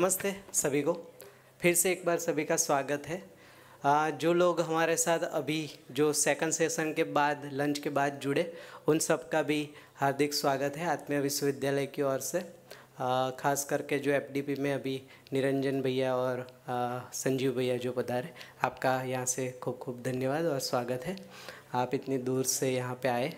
नमस्ते सभी को फिर से एक बार सभी का स्वागत है आ, जो लोग हमारे साथ अभी जो सेकंड सेशन के बाद लंच के बाद जुड़े उन सब का भी हार्दिक स्वागत है आत्मीय विश्वविद्यालय की ओर से आ, खास करके जो एफडीपी में अभी निरंजन भैया और आ, संजीव भैया जो पधारे आपका यहाँ से खूब खूब धन्यवाद और स्वागत है आप इतनी दूर से यहाँ पे आए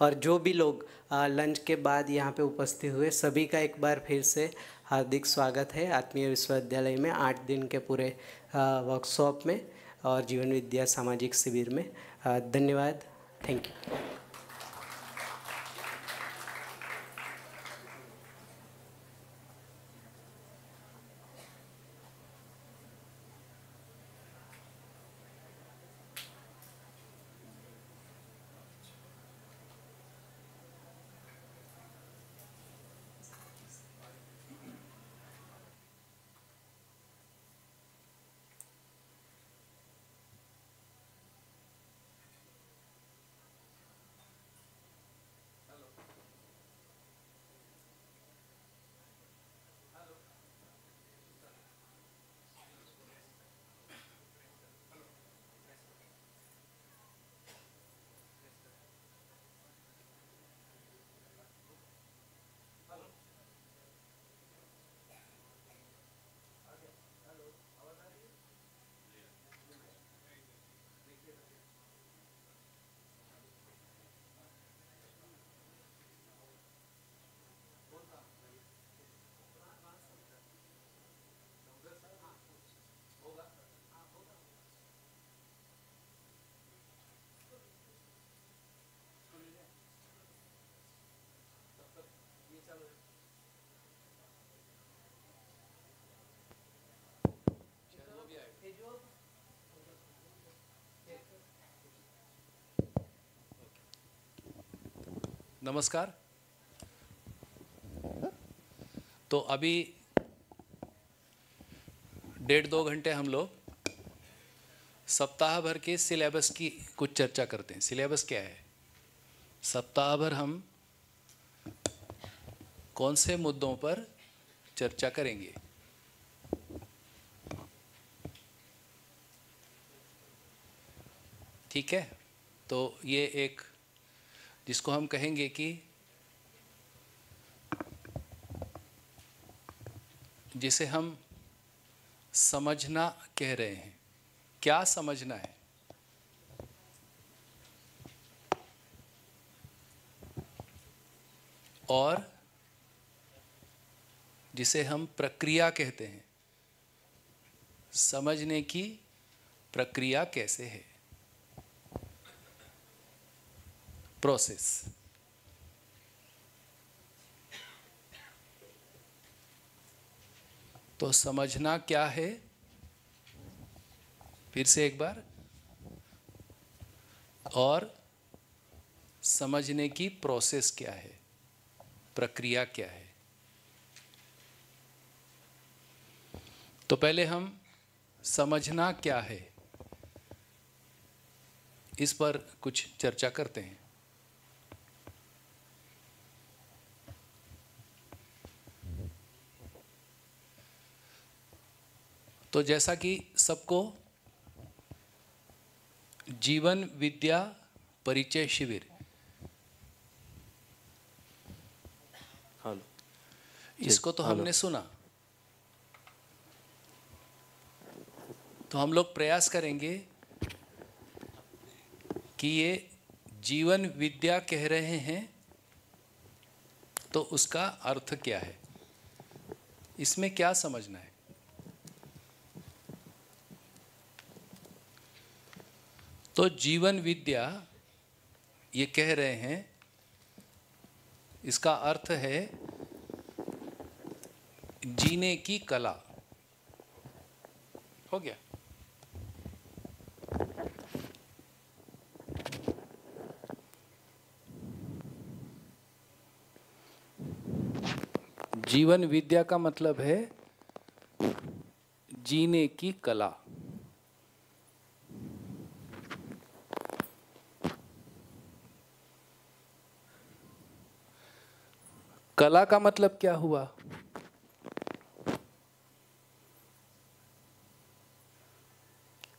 और जो भी लोग लंच के बाद यहाँ पे उपस्थित हुए सभी का एक बार फिर से हार्दिक स्वागत है आत्मीय विश्वविद्यालय में आठ दिन के पूरे वर्कशॉप में और जीवन विद्या सामाजिक शिविर में धन्यवाद थैंक यू नमस्कार तो अभी डेढ़ दो घंटे हम लोग सप्ताह भर के सिलेबस की कुछ चर्चा करते हैं सिलेबस क्या है सप्ताह भर हम कौन से मुद्दों पर चर्चा करेंगे ठीक है तो ये एक जिसको हम कहेंगे कि जिसे हम समझना कह रहे हैं क्या समझना है और जिसे हम प्रक्रिया कहते हैं समझने की प्रक्रिया कैसे है process. तो समझना क्या है फिर से एक बार और समझने की प्रोसेस क्या है प्रक्रिया क्या है तो पहले हम समझना क्या है इस पर कुछ चर्चा करते हैं तो जैसा कि सबको जीवन विद्या परिचय शिविर हेलो इसको तो हमने सुना तो हम लोग प्रयास करेंगे कि ये जीवन विद्या कह रहे हैं तो उसका अर्थ क्या है इसमें क्या समझना है तो जीवन विद्या ये कह रहे हैं इसका अर्थ है जीने की कला हो गया जीवन विद्या का मतलब है जीने की कला कला का मतलब क्या हुआ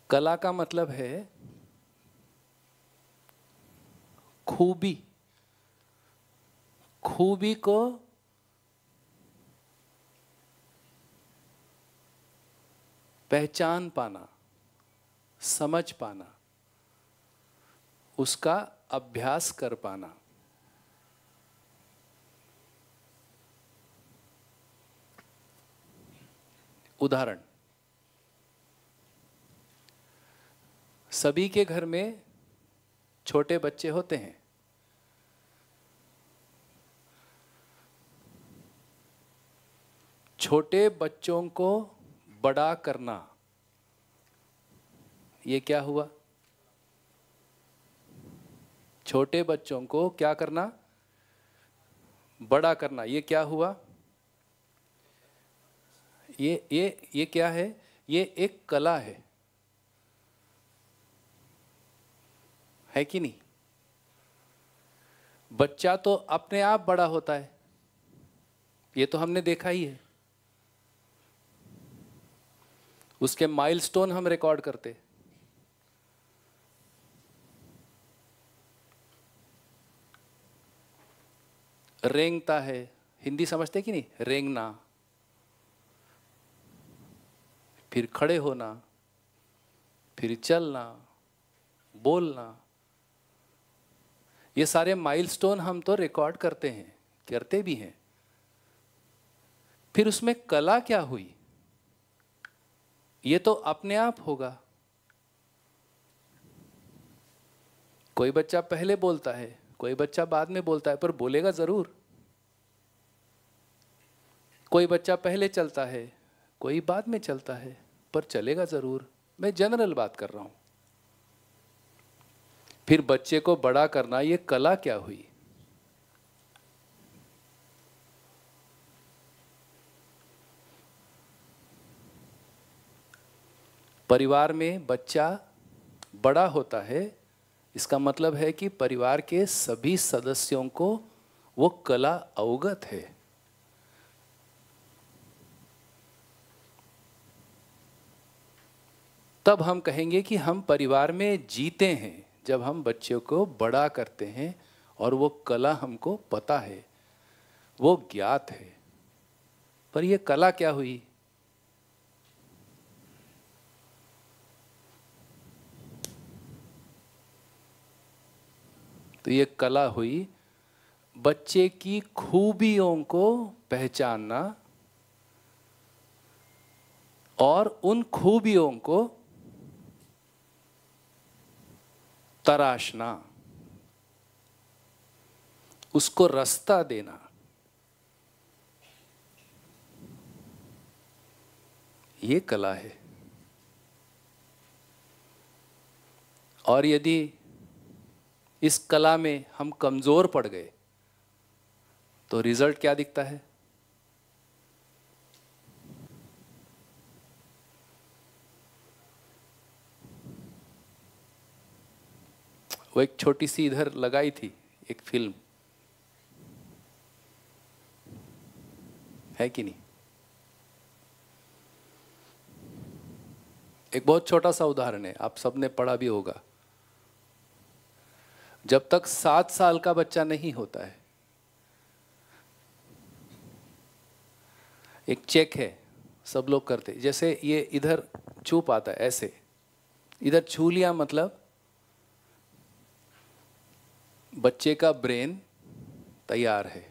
कला का मतलब है खूबी खूबी को पहचान पाना समझ पाना उसका अभ्यास कर पाना उदाहरण सभी के घर में छोटे बच्चे होते हैं छोटे बच्चों को बड़ा करना ये क्या हुआ छोटे बच्चों को क्या करना बड़ा करना ये क्या हुआ ये ये ये क्या है ये एक कला है है कि नहीं बच्चा तो अपने आप बड़ा होता है ये तो हमने देखा ही है उसके माइलस्टोन हम रिकॉर्ड करते रेंगता है हिंदी समझते कि नहीं रेंगना फिर खड़े होना फिर चलना बोलना ये सारे माइलस्टोन हम तो रिकॉर्ड करते हैं करते भी हैं फिर उसमें कला क्या हुई ये तो अपने आप होगा कोई बच्चा पहले बोलता है कोई बच्चा बाद में बोलता है पर बोलेगा ज़रूर कोई बच्चा पहले चलता है कोई बाद में चलता है पर चलेगा ज़रूर मैं जनरल बात कर रहा हूं फिर बच्चे को बड़ा करना ये कला क्या हुई परिवार में बच्चा बड़ा होता है इसका मतलब है कि परिवार के सभी सदस्यों को वो कला अवगत है तब हम कहेंगे कि हम परिवार में जीते हैं जब हम बच्चों को बड़ा करते हैं और वो कला हमको पता है वो ज्ञात है पर ये कला क्या हुई तो ये कला हुई बच्चे की खूबियों को पहचानना और उन खूबियों को तराशना उसको रास्ता देना ये कला है और यदि इस कला में हम कमज़ोर पड़ गए तो रिजल्ट क्या दिखता है वो एक छोटी सी इधर लगाई थी एक फिल्म है कि नहीं एक बहुत छोटा सा उदाहरण है आप सबने पढ़ा भी होगा जब तक सात साल का बच्चा नहीं होता है एक चेक है सब लोग करते जैसे ये इधर छू पाता है ऐसे इधर छू लिया मतलब बच्चे का ब्रेन तैयार है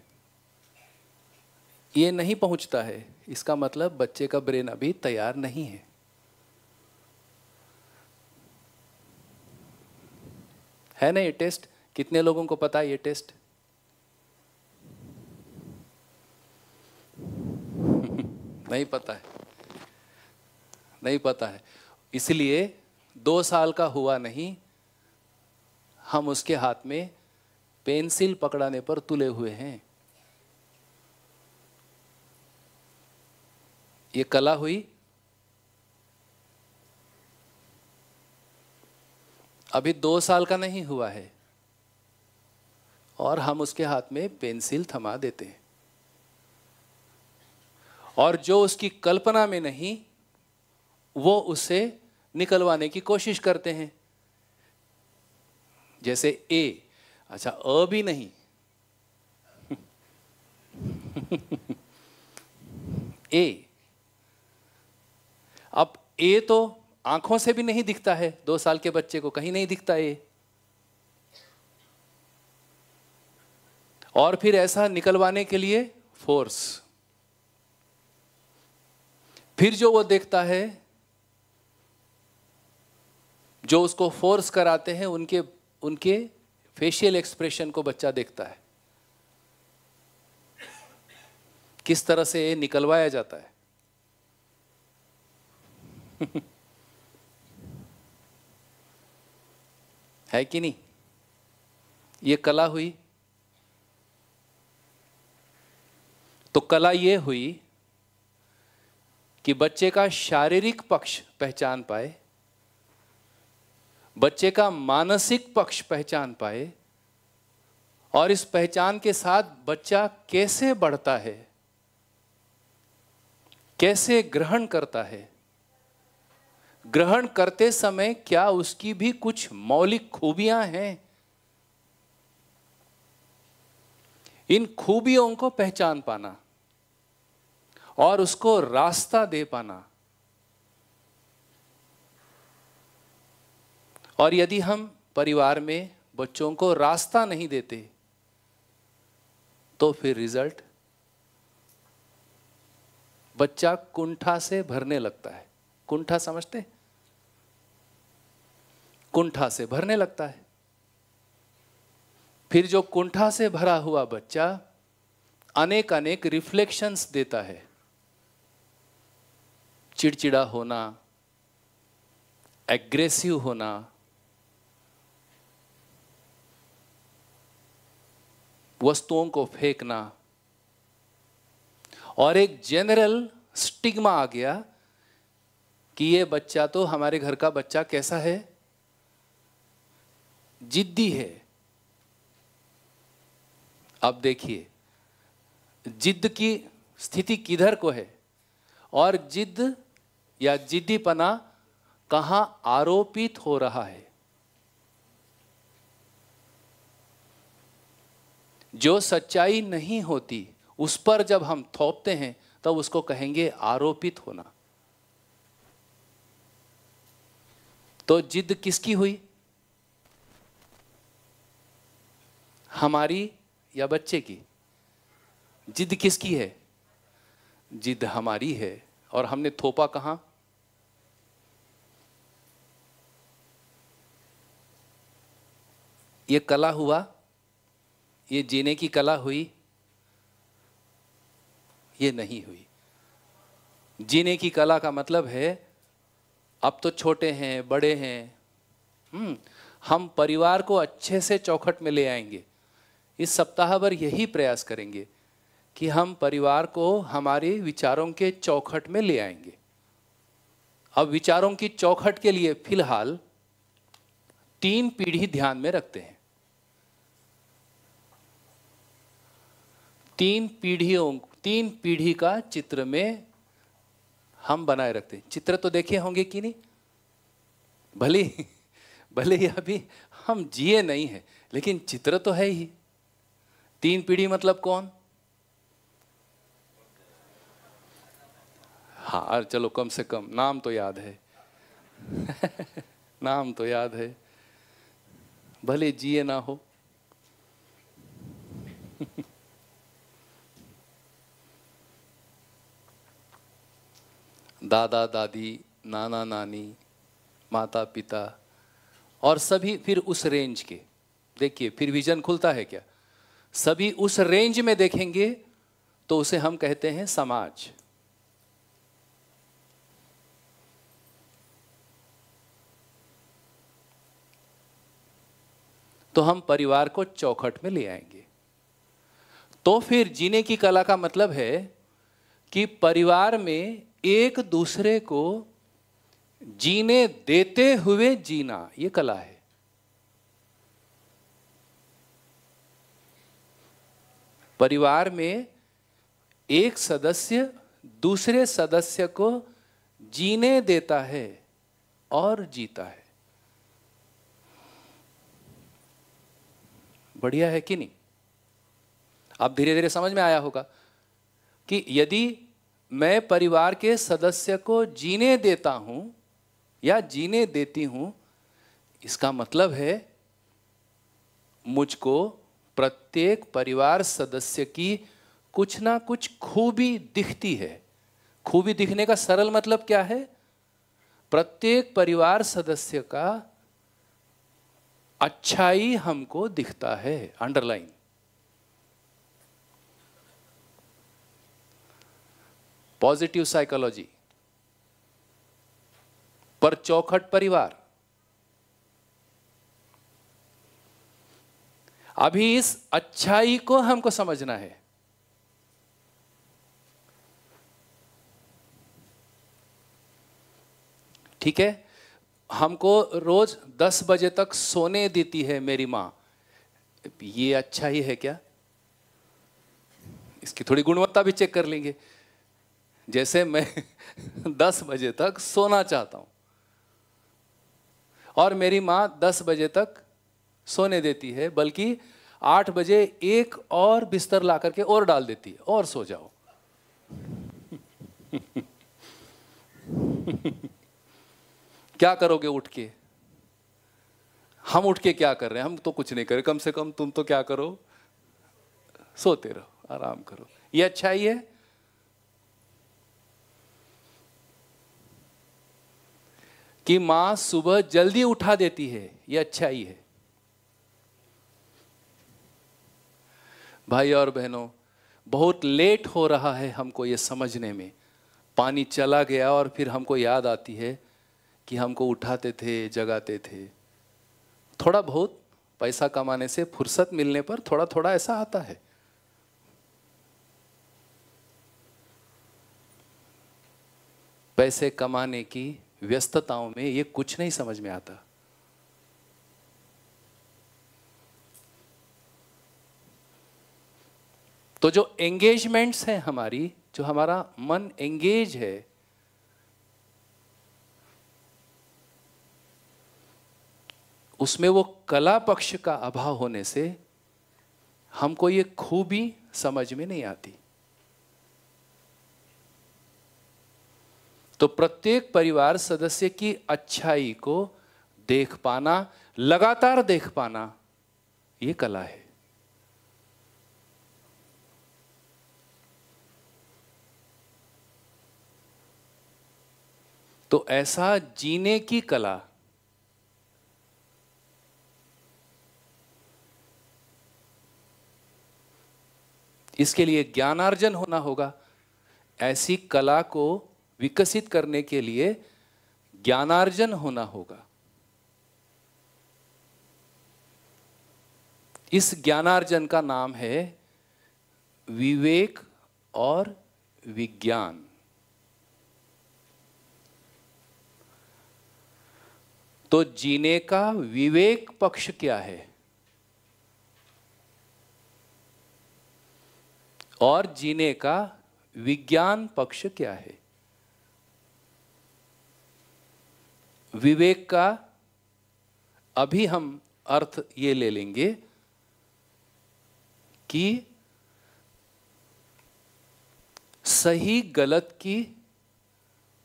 ये नहीं पहुंचता है इसका मतलब बच्चे का ब्रेन अभी तैयार नहीं है है ना ये टेस्ट कितने लोगों को पता है ये टेस्ट नहीं पता है नहीं पता है इसलिए दो साल का हुआ नहीं हम उसके हाथ में पेंसिल पकड़ाने पर तुले हुए हैं ये कला हुई अभी दो साल का नहीं हुआ है और हम उसके हाथ में पेंसिल थमा देते हैं और जो उसकी कल्पना में नहीं वो उसे निकलवाने की कोशिश करते हैं जैसे ए अच्छा अ भी नहीं ए अब ए तो आंखों से भी नहीं दिखता है दो साल के बच्चे को कहीं नहीं दिखता ए और फिर ऐसा निकलवाने के लिए फोर्स फिर जो वो देखता है जो उसको फोर्स कराते हैं उनके उनके फेशियल एक्सप्रेशन को बच्चा देखता है किस तरह से निकलवाया जाता है है कि नहीं ये कला हुई तो कला ये हुई कि बच्चे का शारीरिक पक्ष पहचान पाए बच्चे का मानसिक पक्ष पहचान पाए और इस पहचान के साथ बच्चा कैसे बढ़ता है कैसे ग्रहण करता है ग्रहण करते समय क्या उसकी भी कुछ मौलिक खूबियां हैं इन खूबियों को पहचान पाना और उसको रास्ता दे पाना और यदि हम परिवार में बच्चों को रास्ता नहीं देते तो फिर रिजल्ट बच्चा कुंठा से भरने लगता है कुंठा समझते कुंठा से भरने लगता है फिर जो कुंठा से भरा हुआ बच्चा अनेक अनेक रिफ्लेक्शंस देता है चिड़चिड़ा होना एग्रेसिव होना वस्तुओं को फेंकना और एक जनरल स्टिग्मा आ गया कि ये बच्चा तो हमारे घर का बच्चा कैसा है जिद्दी है अब देखिए जिद्द की स्थिति किधर को है और जिद या जिद्दीपना कहाँ आरोपित हो रहा है जो सच्चाई नहीं होती उस पर जब हम थोपते हैं तब तो उसको कहेंगे आरोपित होना तो जिद किसकी हुई हमारी या बच्चे की जिद किसकी है जिद हमारी है और हमने थोपा कहा ये कला हुआ ये जीने की कला हुई ये नहीं हुई जीने की कला का मतलब है अब तो छोटे हैं बड़े हैं हम्म, हम परिवार को अच्छे से चौखट में ले आएंगे इस सप्ताह भर यही प्रयास करेंगे कि हम परिवार को हमारे विचारों के चौखट में ले आएंगे अब विचारों की चौखट के लिए फिलहाल तीन पीढ़ी ध्यान में रखते हैं तीन पीढ़ियों तीन पीढ़ी का चित्र में हम बनाए रखते हैं चित्र तो देखे होंगे कि नहीं भले भले ही अभी हम जिए नहीं हैं लेकिन चित्र तो है ही तीन पीढ़ी मतलब कौन हाँ चलो कम से कम नाम तो याद है नाम तो याद है भले जिए ना हो दादा दादी नाना नानी माता पिता और सभी फिर उस रेंज के देखिए फिर विजन खुलता है क्या सभी उस रेंज में देखेंगे तो उसे हम कहते हैं समाज तो हम परिवार को चौखट में ले आएंगे तो फिर जीने की कला का मतलब है कि परिवार में एक दूसरे को जीने देते हुए जीना ये कला है परिवार में एक सदस्य दूसरे सदस्य को जीने देता है और जीता है बढ़िया है कि नहीं आप धीरे धीरे समझ में आया होगा कि यदि मैं परिवार के सदस्य को जीने देता हूं या जीने देती हूं इसका मतलब है मुझको प्रत्येक परिवार सदस्य की कुछ ना कुछ खूबी दिखती है खूबी दिखने का सरल मतलब क्या है प्रत्येक परिवार सदस्य का अच्छाई हमको दिखता है अंडरलाइन पॉजिटिव साइकोलॉजी पर चौखट परिवार अभी इस अच्छाई को हमको समझना है ठीक है हमको रोज दस बजे तक सोने देती है मेरी मां ये अच्छा ही है क्या इसकी थोड़ी गुणवत्ता भी चेक कर लेंगे जैसे मैं दस बजे तक सोना चाहता हूं और मेरी माँ दस बजे तक सोने देती है बल्कि आठ बजे एक और बिस्तर ला करके और डाल देती है और सो जाओ क्या करोगे उठ के हम उठ के क्या कर रहे हैं हम तो कुछ नहीं करें कम से कम तुम तो क्या करो सोते रहो आराम करो ये अच्छा ही है कि माँ सुबह जल्दी उठा देती है ये अच्छा ही है भाई और बहनों बहुत लेट हो रहा है हमको ये समझने में पानी चला गया और फिर हमको याद आती है कि हमको उठाते थे जगाते थे थोड़ा बहुत पैसा कमाने से फुर्सत मिलने पर थोड़ा थोड़ा ऐसा आता है पैसे कमाने की व्यस्तताओं में ये कुछ नहीं समझ में आता तो जो एंगेजमेंट्स है हमारी जो हमारा मन एंगेज है उसमें वो कला पक्ष का अभाव होने से हमको ये खूबी समझ में नहीं आती तो प्रत्येक परिवार सदस्य की अच्छाई को देख पाना लगातार देख पाना ये कला है तो ऐसा जीने की कला इसके लिए ज्ञानार्जन होना होगा ऐसी कला को विकसित करने के लिए ज्ञानार्जन होना होगा इस ज्ञानार्जन का नाम है विवेक और विज्ञान तो जीने का विवेक पक्ष क्या है और जीने का विज्ञान पक्ष क्या है विवेक का अभी हम अर्थ ये ले लेंगे कि सही गलत की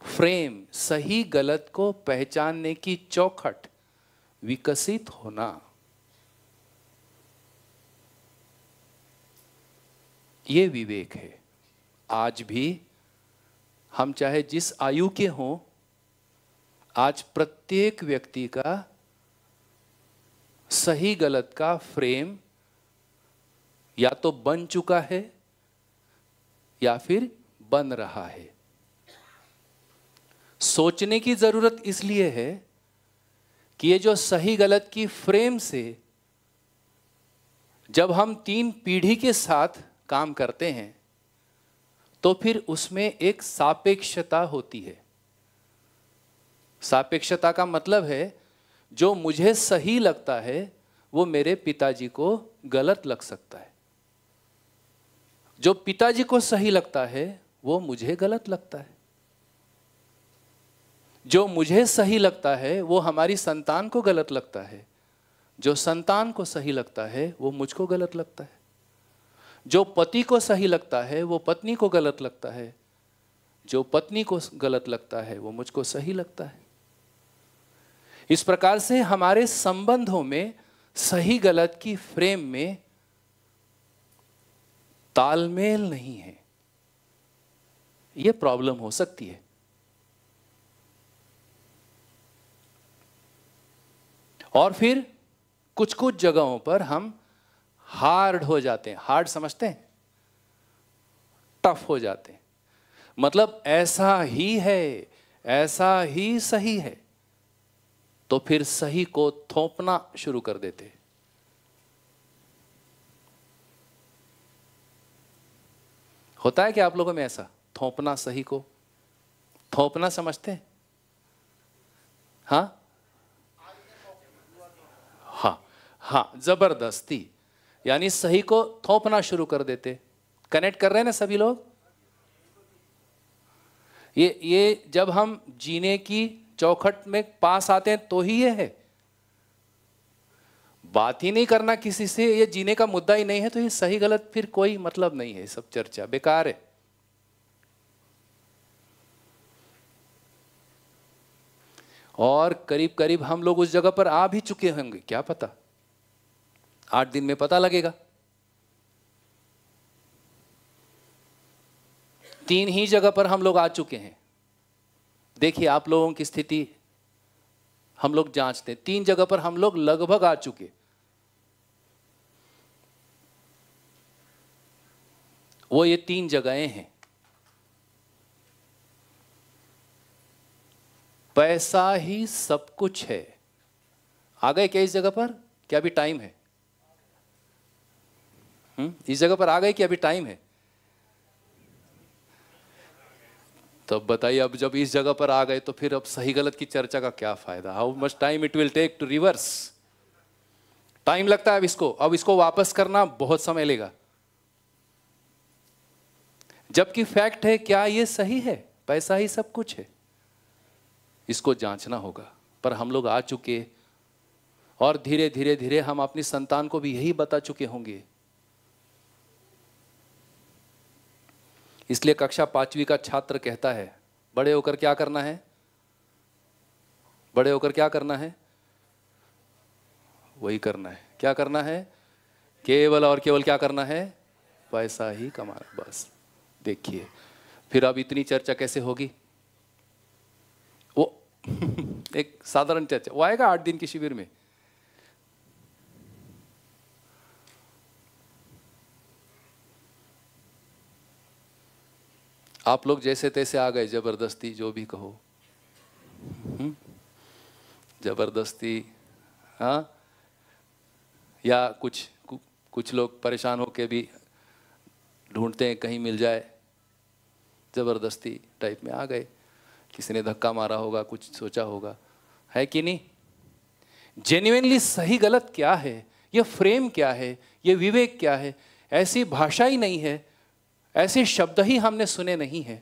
फ्रेम सही गलत को पहचानने की चौखट विकसित होना ये विवेक है आज भी हम चाहे जिस आयु के हों आज प्रत्येक व्यक्ति का सही गलत का फ्रेम या तो बन चुका है या फिर बन रहा है सोचने की जरूरत इसलिए है कि ये जो सही गलत की फ्रेम से जब हम तीन पीढ़ी के साथ काम करते हैं तो फिर उसमें एक सापेक्षता होती है सापेक्षता का मतलब है जो मुझे सही लगता है वो मेरे पिताजी को गलत लग सकता है जो पिताजी को सही लगता है वो मुझे गलत लगता है जो मुझे सही लगता है वो हमारी संतान को गलत लगता है जो संतान को सही लगता है वो मुझको गलत लगता है जो पति को सही लगता है वो पत्नी को गलत लगता है जो पत्नी को गलत लगता है वो मुझको सही लगता है इस प्रकार से हमारे संबंधों में सही गलत की फ्रेम में तालमेल नहीं है यह प्रॉब्लम हो सकती है और फिर कुछ कुछ जगहों पर हम हार्ड हो जाते हैं हार्ड समझते हैं टफ हो जाते हैं मतलब ऐसा ही है ऐसा ही सही है तो फिर सही को थोपना शुरू कर देते होता है कि आप लोगों में ऐसा थोपना सही को थोपना समझते हा हाँ हाँ हाँ जबरदस्ती यानी सही को थोपना शुरू कर देते कनेक्ट कर रहे हैं ना सभी लोग ये ये जब हम जीने की चौखट में पास आते हैं तो ही ये है बात ही नहीं करना किसी से ये जीने का मुद्दा ही नहीं है तो ये सही गलत फिर कोई मतलब नहीं है सब चर्चा बेकार है और करीब करीब हम लोग उस जगह पर आ भी चुके होंगे क्या पता आठ दिन में पता लगेगा तीन ही जगह पर हम लोग आ चुके हैं देखिए आप लोगों की स्थिति हम लोग जांचते हैं तीन जगह पर हम लोग लगभग आ चुके वो ये तीन जगहें हैं पैसा ही सब कुछ है आ गए क्या इस जगह पर क्या अभी टाइम है हुँ? हम्म, इस जगह पर आ गए कि अभी टाइम है तो अब बताइए अब जब इस जगह पर आ गए तो फिर अब सही गलत की चर्चा का क्या फायदा how much time it will take to reverse time लगता है अब इसको अब इसको वापस करना बहुत समय लेगा जबकि फैक्ट है क्या ये सही है पैसा ही सब कुछ है इसको जांचना होगा पर हम लोग आ चुके और धीरे धीरे धीरे हम अपनी संतान को भी यही बता चुके होंगे इसलिए कक्षा पांचवी का छात्र कहता है बड़े होकर क्या करना है बड़े होकर क्या करना है वही करना है क्या करना है केवल और केवल क्या करना है पैसा ही कमाना बस देखिए फिर अब इतनी चर्चा कैसे होगी वो एक साधारण चर्चा वो आएगा आठ दिन के शिविर में आप लोग जैसे तैसे आ गए जबरदस्ती जो भी कहो हम्म? जबरदस्ती हाँ या कुछ कु, कुछ लोग परेशान होके भी ढूंढते हैं कहीं मिल जाए जबरदस्ती टाइप में आ गए किसी ने धक्का मारा होगा कुछ सोचा होगा है कि नहीं जेन्यूनली सही गलत क्या है यह फ्रेम क्या है यह विवेक क्या है ऐसी भाषा ही नहीं है ऐसे शब्द ही हमने सुने नहीं है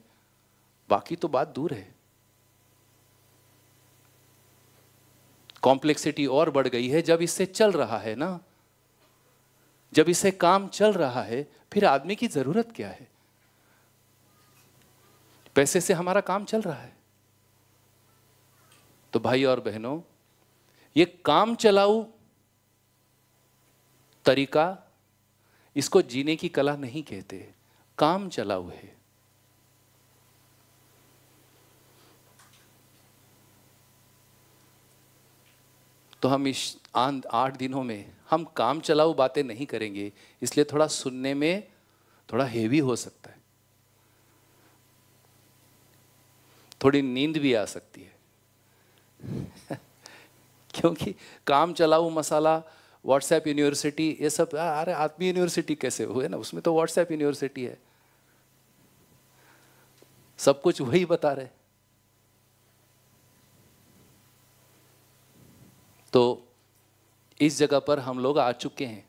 बाकी तो बात दूर है कॉम्प्लेक्सिटी और बढ़ गई है जब इससे चल रहा है ना जब इससे काम चल रहा है फिर आदमी की जरूरत क्या है पैसे से हमारा काम चल रहा है तो भाई और बहनों ये काम चलाऊ तरीका इसको जीने की कला नहीं कहते काम चलाऊ है तो हम इस आठ दिनों में हम काम चलाऊ बातें नहीं करेंगे इसलिए थोड़ा सुनने में थोड़ा हेवी हो सकता है थोड़ी नींद भी आ सकती है क्योंकि काम चलाऊ मसाला व्हाट्सएप यूनिवर्सिटी ये सब अरे आदमी यूनिवर्सिटी कैसे हुए ना उसमें तो व्हाट्सएप यूनिवर्सिटी है सब कुछ वही बता रहे तो इस जगह पर हम लोग आ चुके हैं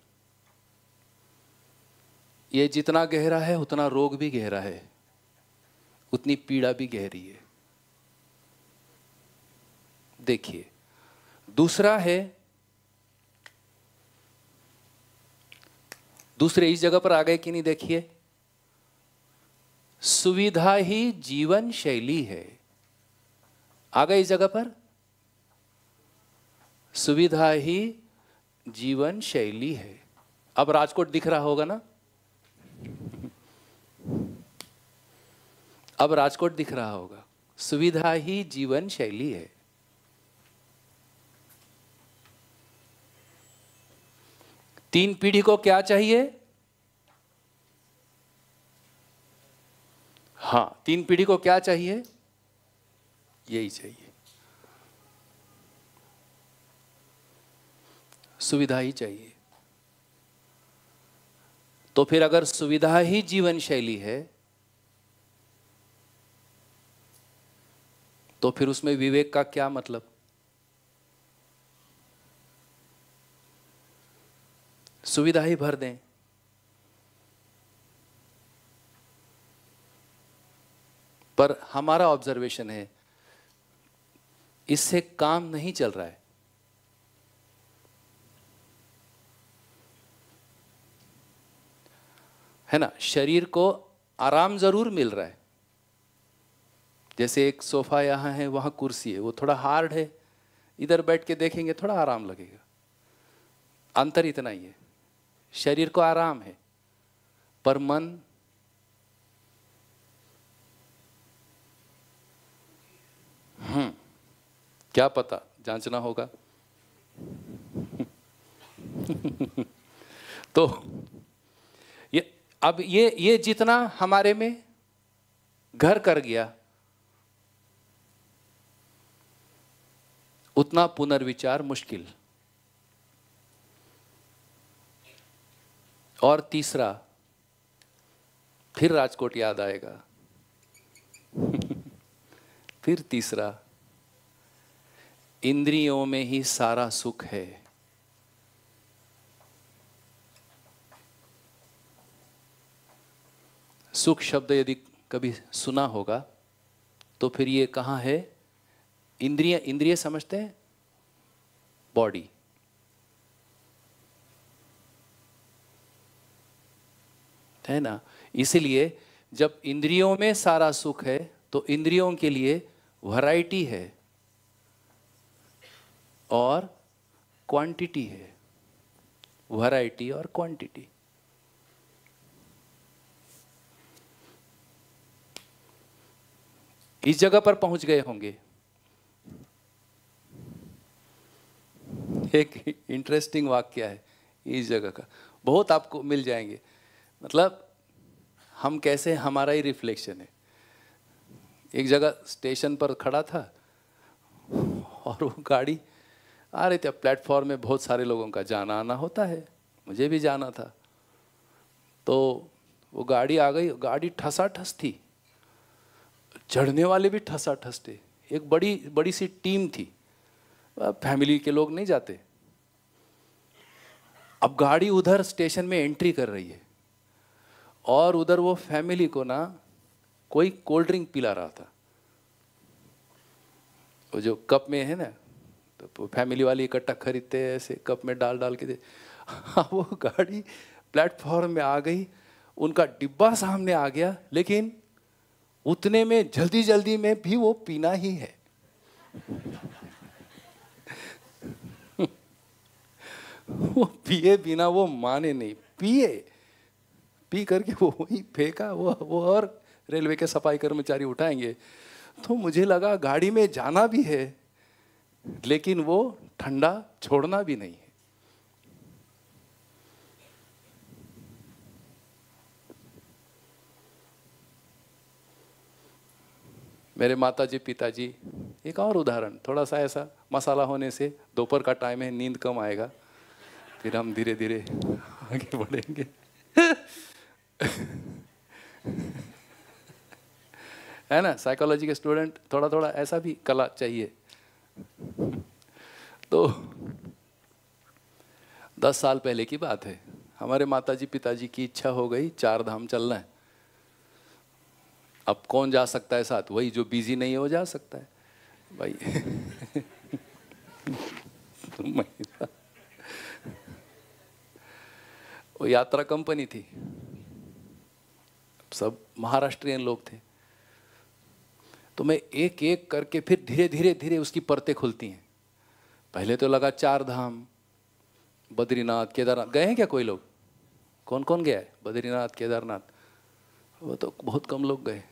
ये जितना गहरा है उतना रोग भी गहरा है उतनी पीड़ा भी गहरी है देखिए दूसरा है दूसरे इस जगह पर आ गए कि नहीं देखिए सुविधा ही जीवन शैली है आ गए इस जगह पर सुविधा ही जीवन शैली है अब राजकोट दिख रहा होगा ना अब राजकोट दिख रहा होगा सुविधा ही जीवन शैली है तीन पीढ़ी को क्या चाहिए हाँ तीन पीढ़ी को क्या चाहिए यही चाहिए सुविधा ही चाहिए तो फिर अगर सुविधा ही जीवन शैली है तो फिर उसमें विवेक का क्या मतलब सुविधा ही भर दें पर हमारा ऑब्जर्वेशन है इससे काम नहीं चल रहा है है ना शरीर को आराम जरूर मिल रहा है जैसे एक सोफा यहां है वहां कुर्सी है वो थोड़ा हार्ड है इधर बैठ के देखेंगे थोड़ा आराम लगेगा अंतर इतना ही है शरीर को आराम है पर मन हम्म, क्या पता जांचना होगा तो ये अब ये ये जितना हमारे में घर कर गया उतना पुनर्विचार मुश्किल और तीसरा फिर राजकोट याद आएगा फिर तीसरा इंद्रियों में ही सारा सुख है सुख शब्द यदि कभी सुना होगा तो फिर ये कहां है इंद्रिय इंद्रिय समझते हैं बॉडी है ना इसीलिए जब इंद्रियों में सारा सुख है तो इंद्रियों के लिए वैरायटी है और क्वांटिटी है वैरायटी और क्वांटिटी इस जगह पर पहुंच गए होंगे एक इंटरेस्टिंग वाक्य है इस जगह का बहुत आपको मिल जाएंगे मतलब हम कैसे हमारा ही रिफ्लेक्शन है एक जगह स्टेशन पर खड़ा था और वो गाड़ी आ रही थी प्लेटफॉर्म में बहुत सारे लोगों का जाना आना होता है मुझे भी जाना था तो वो गाड़ी आ गई गाड़ी ठसा ठस थी चढ़ने वाले भी ठसा ठस थे एक बड़ी बड़ी सी टीम थी फैमिली के लोग नहीं जाते अब गाड़ी उधर स्टेशन में एंट्री कर रही है और उधर वो फैमिली को ना कोई कोल्ड ड्रिंक पिला रहा था वो जो कप में है ना तो फैमिली वाली इकट्ठा खरीदते हैं ऐसे कप में डाल डाल के दे हाँ, वो गाड़ी प्लेटफॉर्म में आ गई उनका डिब्बा सामने आ गया लेकिन उतने में जल्दी जल्दी में भी वो पीना ही है वो पिए बिना वो माने नहीं पिए पी करके वो वही फेंका वो वो और रेलवे के सफाई कर्मचारी उठाएंगे तो मुझे लगा गाड़ी में जाना भी है लेकिन वो ठंडा छोड़ना भी नहीं है मेरे जी पिताजी एक और उदाहरण थोड़ा सा ऐसा मसाला होने से दोपहर का टाइम है नींद कम आएगा फिर हम धीरे धीरे आगे बढ़ेंगे है ना साइकोलॉजी के स्टूडेंट थोड़ा थोड़ा ऐसा भी कला चाहिए तो दस साल पहले की बात है हमारे माताजी पिताजी की इच्छा हो गई चार धाम चलना है अब कौन जा सकता है साथ वही जो बिजी नहीं हो जा सकता है भाई वो यात्रा कंपनी थी सब महाराष्ट्रियन लोग थे तो मैं एक एक करके फिर धीरे धीरे धीरे उसकी परतें खुलती हैं पहले तो लगा चार धाम बद्रीनाथ केदारनाथ गए हैं क्या कोई लोग कौन कौन गया है बद्रीनाथ केदारनाथ वो तो बहुत कम लोग गए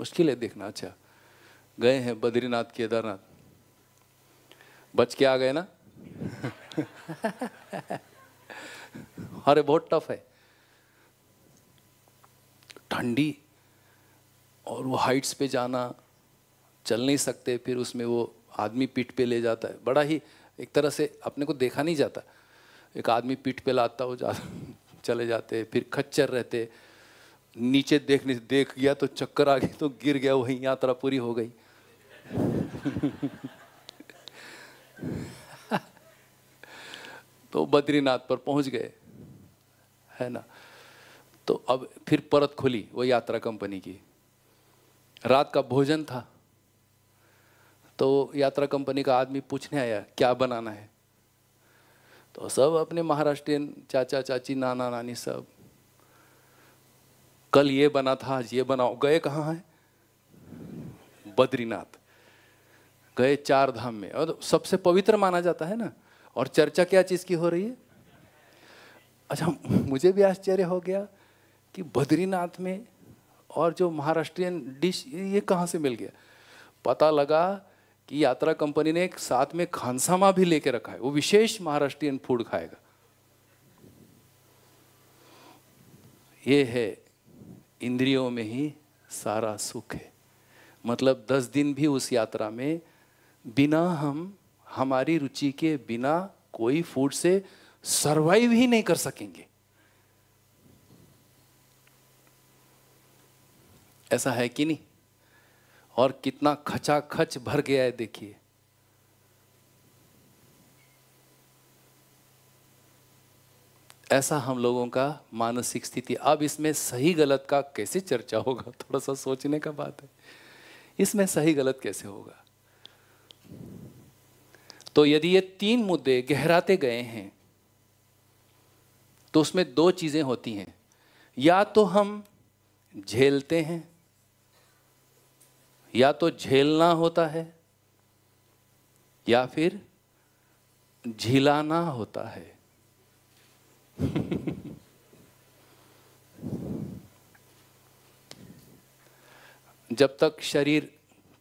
मुश्किल है देखना अच्छा गए हैं बद्रीनाथ केदारनाथ बच के आ गए ना अरे बहुत टफ है ठंडी और वो हाइट्स पे जाना चल नहीं सकते फिर उसमें वो आदमी पीठ पे ले जाता है बड़ा ही एक तरह से अपने को देखा नहीं जाता एक आदमी पीठ पे लाता हो जा चले जाते फिर खच्चर रहते नीचे देखने देख गया तो चक्कर आ गई तो गिर गया वही यात्रा पूरी हो गई तो बद्रीनाथ पर पहुंच गए है ना तो अब फिर परत खुली वो यात्रा कंपनी की रात का भोजन था तो यात्रा कंपनी का आदमी पूछने आया क्या बनाना है तो सब अपने महाराष्ट्रियन चाचा चाची नाना नानी सब कल ये बना था आज ये बनाओ गए कहाँ हैं बद्रीनाथ गए चार धाम में और सबसे पवित्र माना जाता है ना और चर्चा क्या चीज़ की हो रही है अच्छा मुझे भी आश्चर्य हो गया कि बद्रीनाथ में और जो महाराष्ट्रियन डिश ये कहाँ से मिल गया पता लगा कि यात्रा कंपनी ने एक साथ में खानसामा भी लेके रखा है वो विशेष महाराष्ट्रियन फूड खाएगा ये है इंद्रियों में ही सारा सुख है मतलब दस दिन भी उस यात्रा में बिना हम हमारी रुचि के बिना कोई फूड से सरवाइव ही नहीं कर सकेंगे ऐसा है कि नहीं और कितना खचाखच भर गया है देखिए ऐसा हम लोगों का मानसिक स्थिति अब इसमें सही गलत का कैसे चर्चा होगा थोड़ा सा सोचने का बात है इसमें सही गलत कैसे होगा तो यदि ये तीन मुद्दे गहराते गए हैं तो उसमें दो चीज़ें होती हैं या तो हम झेलते हैं या तो झेलना होता है या फिर झिलाना होता है जब तक शरीर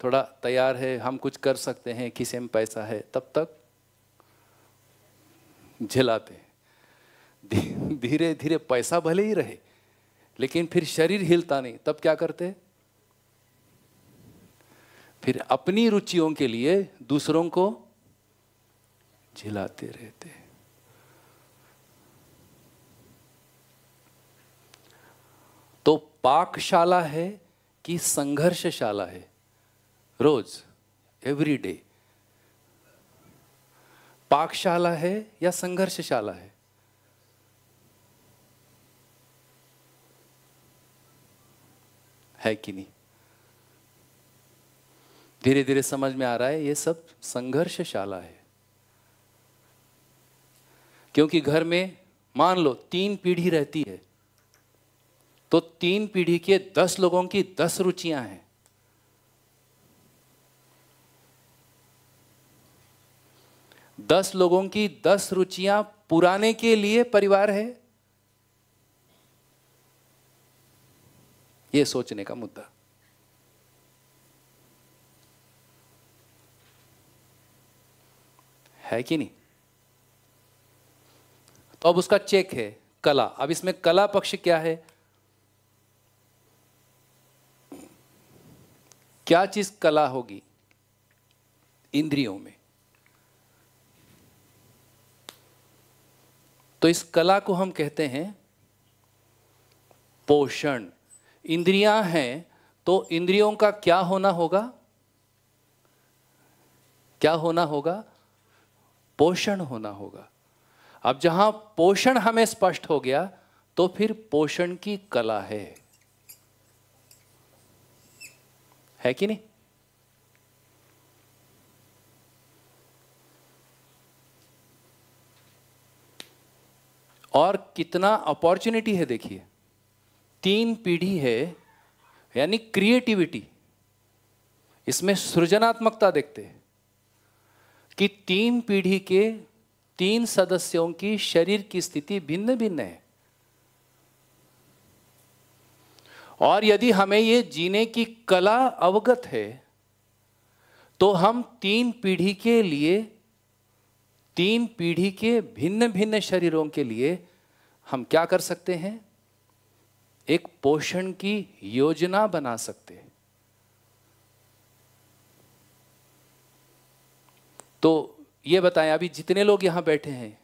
थोड़ा तैयार है हम कुछ कर सकते हैं किसी में पैसा है तब तक झिलाते धीरे धीरे पैसा भले ही रहे लेकिन फिर शरीर हिलता नहीं तब क्या करते हैं फिर अपनी रुचियों के लिए दूसरों को झिलाते रहते तो पाकशाला है कि संघर्षशाला है रोज एवरी डे पाकशाला है या संघर्षशाला है है कि नहीं धीरे धीरे समझ में आ रहा है ये सब संघर्षशाला है क्योंकि घर में मान लो तीन पीढ़ी रहती है तो तीन पीढ़ी के दस लोगों की दस रुचियां हैं दस लोगों की दस रुचियां पुराने के लिए परिवार है यह सोचने का मुद्दा है कि नहीं तो अब उसका चेक है कला अब इसमें कला पक्ष क्या है क्या चीज कला होगी इंद्रियों में तो इस कला को हम कहते हैं पोषण इंद्रियां हैं तो इंद्रियों का क्या होना होगा क्या होना होगा पोषण होना होगा अब जहां पोषण हमें स्पष्ट हो गया तो फिर पोषण की कला है है कि नहीं और कितना अपॉर्चुनिटी है देखिए तीन पीढ़ी है यानी क्रिएटिविटी इसमें सृजनात्मकता देखते हैं कि तीन पीढ़ी के तीन सदस्यों की शरीर की स्थिति भिन्न भिन्न है और यदि हमें ये जीने की कला अवगत है तो हम तीन पीढ़ी के लिए तीन पीढ़ी के भिन्न भिन्न शरीरों के लिए हम क्या कर सकते हैं एक पोषण की योजना बना सकते हैं तो ये बताएं अभी जितने लोग यहाँ बैठे हैं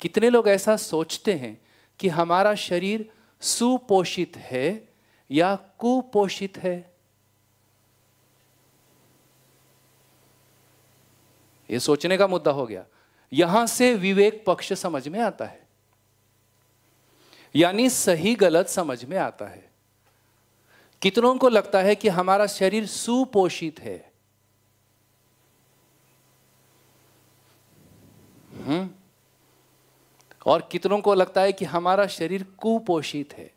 कितने लोग ऐसा सोचते हैं कि हमारा शरीर सुपोषित है या कुपोषित है ये सोचने का मुद्दा हो गया यहां से विवेक पक्ष समझ में आता है यानी सही गलत समझ में आता है कितनों को लगता है कि हमारा शरीर सुपोषित है हुँ? हम्म? और कितनों को लगता है कि हमारा शरीर कुपोषित है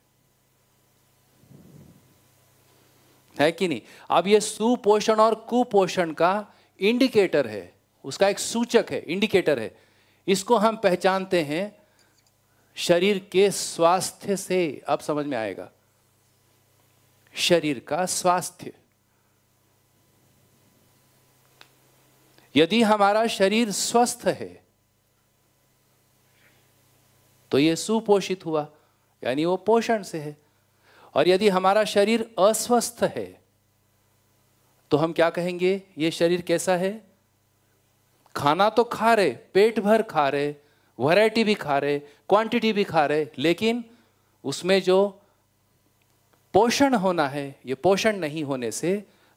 है कि नहीं अब ये सुपोषण और कुपोषण का इंडिकेटर है उसका एक सूचक है इंडिकेटर है इसको हम पहचानते हैं शरीर के स्वास्थ्य से अब समझ में आएगा शरीर का स्वास्थ्य यदि हमारा शरीर स्वस्थ है तो ये सुपोषित हुआ यानी वो पोषण से है और यदि हमारा शरीर अस्वस्थ है तो हम क्या कहेंगे ये शरीर कैसा है खाना तो खा रहे पेट भर खा रहे वैरायटी भी खा रहे क्वांटिटी भी खा रहे लेकिन उसमें जो पोषण होना है ये पोषण नहीं होने से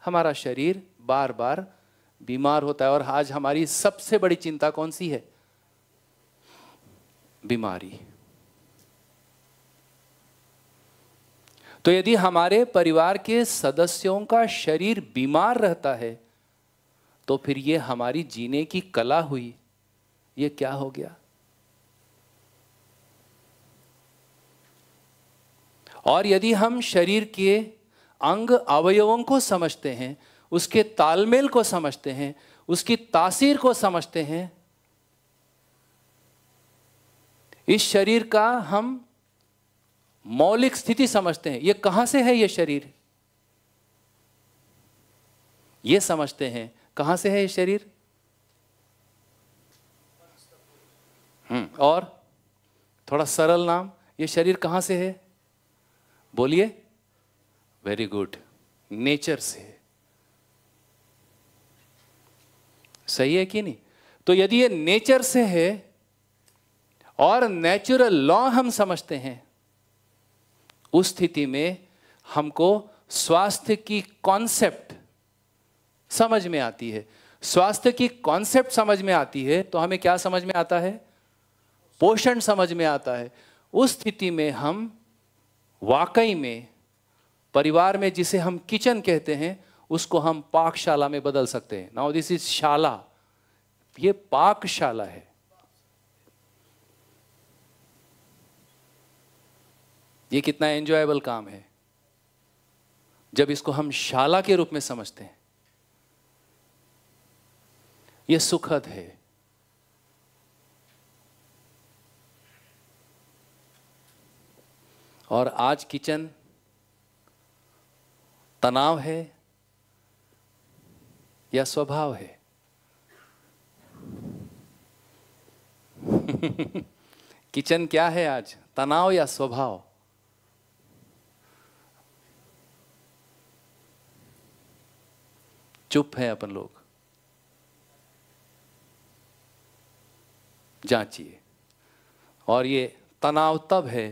हमारा शरीर बार बार बीमार होता है और आज हमारी सबसे बड़ी चिंता कौन सी है बीमारी तो यदि हमारे परिवार के सदस्यों का शरीर बीमार रहता है तो फिर यह हमारी जीने की कला हुई यह क्या हो गया और यदि हम शरीर के अंग अवयवों को समझते हैं उसके तालमेल को समझते हैं उसकी तासीर को समझते हैं इस शरीर का हम मौलिक स्थिति समझते हैं ये कहां से है ये शरीर ये समझते हैं कहां से है ये शरीर हम्म और थोड़ा सरल नाम ये शरीर कहां से है बोलिए वेरी गुड नेचर से सही है कि नहीं तो यदि ये नेचर से है और नेचुरल लॉ हम समझते हैं उस स्थिति में हमको स्वास्थ्य की कॉन्सेप्ट समझ में आती है स्वास्थ्य की कॉन्सेप्ट समझ में आती है तो हमें क्या समझ में आता है पोषण समझ में आता है उस स्थिति में हम वाकई में परिवार में जिसे हम किचन कहते हैं उसको हम पाकशाला में बदल सकते हैं नाउ दिस इज शाला ये पाकशाला है ये कितना एंजॉयबल काम है जब इसको हम शाला के रूप में समझते हैं यह सुखद है और आज किचन तनाव है या स्वभाव है किचन क्या है आज तनाव या स्वभाव चुप है अपन लोग जांचिए और ये तनाव तब है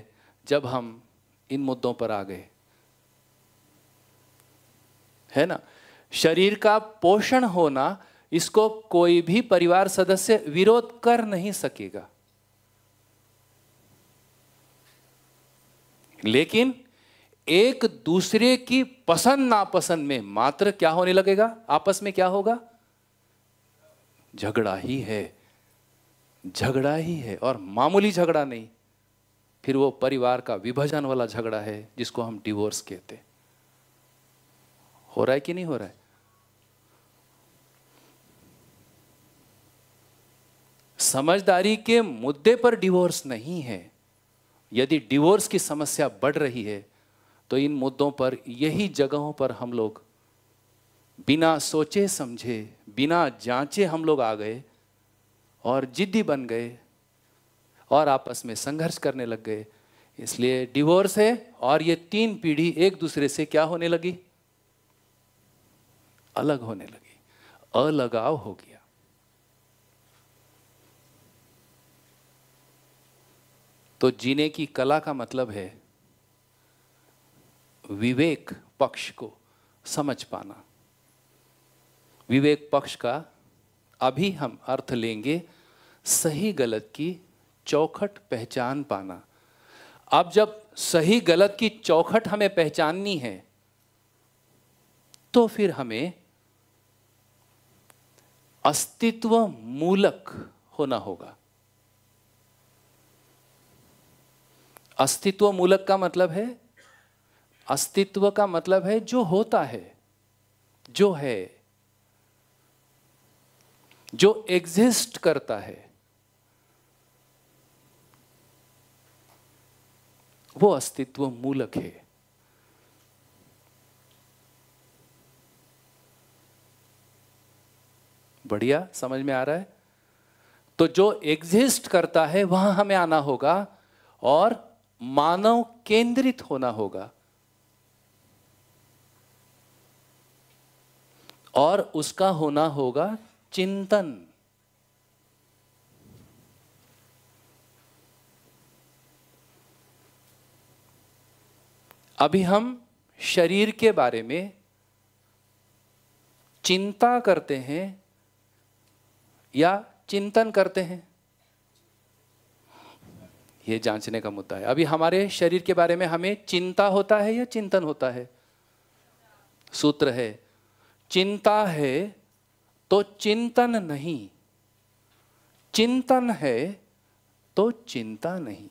जब हम इन मुद्दों पर आ गए है ना शरीर का पोषण होना इसको कोई भी परिवार सदस्य विरोध कर नहीं सकेगा लेकिन एक दूसरे की पसंद नापसंद में मात्र क्या होने लगेगा आपस में क्या होगा झगड़ा ही है झगड़ा ही है और मामूली झगड़ा नहीं फिर वो परिवार का विभाजन वाला झगड़ा है जिसको हम डिवोर्स कहते हो रहा है कि नहीं हो रहा है समझदारी के मुद्दे पर डिवोर्स नहीं है यदि डिवोर्स की समस्या बढ़ रही है तो इन मुद्दों पर यही जगहों पर हम लोग बिना सोचे समझे बिना जांचे हम लोग आ गए और जिद्दी बन गए और आपस में संघर्ष करने लग गए इसलिए डिवोर्स है और ये तीन पीढ़ी एक दूसरे से क्या होने लगी अलग होने लगी अलगाव हो गया तो जीने की कला का मतलब है विवेक पक्ष को समझ पाना विवेक पक्ष का अभी हम अर्थ लेंगे सही गलत की चौखट पहचान पाना अब जब सही गलत की चौखट हमें पहचाननी है तो फिर हमें अस्तित्व मूलक होना होगा अस्तित्व मूलक का मतलब है अस्तित्व का मतलब है जो होता है जो है जो एग्जिस्ट करता है वो अस्तित्व मूलक है बढ़िया समझ में आ रहा है तो जो एग्जिस्ट करता है वहां हमें आना होगा और मानव केंद्रित होना होगा और उसका होना होगा चिंतन अभी हम शरीर के बारे में चिंता करते हैं या चिंतन करते हैं यह जांचने का मुद्दा है अभी हमारे शरीर के बारे में हमें चिंता होता है या चिंतन होता है सूत्र है चिंता है तो चिंतन नहीं चिंतन है तो चिंता नहीं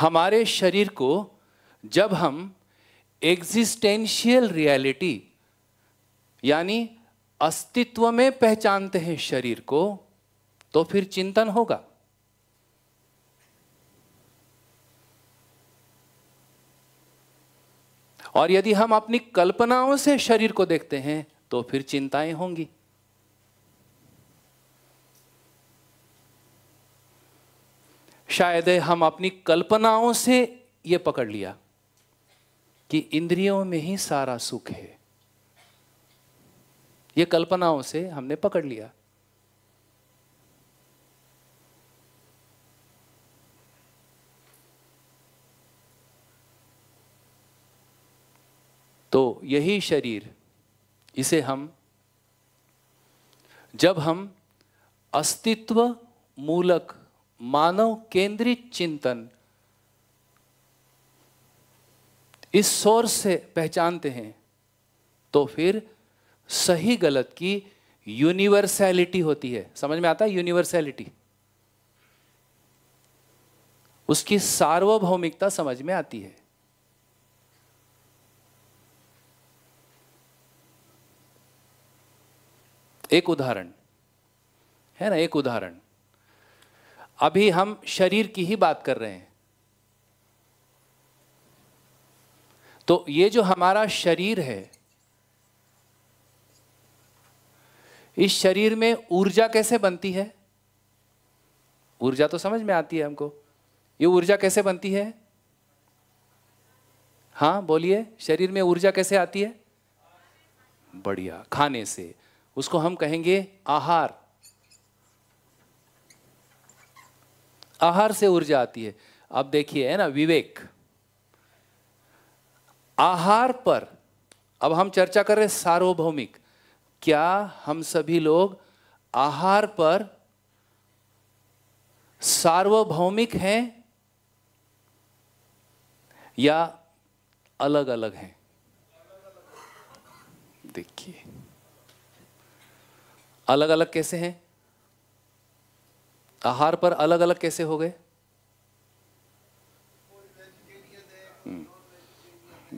हमारे शरीर को जब हम एग्जिस्टेंशियल रियलिटी यानी अस्तित्व में पहचानते हैं शरीर को तो फिर चिंतन होगा और यदि हम अपनी कल्पनाओं से शरीर को देखते हैं तो फिर चिंताएं होंगी शायद हम अपनी कल्पनाओं से यह पकड़ लिया कि इंद्रियों में ही सारा सुख है यह कल्पनाओं से हमने पकड़ लिया तो यही शरीर इसे हम जब हम अस्तित्व मूलक मानव केंद्रित चिंतन इस सोर्स से पहचानते हैं तो फिर सही गलत की यूनिवर्सैलिटी होती है समझ में आता है यूनिवर्सैलिटी उसकी सार्वभौमिकता समझ में आती है एक उदाहरण है ना एक उदाहरण अभी हम शरीर की ही बात कर रहे हैं तो ये जो हमारा शरीर है इस शरीर में ऊर्जा कैसे बनती है ऊर्जा तो समझ में आती है हमको ये ऊर्जा कैसे बनती है हाँ बोलिए शरीर में ऊर्जा कैसे आती है बढ़िया खाने से उसको हम कहेंगे आहार आहार से ऊर्जा आती है अब देखिए है ना विवेक आहार पर अब हम चर्चा कर रहे हैं सार्वभौमिक क्या हम सभी लोग आहार पर सार्वभौमिक हैं या अलग अलग हैं देखिए अलग अलग कैसे हैं आहार पर अलग अलग कैसे हो गए हम्म,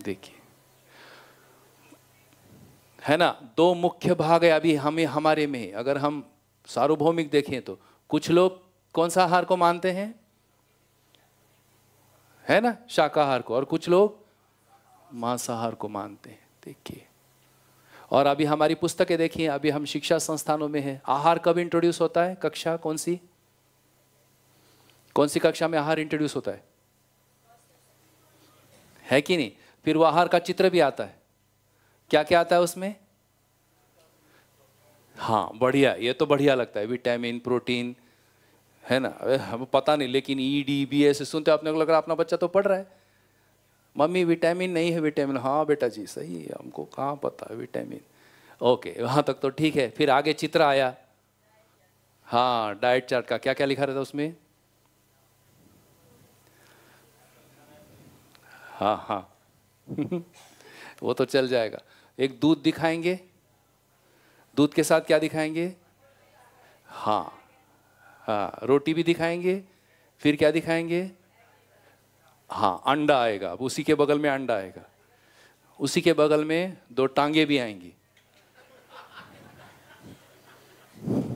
देखिए है ना दो मुख्य भाग है अभी हमें हमारे में अगर हम सार्वभौमिक देखें तो कुछ लोग कौन सा आहार को मानते हैं है ना शाकाहार को और कुछ लोग मांसाहार को मानते हैं देखिए और अभी हमारी पुस्तकें देखिए अभी हम शिक्षा संस्थानों में हैं आहार कब इंट्रोड्यूस होता है कक्षा कौन सी कौन सी कक्षा में आहार इंट्रोड्यूस होता है है कि नहीं फिर वो आहार का चित्र भी आता है क्या क्या आता है उसमें हाँ बढ़िया ये तो बढ़िया लगता है विटामिन प्रोटीन है ना हम पता नहीं लेकिन ई डी बी एस सुनते अपने को लग रहा है अपना बच्चा तो पढ़ रहा है मम्मी विटामिन नहीं है विटामिन हाँ बेटा जी सही है हमको कहाँ पता है विटामिन ओके वहाँ तक तो ठीक है फिर आगे चित्र आया हाँ डाइट चार्ट का क्या क्या लिखा रहता उसमें हाँ हाँ वो तो चल जाएगा एक दूध दिखाएंगे दूध के साथ क्या दिखाएंगे हाँ हाँ रोटी भी दिखाएंगे फिर क्या दिखाएंगे हाँ अंडा आएगा अब उसी के बगल में अंडा आएगा उसी के बगल में दो टांगे भी आएंगी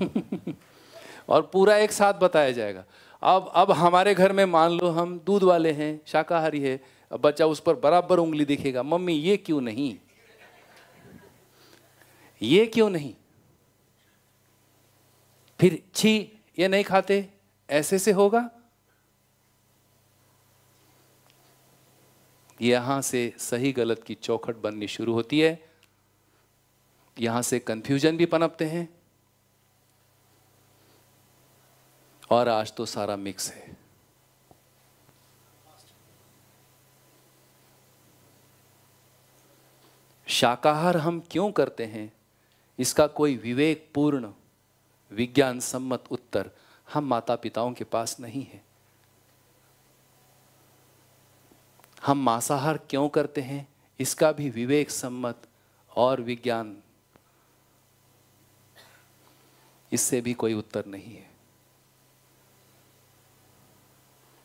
और पूरा एक साथ बताया जाएगा अब अब हमारे घर में मान लो हम दूध वाले हैं शाकाहारी है अब बच्चा उस पर बराबर उंगली दिखेगा मम्मी ये क्यों नहीं ये क्यों नहीं फिर छी ये नहीं खाते ऐसे से होगा यहां से सही गलत की चौखट बननी शुरू होती है यहां से कंफ्यूजन भी पनपते हैं और आज तो सारा मिक्स है शाकाहार हम क्यों करते हैं इसका कोई विवेकपूर्ण विज्ञान सम्मत उत्तर हम माता पिताओं के पास नहीं है हम मांसाहार क्यों करते हैं इसका भी विवेक सम्मत और विज्ञान इससे भी कोई उत्तर नहीं है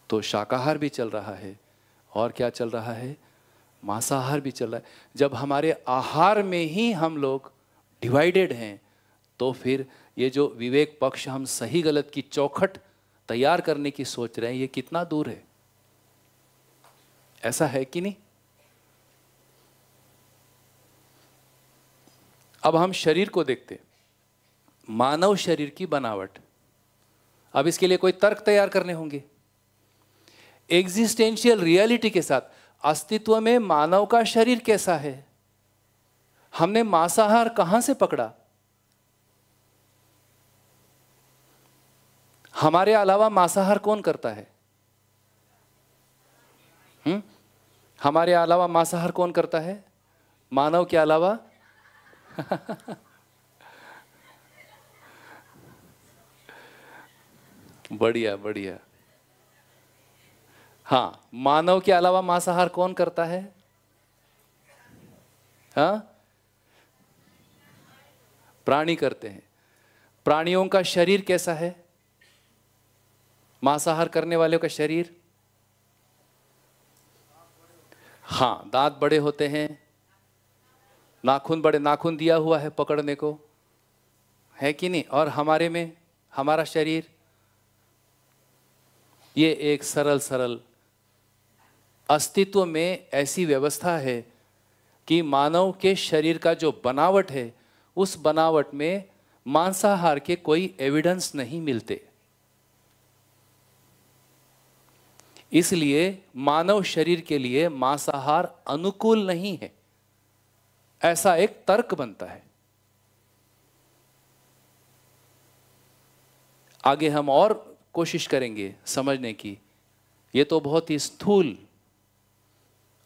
तो शाकाहार भी चल रहा है और क्या चल रहा है मांसाहार भी चल रहा है जब हमारे आहार में ही हम लोग डिवाइडेड हैं तो फिर ये जो विवेक पक्ष हम सही गलत की चौखट तैयार करने की सोच रहे हैं ये कितना दूर है ऐसा है कि नहीं अब हम शरीर को देखते मानव शरीर की बनावट अब इसके लिए कोई तर्क तैयार करने होंगे एग्जिस्टेंशियल रियलिटी के साथ अस्तित्व में मानव का शरीर कैसा है हमने मांसाहार कहां से पकड़ा हमारे अलावा मांसाहार कौन करता है हमारे अलावा मांसाहार कौन करता है मानव के अलावा बढ़िया बढ़िया हाँ मानव के अलावा मांसाहार कौन करता है हाँ प्राणी करते हैं प्राणियों का शरीर कैसा है मांसाहार करने वालों का शरीर हाँ दांत बड़े होते हैं नाखून बड़े नाखून दिया हुआ है पकड़ने को है कि नहीं और हमारे में हमारा शरीर ये एक सरल सरल अस्तित्व में ऐसी व्यवस्था है कि मानव के शरीर का जो बनावट है उस बनावट में मांसाहार के कोई एविडेंस नहीं मिलते इसलिए मानव शरीर के लिए मांसाहार अनुकूल नहीं है ऐसा एक तर्क बनता है आगे हम और कोशिश करेंगे समझने की यह तो बहुत ही स्थूल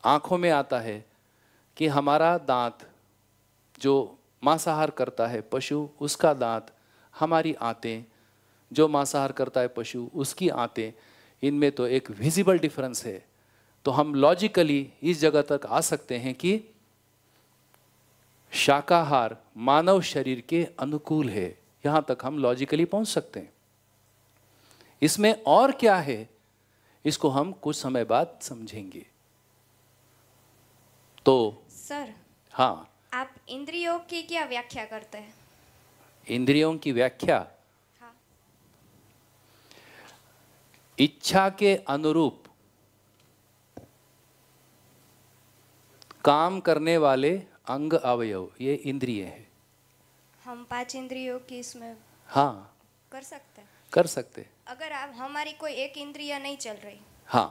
आंखों में आता है कि हमारा दांत जो मांसाहार करता है पशु उसका दांत हमारी आते जो मांसाहार करता है पशु उसकी आते इनमें तो एक विजिबल डिफरेंस है तो हम लॉजिकली इस जगह तक आ सकते हैं कि शाकाहार मानव शरीर के अनुकूल है यहां तक हम लॉजिकली पहुंच सकते हैं इसमें और क्या है इसको हम कुछ समय बाद समझेंगे तो सर हाँ आप इंद्रियों की क्या व्याख्या करते हैं इंद्रियों की व्याख्या इच्छा के अनुरूप काम करने वाले अंग अवयव ये इंद्रिय हैं हम पांच इंद्रियों की इसमें हाँ कर सकते कर सकते अगर आप हमारी कोई एक इंद्रिया नहीं चल रही हाँ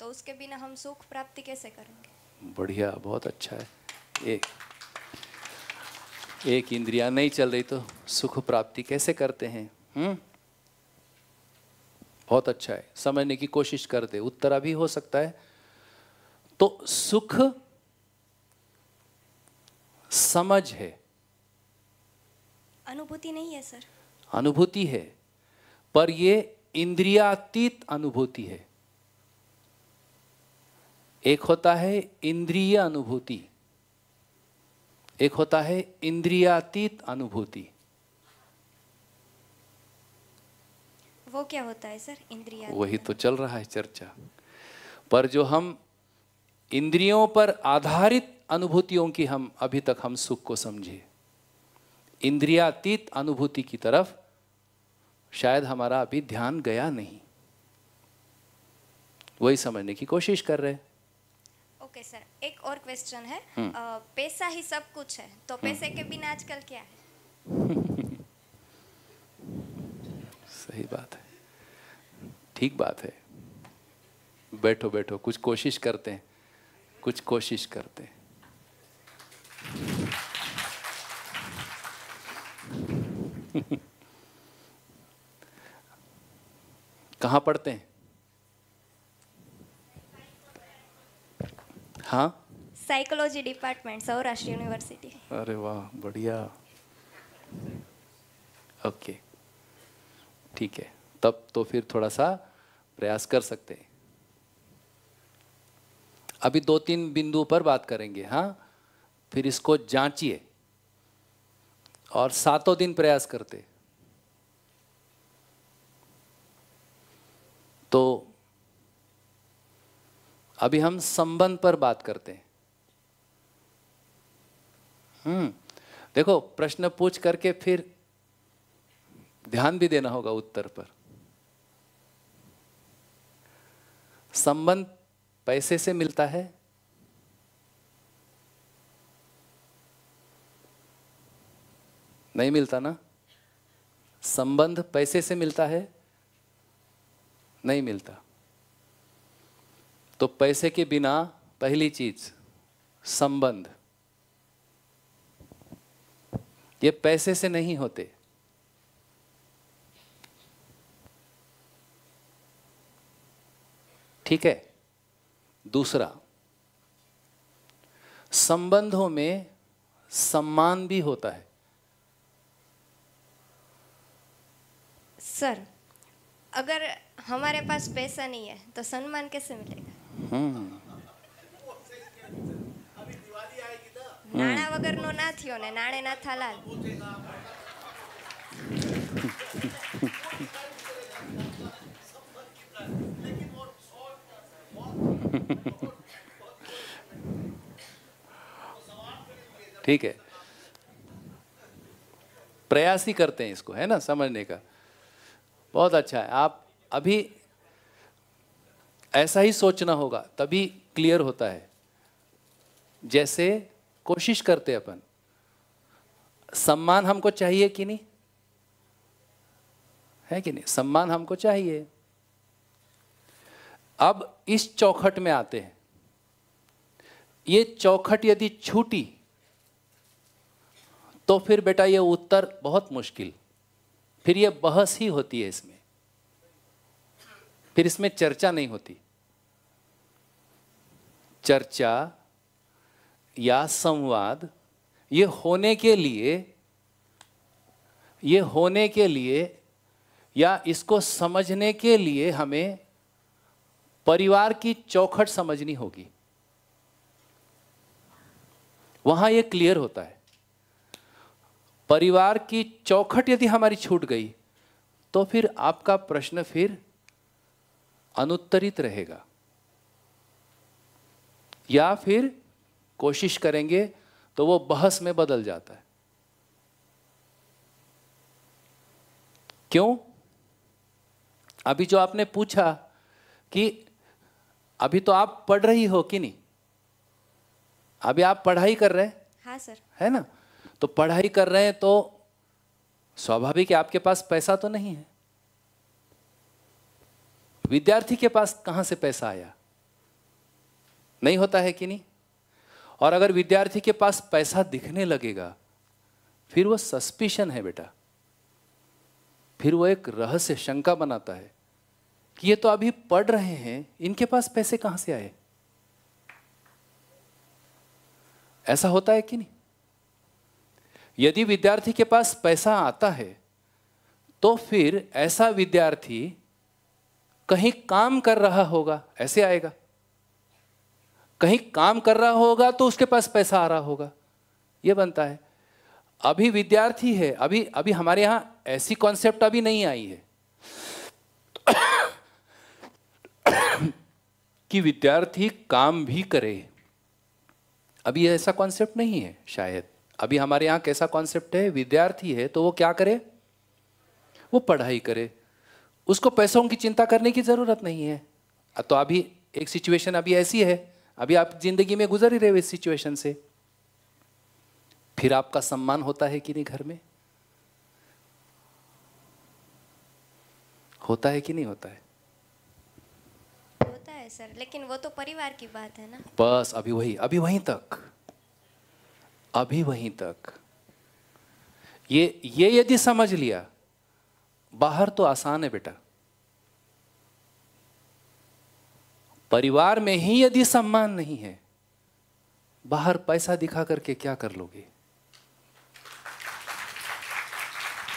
तो उसके बिना हम सुख प्राप्ति कैसे करेंगे बढ़िया बहुत अच्छा है एक एक इंद्रिया नहीं चल रही तो सुख प्राप्ति कैसे करते हैं हुँ? हम्म? बहुत अच्छा है समझने की कोशिश कर दे उत्तरा भी हो सकता है तो सुख समझ है अनुभूति नहीं है सर अनुभूति है पर ये इंद्रियातीत अनुभूति है एक होता है इंद्रिय अनुभूति एक होता है इंद्रियातीत अनुभूति वो क्या होता है सर इंद्रिया वही तो चल रहा है चर्चा पर जो हम इंद्रियों पर आधारित अनुभूतियों की हम अभी तक हम सुख को समझे इंद्रियातीत अनुभूति की तरफ शायद हमारा अभी ध्यान गया नहीं वही समझने की कोशिश कर रहे ओके सर एक और क्वेश्चन है आ, हम्म। पैसा ही सब कुछ है तो हम्म। पैसे के बिना आजकल क्या है सही बात है ठीक बात है बैठो बैठो कुछ कोशिश करते हैं कुछ कोशिश करते हैं कहाँ पढ़ते हैं हाँ साइकोलॉजी डिपार्टमेंट सौराष्ट्र यूनिवर्सिटी अरे वाह बढ़िया ओके ठीक है तब तो फिर थोड़ा सा प्रयास कर सकते हैं अभी दो तीन बिंदु पर बात करेंगे हाँ फिर इसको जांचिए और सातों दिन प्रयास करते तो अभी हम संबंध पर बात करते हैं हम्म देखो प्रश्न पूछ करके फिर ध्यान भी देना होगा उत्तर पर संबंध पैसे से मिलता है नहीं मिलता ना संबंध पैसे से मिलता है नहीं मिलता तो पैसे के बिना पहली चीज संबंध ये पैसे से नहीं होते ठीक है दूसरा संबंधों में सम्मान भी होता है सर अगर हमारे पास पैसा नहीं है तो सम्मान कैसे मिलेगा हम्म। नाणा नो ना थियो ने नाणे ना थालाल ठीक है प्रयास ही करते हैं इसको है ना समझने का बहुत अच्छा है आप अभी ऐसा ही सोचना होगा तभी क्लियर होता है जैसे कोशिश करते अपन सम्मान हमको चाहिए कि नहीं है कि नहीं सम्मान हमको चाहिए अब इस चौखट में आते हैं ये चौखट यदि छूटी तो फिर बेटा ये उत्तर बहुत मुश्किल फिर ये बहस ही होती है इसमें फिर इसमें चर्चा नहीं होती चर्चा या संवाद ये होने के लिए ये होने के लिए या इसको समझने के लिए हमें परिवार की चौखट समझनी होगी वहां यह क्लियर होता है परिवार की चौखट यदि हमारी छूट गई तो फिर आपका प्रश्न फिर अनुत्तरित रहेगा या फिर कोशिश करेंगे तो वो बहस में बदल जाता है क्यों अभी जो आपने पूछा कि अभी तो आप पढ़ रही हो कि नहीं अभी आप पढ़ाई कर रहे हैं हाँ सर है ना तो पढ़ाई कर रहे हैं तो स्वाभाविक है आपके पास पैसा तो नहीं है विद्यार्थी के पास कहां से पैसा आया नहीं होता है कि नहीं और अगर विद्यार्थी के पास पैसा दिखने लगेगा फिर वो सस्पिशन है बेटा फिर वो एक रहस्य शंका बनाता है कि ये तो अभी पढ़ रहे हैं इनके पास पैसे कहां से आए ऐसा होता है कि नहीं यदि विद्यार्थी के पास पैसा आता है तो फिर ऐसा विद्यार्थी कहीं काम कर रहा होगा ऐसे आएगा कहीं काम कर रहा होगा तो उसके पास पैसा आ रहा होगा ये बनता है अभी विद्यार्थी है अभी अभी हमारे यहां ऐसी कॉन्सेप्ट अभी नहीं आई है कि विद्यार्थी काम भी करे अभी ऐसा कॉन्सेप्ट नहीं है शायद अभी हमारे यहां कैसा कॉन्सेप्ट है विद्यार्थी है तो वो क्या करे वो पढ़ाई करे उसको पैसों की चिंता करने की ज़रूरत नहीं है तो अभी एक सिचुएशन अभी ऐसी है अभी आप जिंदगी में गुजर ही रहे हो इस सिचुएशन से फिर आपका सम्मान होता है कि नहीं घर में होता है कि नहीं होता है है सर लेकिन वो तो परिवार की बात है ना बस अभी वही अभी वहीं तक अभी वहीं तक ये ये यदि समझ लिया बाहर तो आसान है बेटा परिवार में ही यदि सम्मान नहीं है बाहर पैसा दिखा करके क्या कर लोगे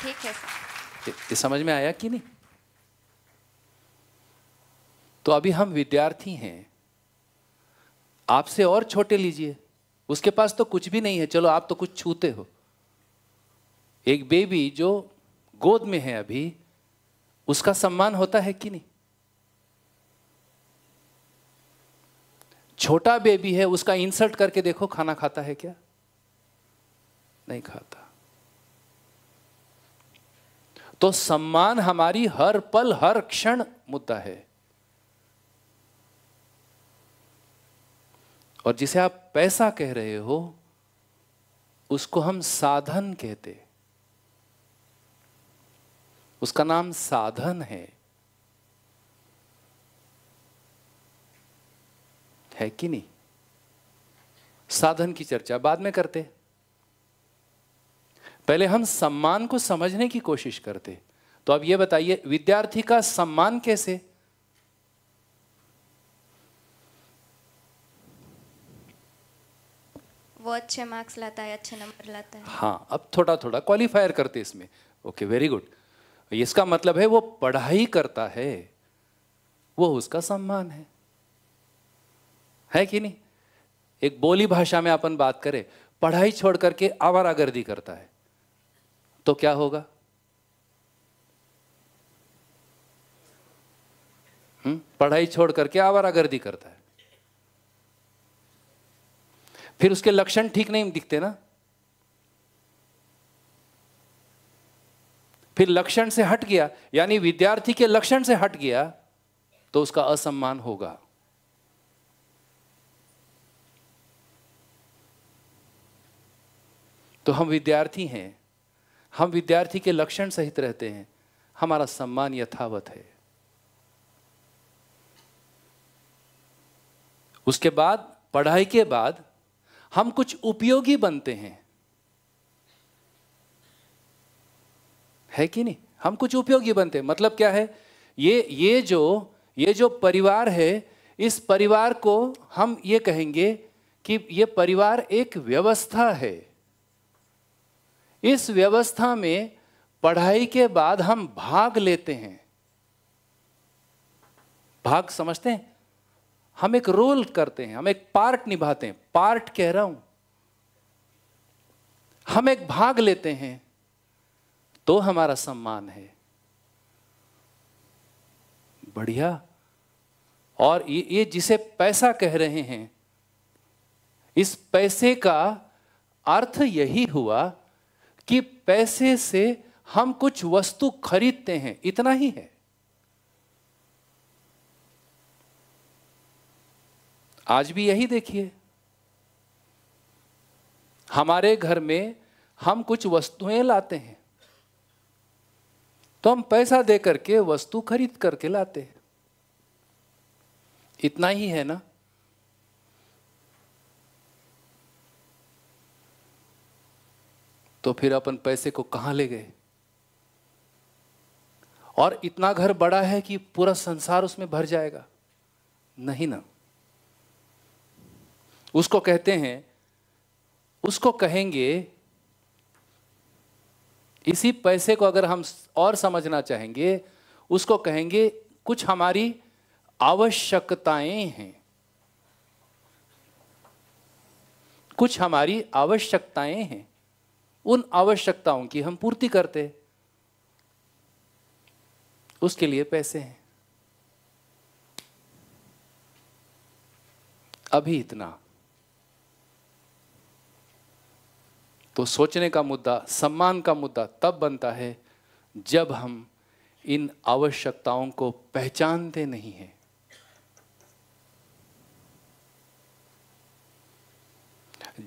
ठीक है ये समझ में आया कि नहीं तो अभी हम विद्यार्थी हैं आपसे और छोटे लीजिए उसके पास तो कुछ भी नहीं है चलो आप तो कुछ छूते हो एक बेबी जो गोद में है अभी उसका सम्मान होता है कि नहीं छोटा बेबी है उसका इंसल्ट करके देखो खाना खाता है क्या नहीं खाता तो सम्मान हमारी हर पल हर क्षण मुद्दा है और जिसे आप पैसा कह रहे हो उसको हम साधन कहते उसका नाम साधन है है कि नहीं साधन की चर्चा बाद में करते पहले हम सम्मान को समझने की कोशिश करते तो अब यह बताइए विद्यार्थी का सम्मान कैसे वो अच्छे मार्क्स लाता है अच्छे नंबर लाता है हाँ अब थोड़ा थोड़ा क्वालिफायर करते इसमें ओके वेरी गुड इसका मतलब है वो पढ़ाई करता है वो उसका सम्मान है है कि नहीं एक बोली भाषा में अपन बात करें पढ़ाई छोड़ करके आवारागर्दी करता है तो क्या होगा हुँ? हम्म, पढ़ाई छोड़ करके आवारागर्दी करता है फिर उसके लक्षण ठीक नहीं दिखते ना फिर लक्षण से हट गया यानी विद्यार्थी के लक्षण से हट गया तो उसका असम्मान होगा तो हम विद्यार्थी हैं हम विद्यार्थी के लक्षण सहित रहते हैं हमारा सम्मान यथावत है उसके बाद पढ़ाई के बाद हम कुछ उपयोगी बनते हैं है कि नहीं हम कुछ उपयोगी बनते हैं मतलब क्या है ये ये जो ये जो परिवार है इस परिवार को हम ये कहेंगे कि ये परिवार एक व्यवस्था है इस व्यवस्था में पढ़ाई के बाद हम भाग लेते हैं भाग समझते हैं हम एक रोल करते हैं हम एक पार्ट निभाते हैं पार्ट कह रहा हूं हम एक भाग लेते हैं तो हमारा सम्मान है बढ़िया और ये, ये जिसे पैसा कह रहे हैं इस पैसे का अर्थ यही हुआ कि पैसे से हम कुछ वस्तु खरीदते हैं इतना ही है आज भी यही देखिए हमारे घर में हम कुछ वस्तुएं लाते हैं तो हम पैसा दे करके वस्तु खरीद करके लाते हैं इतना ही है ना तो फिर अपन पैसे को कहां ले गए और इतना घर बड़ा है कि पूरा संसार उसमें भर जाएगा नहीं ना उसको कहते हैं उसको कहेंगे इसी पैसे को अगर हम और समझना चाहेंगे उसको कहेंगे कुछ हमारी आवश्यकताएं हैं कुछ हमारी आवश्यकताएं हैं उन आवश्यकताओं की हम पूर्ति करते उसके लिए पैसे हैं अभी इतना तो सोचने का मुद्दा सम्मान का मुद्दा तब बनता है जब हम इन आवश्यकताओं को पहचानते नहीं हैं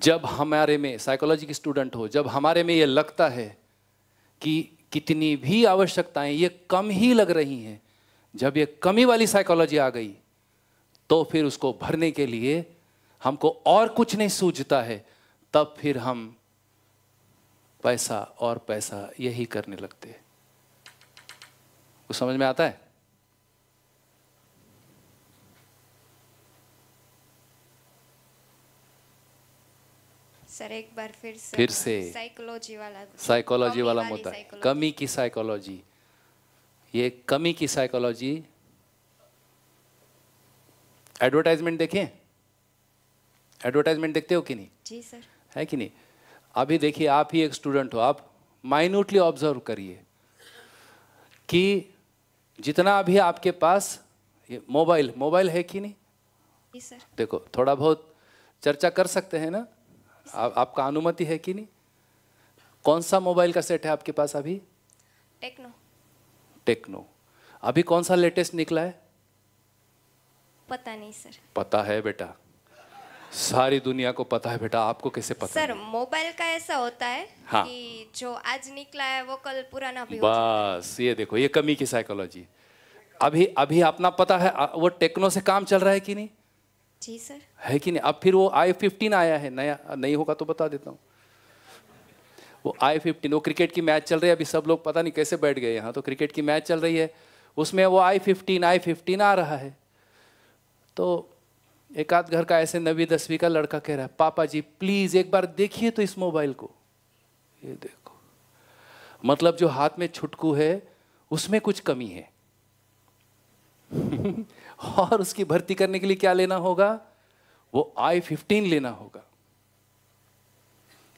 जब हमारे में साइकोलॉजी की स्टूडेंट हो जब हमारे में ये लगता है कि कितनी भी आवश्यकताएं ये कम ही लग रही हैं जब ये कमी वाली साइकोलॉजी आ गई तो फिर उसको भरने के लिए हमको और कुछ नहीं सूझता है तब फिर हम पैसा और पैसा यही करने लगते हैं कुछ समझ में आता है सर एक बार फिर से फिर से साइकोलॉजी वाला साइकोलॉजी वाला मुद्दा कमी की साइकोलॉजी ये कमी की साइकोलॉजी एडवर्टाइजमेंट देखें एडवर्टाइजमेंट देखते हो कि नहीं जी सर है कि नहीं अभी देखिए आप ही एक स्टूडेंट हो आप माइन्यूटली ऑब्जर्व करिए कि जितना अभी आपके पास मोबाइल मोबाइल है कि नहीं सर देखो थोड़ा बहुत चर्चा कर सकते हैं ना आ, आपका अनुमति है कि नहीं कौन सा मोबाइल का सेट है आपके पास अभी टेक्नो टेक्नो अभी कौन सा लेटेस्ट निकला है पता नहीं सर पता है बेटा सारी दुनिया को पता है बेटा आपको कैसे पता सर मोबाइल का ऐसा होता है हाँ। कि जो आज निकला है वो कल पुराना भी बस ये देखो ये कमी की साइकोलॉजी अभी अभी अपना पता है वो टेक्नो से काम चल रहा है कि नहीं जी सर है कि नहीं अब फिर वो आई फिफ्टीन आया है नया नहीं होगा तो बता देता हूँ वो आई फिफ्टीन वो क्रिकेट की मैच चल रही है अभी सब लोग पता नहीं कैसे बैठ गए यहाँ तो क्रिकेट की मैच चल रही है उसमें वो आई फिफ्टीन आई फिफ्टीन आ रहा है तो एक आध घर का ऐसे नवी दसवीं का लड़का कह रहा है पापा जी प्लीज एक बार देखिए तो इस मोबाइल को ये देखो मतलब जो हाथ में छुटकू है उसमें कुछ कमी है और उसकी भर्ती करने के लिए क्या लेना होगा वो आई फिफ्टीन लेना होगा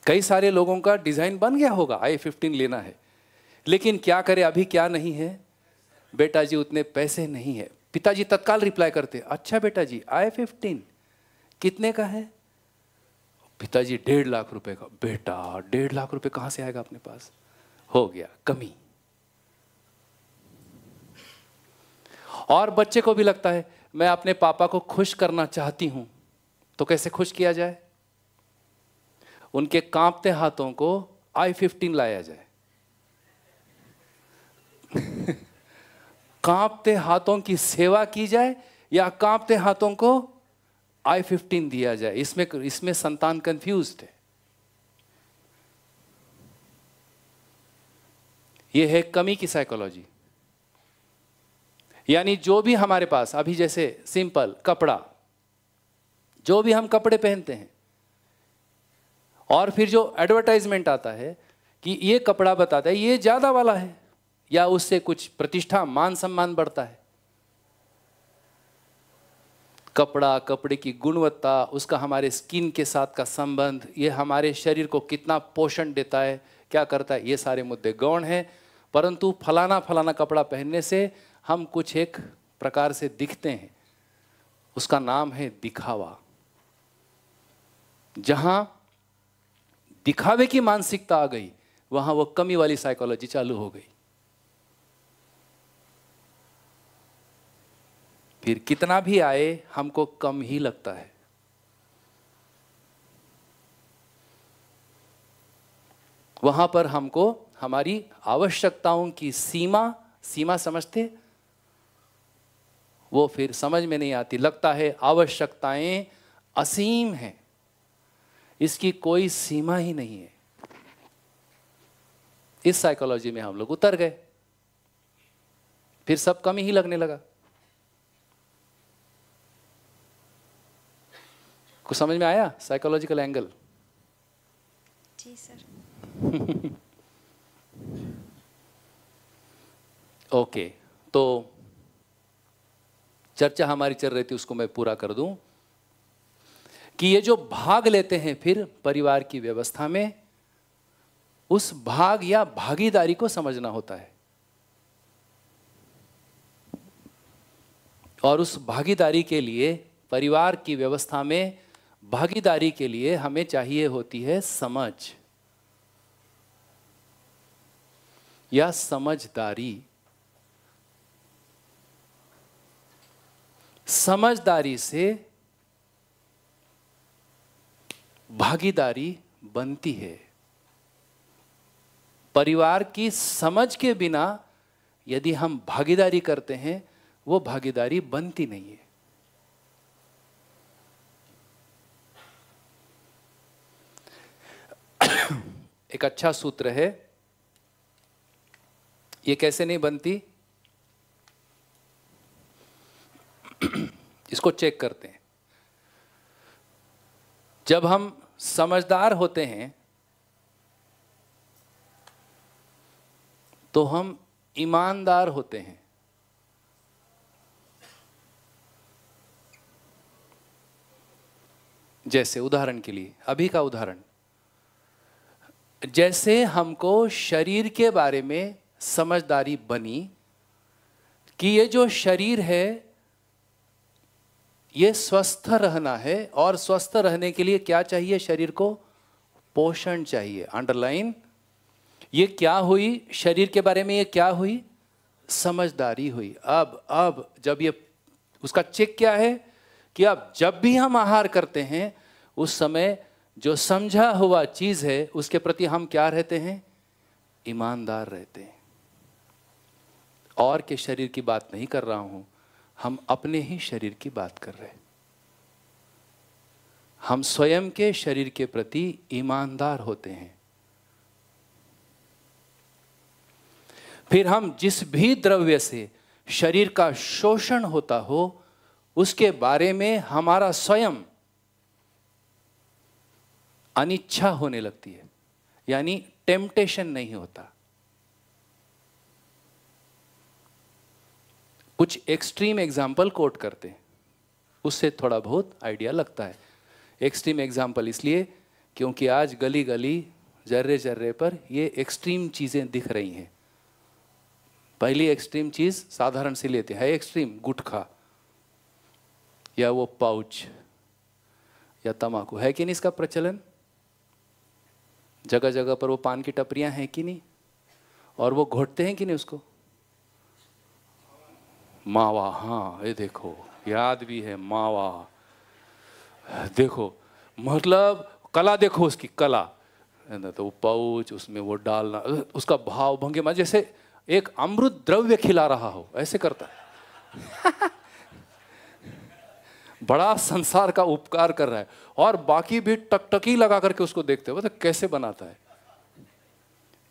कई सारे लोगों का डिजाइन बन गया होगा आई फिफ्टीन लेना है लेकिन क्या करे अभी क्या नहीं है बेटा जी उतने पैसे नहीं है पिताजी तत्काल रिप्लाई करते अच्छा बेटा जी आई फिफ्टीन कितने का है पिताजी डेढ़ लाख रुपए का बेटा डेढ़ लाख रुपए कहां से आएगा अपने पास हो गया कमी और बच्चे को भी लगता है मैं अपने पापा को खुश करना चाहती हूं तो कैसे खुश किया जाए उनके कांपते हाथों को आई फिफ्टीन लाया जाए कांपते हाथों की सेवा की जाए या कांपते हाथों को आई फिफ्टीन दिया जाए इसमें इसमें संतान कंफ्यूज है यह है कमी की साइकोलॉजी यानी जो भी हमारे पास अभी जैसे सिंपल कपड़ा जो भी हम कपड़े पहनते हैं और फिर जो एडवर्टाइजमेंट आता है कि ये कपड़ा बताता है ये ज़्यादा वाला है या उससे कुछ प्रतिष्ठा मान सम्मान बढ़ता है कपड़ा कपड़े की गुणवत्ता उसका हमारे स्किन के साथ का संबंध ये हमारे शरीर को कितना पोषण देता है क्या करता है ये सारे मुद्दे गौण हैं परंतु फलाना फलाना कपड़ा पहनने से हम कुछ एक प्रकार से दिखते हैं उसका नाम है दिखावा जहां दिखावे की मानसिकता आ गई वहां वो कमी वाली साइकोलॉजी चालू हो गई फिर कितना भी आए हमको कम ही लगता है वहां पर हमको हमारी आवश्यकताओं की सीमा सीमा समझते वो फिर समझ में नहीं आती लगता है आवश्यकताएं असीम हैं इसकी कोई सीमा ही नहीं है इस साइकोलॉजी में हम लोग उतर गए फिर सब कम ही लगने लगा आपको समझ में आया साइकोलॉजिकल एंगल जी सर ओके तो चर्चा हमारी चल रही थी उसको मैं पूरा कर दूं कि ये जो भाग लेते हैं फिर परिवार की व्यवस्था में उस भाग या भागीदारी को समझना होता है और उस भागीदारी के लिए परिवार की व्यवस्था में भागीदारी के लिए हमें चाहिए होती है समझ या समझदारी समझदारी से भागीदारी बनती है परिवार की समझ के बिना यदि हम भागीदारी करते हैं वो भागीदारी बनती नहीं है एक अच्छा सूत्र है ये कैसे नहीं बनती इसको चेक करते हैं जब हम समझदार होते हैं तो हम ईमानदार होते हैं जैसे उदाहरण के लिए अभी का उदाहरण जैसे हमको शरीर के बारे में समझदारी बनी कि ये जो शरीर है ये स्वस्थ रहना है और स्वस्थ रहने के लिए क्या चाहिए शरीर को पोषण चाहिए अंडरलाइन ये क्या हुई शरीर के बारे में ये क्या हुई समझदारी हुई अब अब जब ये उसका चेक क्या है कि अब जब भी हम आहार करते हैं उस समय जो समझा हुआ चीज़ है उसके प्रति हम क्या रहते हैं ईमानदार रहते हैं और के शरीर की बात नहीं कर रहा हूं हम अपने ही शरीर की बात कर रहे हैं हम स्वयं के शरीर के प्रति ईमानदार होते हैं फिर हम जिस भी द्रव्य से शरीर का शोषण होता हो उसके बारे में हमारा स्वयं अनिच्छा होने लगती है यानी टेम्पटेशन नहीं होता कुछ एक्सट्रीम एग्जाम्पल कोट करते उससे थोड़ा बहुत आइडिया लगता है एक्सट्रीम एग्जाम्पल इसलिए क्योंकि आज गली गली जर्रे जर्रे पर ये एक्सट्रीम चीज़ें दिख रही हैं पहली एक्सट्रीम चीज़ साधारण से लेते हैं एक्सट्रीम गुटखा या वो पाउच या तमाकू है कि नहीं इसका प्रचलन जगह जगह पर वो पान की टपरियां हैं कि नहीं और वो घोटते हैं कि नहीं उसको मावा हाँ ये देखो याद भी है मावा देखो मतलब कला देखो उसकी कला ना तो वो पाउच उसमें वो डालना उसका भाव भंगिमा जैसे एक अमृत द्रव्य खिला रहा हो ऐसे करता है बड़ा संसार का उपकार कर रहा है और बाकी भी टकटकी लगा करके उसको देखते हो तो कैसे बनाता है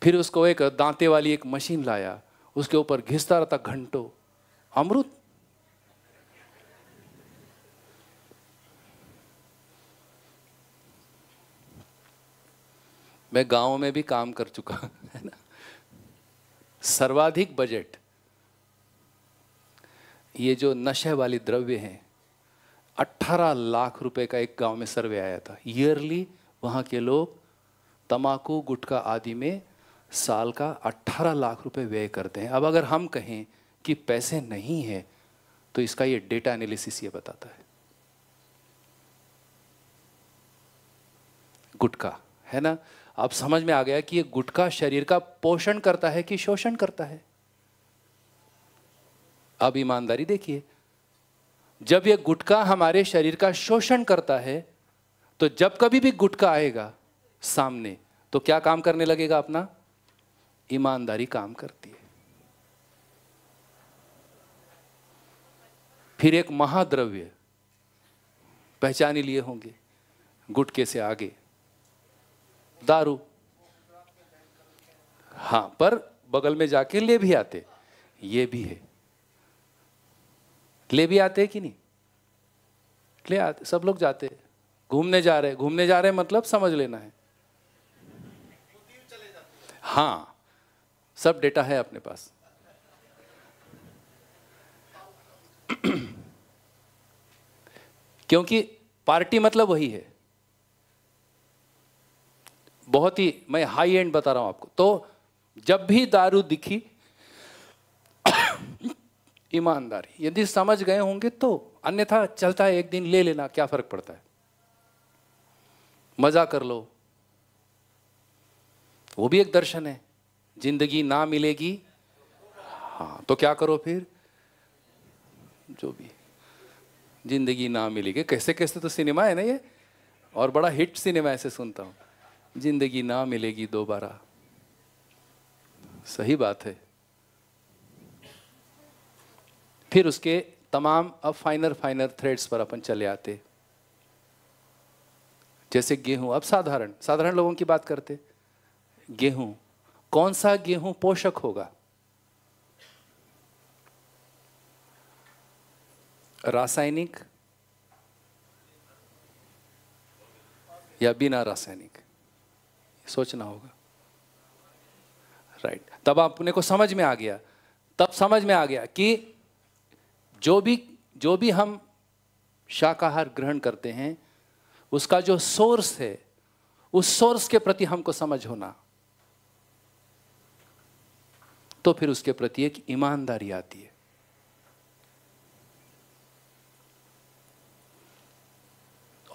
फिर उसको एक दांते वाली एक मशीन लाया उसके ऊपर घिसता रहता घंटों अमृत मैं गांव में भी काम कर चुका है ना सर्वाधिक बजट ये जो नशे वाली द्रव्य हैं 18 लाख रुपए का एक गांव में सर्वे आया था ईयरली वहां के लोग तमाकू गुटखा आदि में साल का 18 लाख रुपए व्यय करते हैं अब अगर हम कहें कि पैसे नहीं है तो इसका ये डेटा एनालिसिस ये बताता है गुटखा है ना अब समझ में आ गया कि ये गुटखा शरीर का पोषण करता है कि शोषण करता है अब ईमानदारी देखिए जब ये गुटका हमारे शरीर का शोषण करता है तो जब कभी भी गुटका आएगा सामने तो क्या काम करने लगेगा अपना ईमानदारी काम करती है फिर एक महाद्रव्य पहचान ही लिए होंगे गुटके से आगे दारू हाँ पर बगल में जाके ले भी आते ये भी है ले भी आते हैं कि नहीं ले आते सब लोग जाते हैं घूमने जा रहे घूमने जा रहे मतलब समझ लेना है हाँ सब डेटा है अपने पास क्योंकि पार्टी मतलब वही है बहुत ही मैं हाई एंड बता रहा हूं आपको तो जब भी दारू दिखी ईमानदारी यदि समझ गए होंगे तो अन्यथा चलता है एक दिन ले लेना क्या फर्क पड़ता है मजा कर लो वो भी एक दर्शन है जिंदगी ना मिलेगी हाँ तो क्या करो फिर जो भी जिंदगी ना मिलेगी कैसे कैसे तो सिनेमा है ना ये और बड़ा हिट सिनेमा ऐसे सुनता हूँ जिंदगी ना मिलेगी दोबारा सही बात है फिर उसके तमाम अब फाइनर फाइनर थ्रेड्स पर अपन चले आते जैसे गेहूं अब साधारण साधारण लोगों की बात करते गेहूं कौन सा गेहूं पोषक होगा रासायनिक या बिना रासायनिक सोचना होगा राइट तब आपने को समझ में आ गया तब समझ में आ गया कि जो भी जो भी हम शाकाहार ग्रहण करते हैं उसका जो सोर्स है उस सोर्स के प्रति हमको समझ होना तो फिर उसके प्रति एक ईमानदारी आती है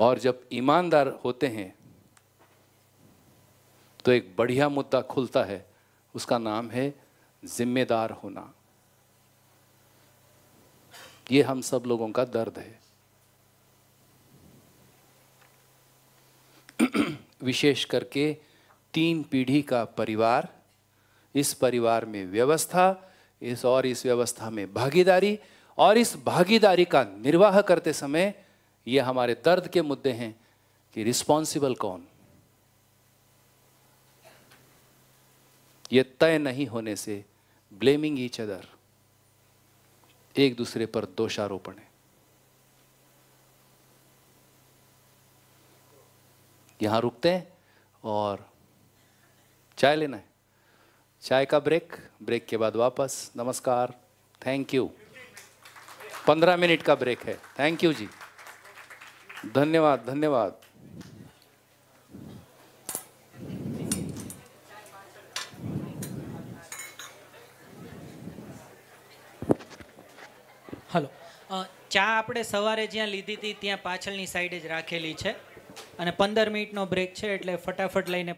और जब ईमानदार होते हैं तो एक बढ़िया मुद्दा खुलता है उसका नाम है जिम्मेदार होना ये हम सब लोगों का दर्द है विशेष करके तीन पीढ़ी का परिवार इस परिवार में व्यवस्था इस और इस व्यवस्था में भागीदारी और इस भागीदारी का निर्वाह करते समय ये हमारे दर्द के मुद्दे हैं कि रिस्पॉन्सिबल कौन ये तय नहीं होने से ब्लेमिंग ईच अदर एक दूसरे पर दोषारोपण है यहां रुकते हैं और चाय लेना है चाय का ब्रेक ब्रेक के बाद वापस नमस्कार थैंक यू पंद्रह मिनट का ब्रेक है थैंक यू जी धन्यवाद धन्यवाद ચા આપણે સવારે જ્યાં લીધી હતી ત્યાં પાછળની સાઈડે જ રાખેલી છે અને પંદર મિનિટનો બ્રેક છે એટલે ફટાફટ લઈને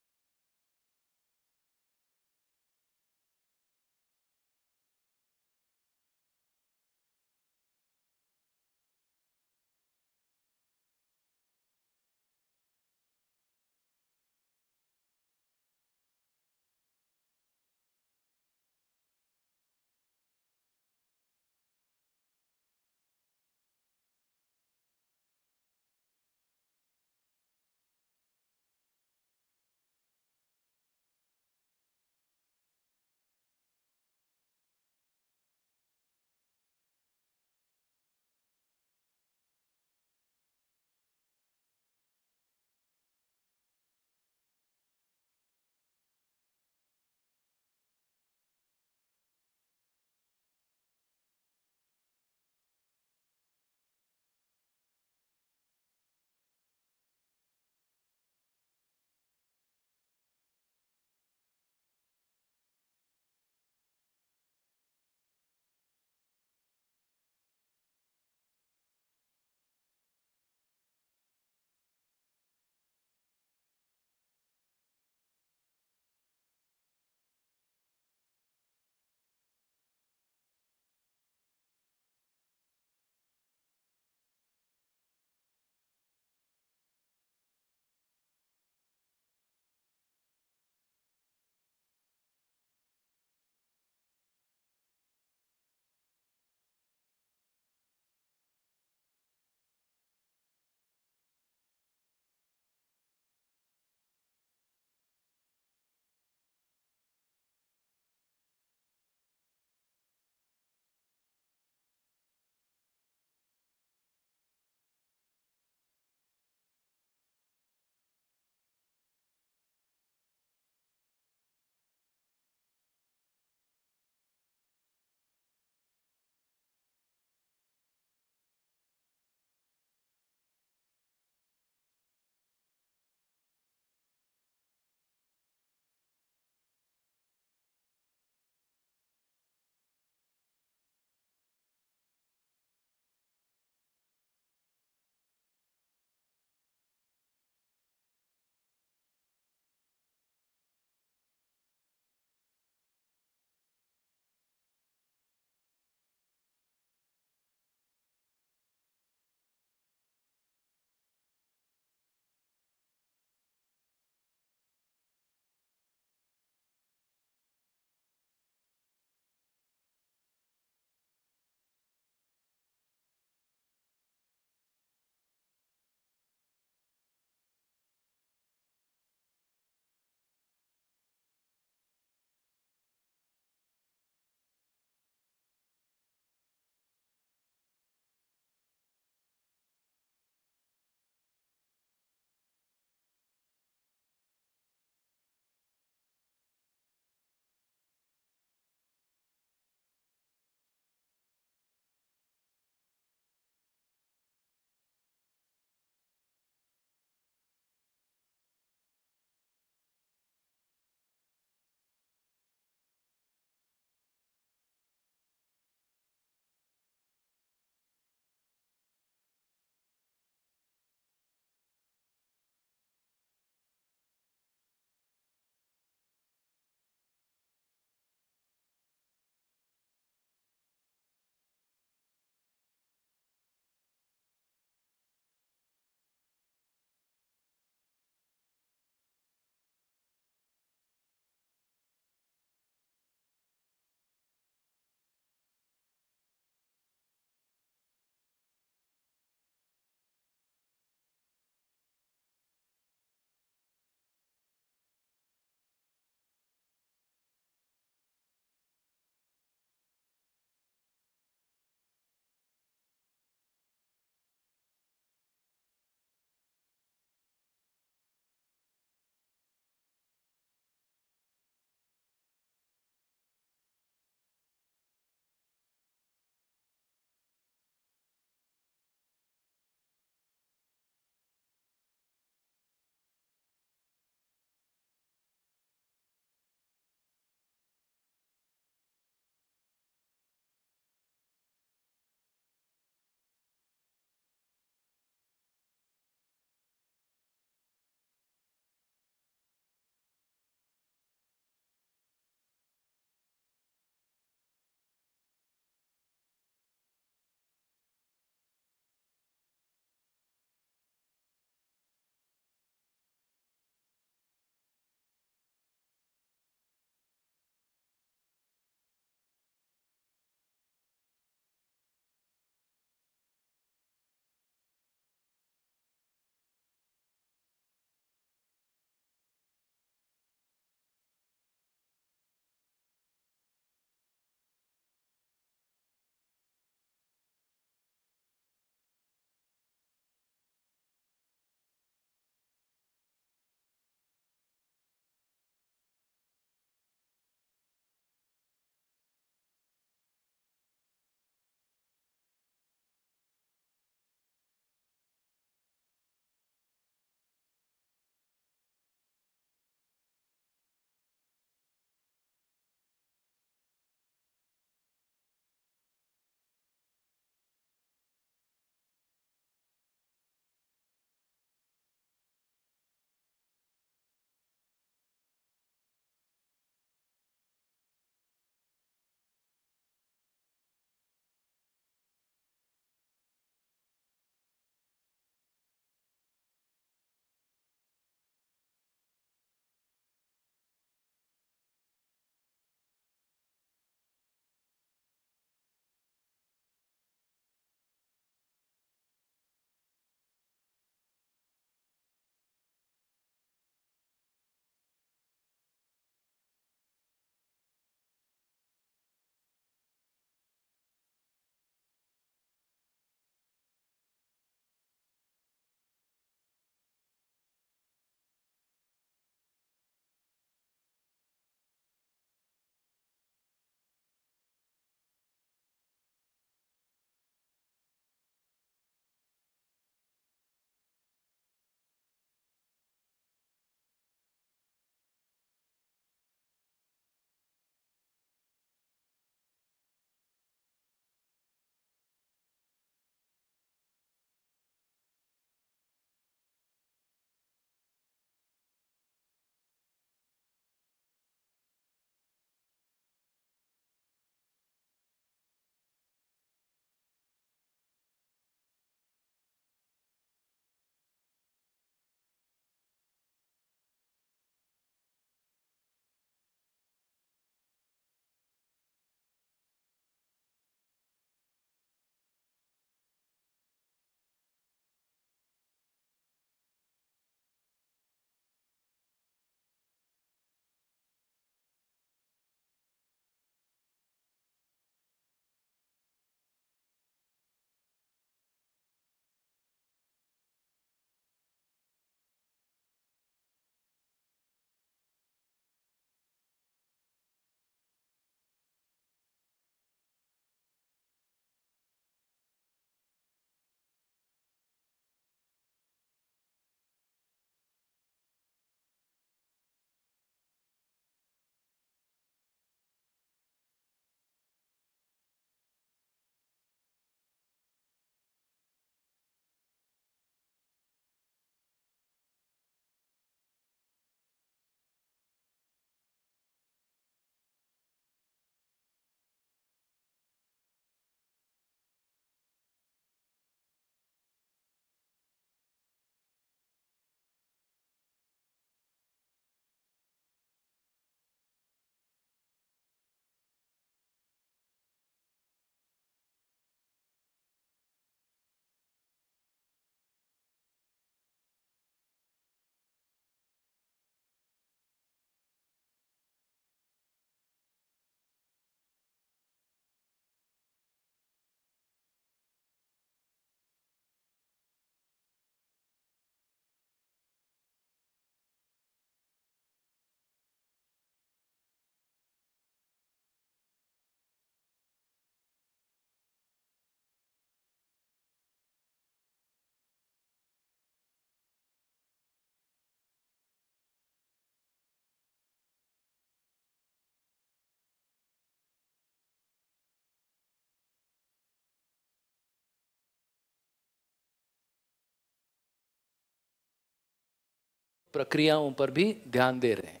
प्रक्रियाओं पर भी ध्यान दे रहे हैं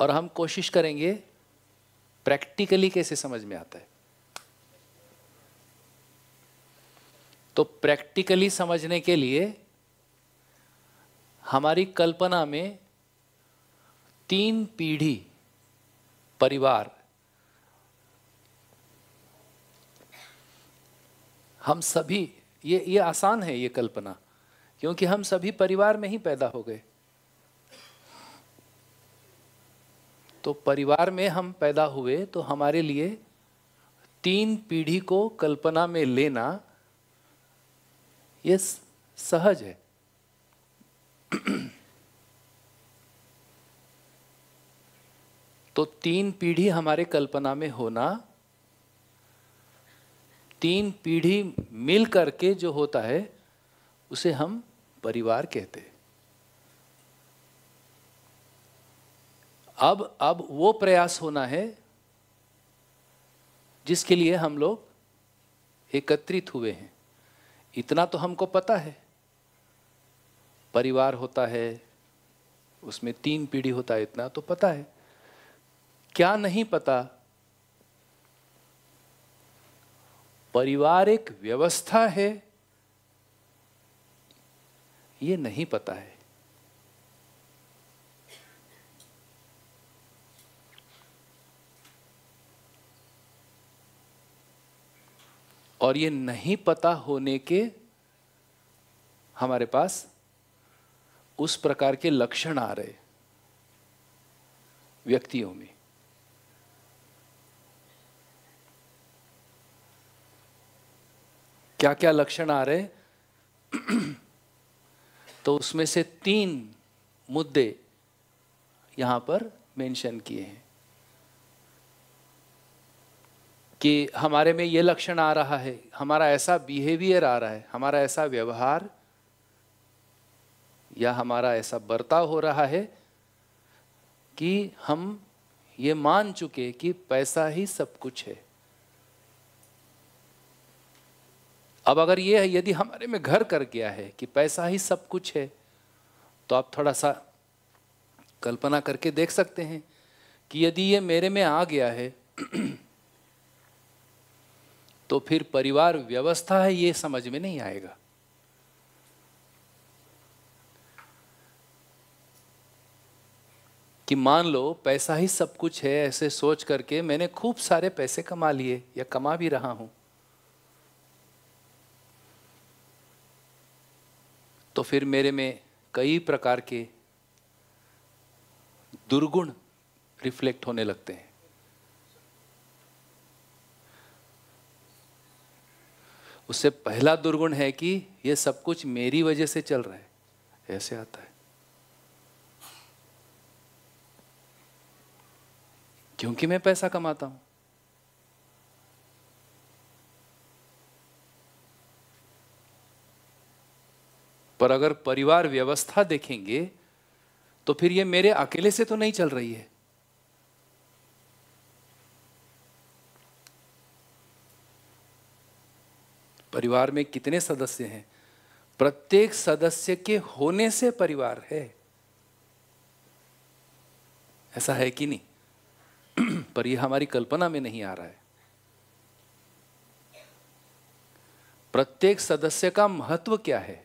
और हम कोशिश करेंगे प्रैक्टिकली कैसे समझ में आता है तो प्रैक्टिकली समझने के लिए हमारी कल्पना में तीन पीढ़ी परिवार हम सभी ये ये आसान है ये कल्पना क्योंकि हम सभी परिवार में ही पैदा हो गए तो परिवार में हम पैदा हुए तो हमारे लिए तीन पीढ़ी को कल्पना में लेना ये सहज है तो तीन पीढ़ी हमारे कल्पना में होना तीन पीढ़ी मिल करके जो होता है उसे हम परिवार कहते अब अब वो प्रयास होना है जिसके लिए हम लोग एकत्रित हुए हैं इतना तो हमको पता है परिवार होता है उसमें तीन पीढ़ी होता है इतना तो पता है क्या नहीं पता परिवार एक व्यवस्था है ये नहीं पता है और ये नहीं पता होने के हमारे पास उस प्रकार के लक्षण आ रहे व्यक्तियों में क्या क्या लक्षण आ रहे तो उसमें से तीन मुद्दे यहाँ पर मेंशन किए हैं कि हमारे में ये लक्षण आ रहा है हमारा ऐसा बिहेवियर आ रहा है हमारा ऐसा व्यवहार या हमारा ऐसा बर्ताव हो रहा है कि हम ये मान चुके कि पैसा ही सब कुछ है अब अगर ये है यदि हमारे में घर कर गया है कि पैसा ही सब कुछ है तो आप थोड़ा सा कल्पना करके देख सकते हैं कि यदि ये मेरे में आ गया है तो फिर परिवार व्यवस्था है ये समझ में नहीं आएगा कि मान लो पैसा ही सब कुछ है ऐसे सोच करके मैंने खूब सारे पैसे कमा लिए या कमा भी रहा हूं तो फिर मेरे में कई प्रकार के दुर्गुण रिफ्लेक्ट होने लगते हैं उससे पहला दुर्गुण है कि यह सब कुछ मेरी वजह से चल रहा है ऐसे आता है क्योंकि मैं पैसा कमाता हूं पर अगर परिवार व्यवस्था देखेंगे तो फिर ये मेरे अकेले से तो नहीं चल रही है परिवार में कितने सदस्य हैं प्रत्येक सदस्य के होने से परिवार है ऐसा है कि नहीं पर यह हमारी कल्पना में नहीं आ रहा है प्रत्येक सदस्य का महत्व क्या है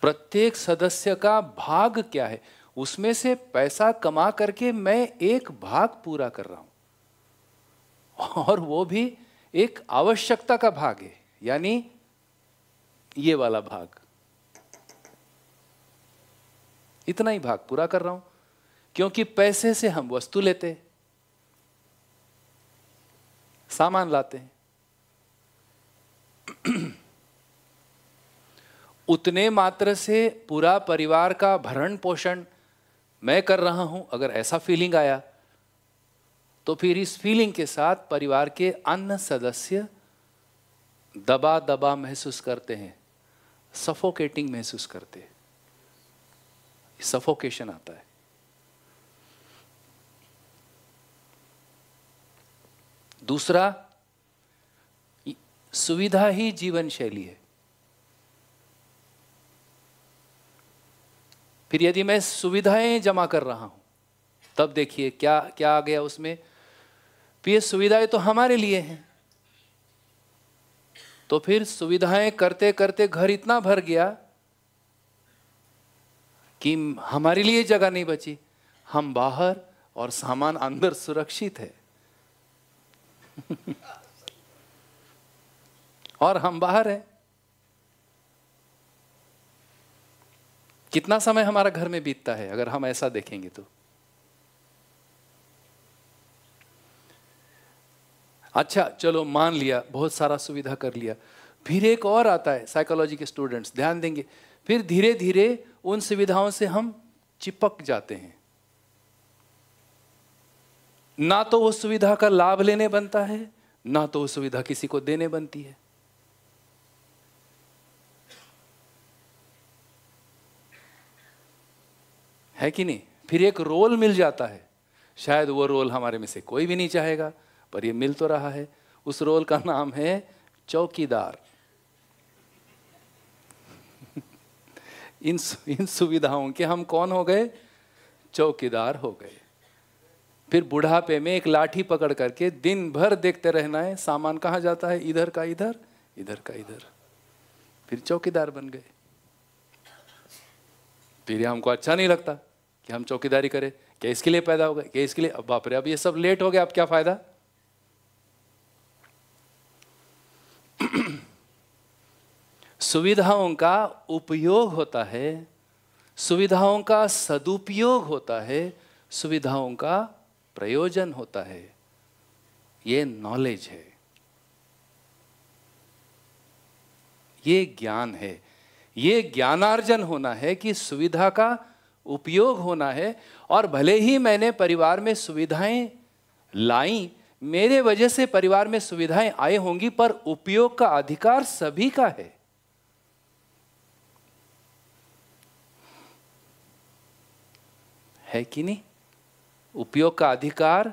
प्रत्येक सदस्य का भाग क्या है उसमें से पैसा कमा करके मैं एक भाग पूरा कर रहा हूं और वो भी एक आवश्यकता का भाग है यानी ये वाला भाग इतना ही भाग पूरा कर रहा हूं क्योंकि पैसे से हम वस्तु लेते हैं सामान लाते हैं उतने मात्र से पूरा परिवार का भरण पोषण मैं कर रहा हूं अगर ऐसा फीलिंग आया तो फिर इस फीलिंग के साथ परिवार के अन्य सदस्य दबा दबा महसूस करते हैं सफोकेटिंग महसूस करते हैं सफोकेशन आता है दूसरा सुविधा ही जीवन शैली है फिर यदि मैं सुविधाएं जमा कर रहा हूं तब देखिए क्या क्या आ गया उसमें फिर ये सुविधाएं तो हमारे लिए हैं तो फिर सुविधाएं करते करते घर इतना भर गया कि हमारे लिए जगह नहीं बची हम बाहर और सामान अंदर सुरक्षित है और हम बाहर हैं कितना समय हमारा घर में बीतता है अगर हम ऐसा देखेंगे तो अच्छा चलो मान लिया बहुत सारा सुविधा कर लिया फिर एक और आता है साइकोलॉजी के स्टूडेंट्स ध्यान देंगे फिर धीरे धीरे उन सुविधाओं से हम चिपक जाते हैं ना तो वो सुविधा का लाभ लेने बनता है ना तो वो सुविधा किसी को देने बनती है है कि नहीं फिर एक रोल मिल जाता है शायद वो रोल हमारे में से कोई भी नहीं चाहेगा पर ये मिल तो रहा है उस रोल का नाम है चौकीदार इन इन सुविधाओं के हम कौन हो गए चौकीदार हो गए फिर बुढ़ापे में एक लाठी पकड़ करके दिन भर देखते रहना है सामान कहाँ जाता है इधर का इधर इधर का इधर फिर चौकीदार बन गए फिर हमको अच्छा नहीं लगता कि हम चौकीदारी करें क्या इसके लिए पैदा हो गए क्या इसके लिए अब बाप रे अब ये सब लेट हो गया अब क्या फ़ायदा सुविधाओं का उपयोग होता है सुविधाओं का सदुपयोग होता है सुविधाओं का प्रयोजन होता है ये नॉलेज है ये ज्ञान है ये ज्ञानार्जन होना है कि सुविधा का उपयोग होना है और भले ही मैंने परिवार में सुविधाएं लाई मेरे वजह से परिवार में सुविधाएं आए होंगी पर उपयोग का अधिकार सभी का है है कि नहीं उपयोग का अधिकार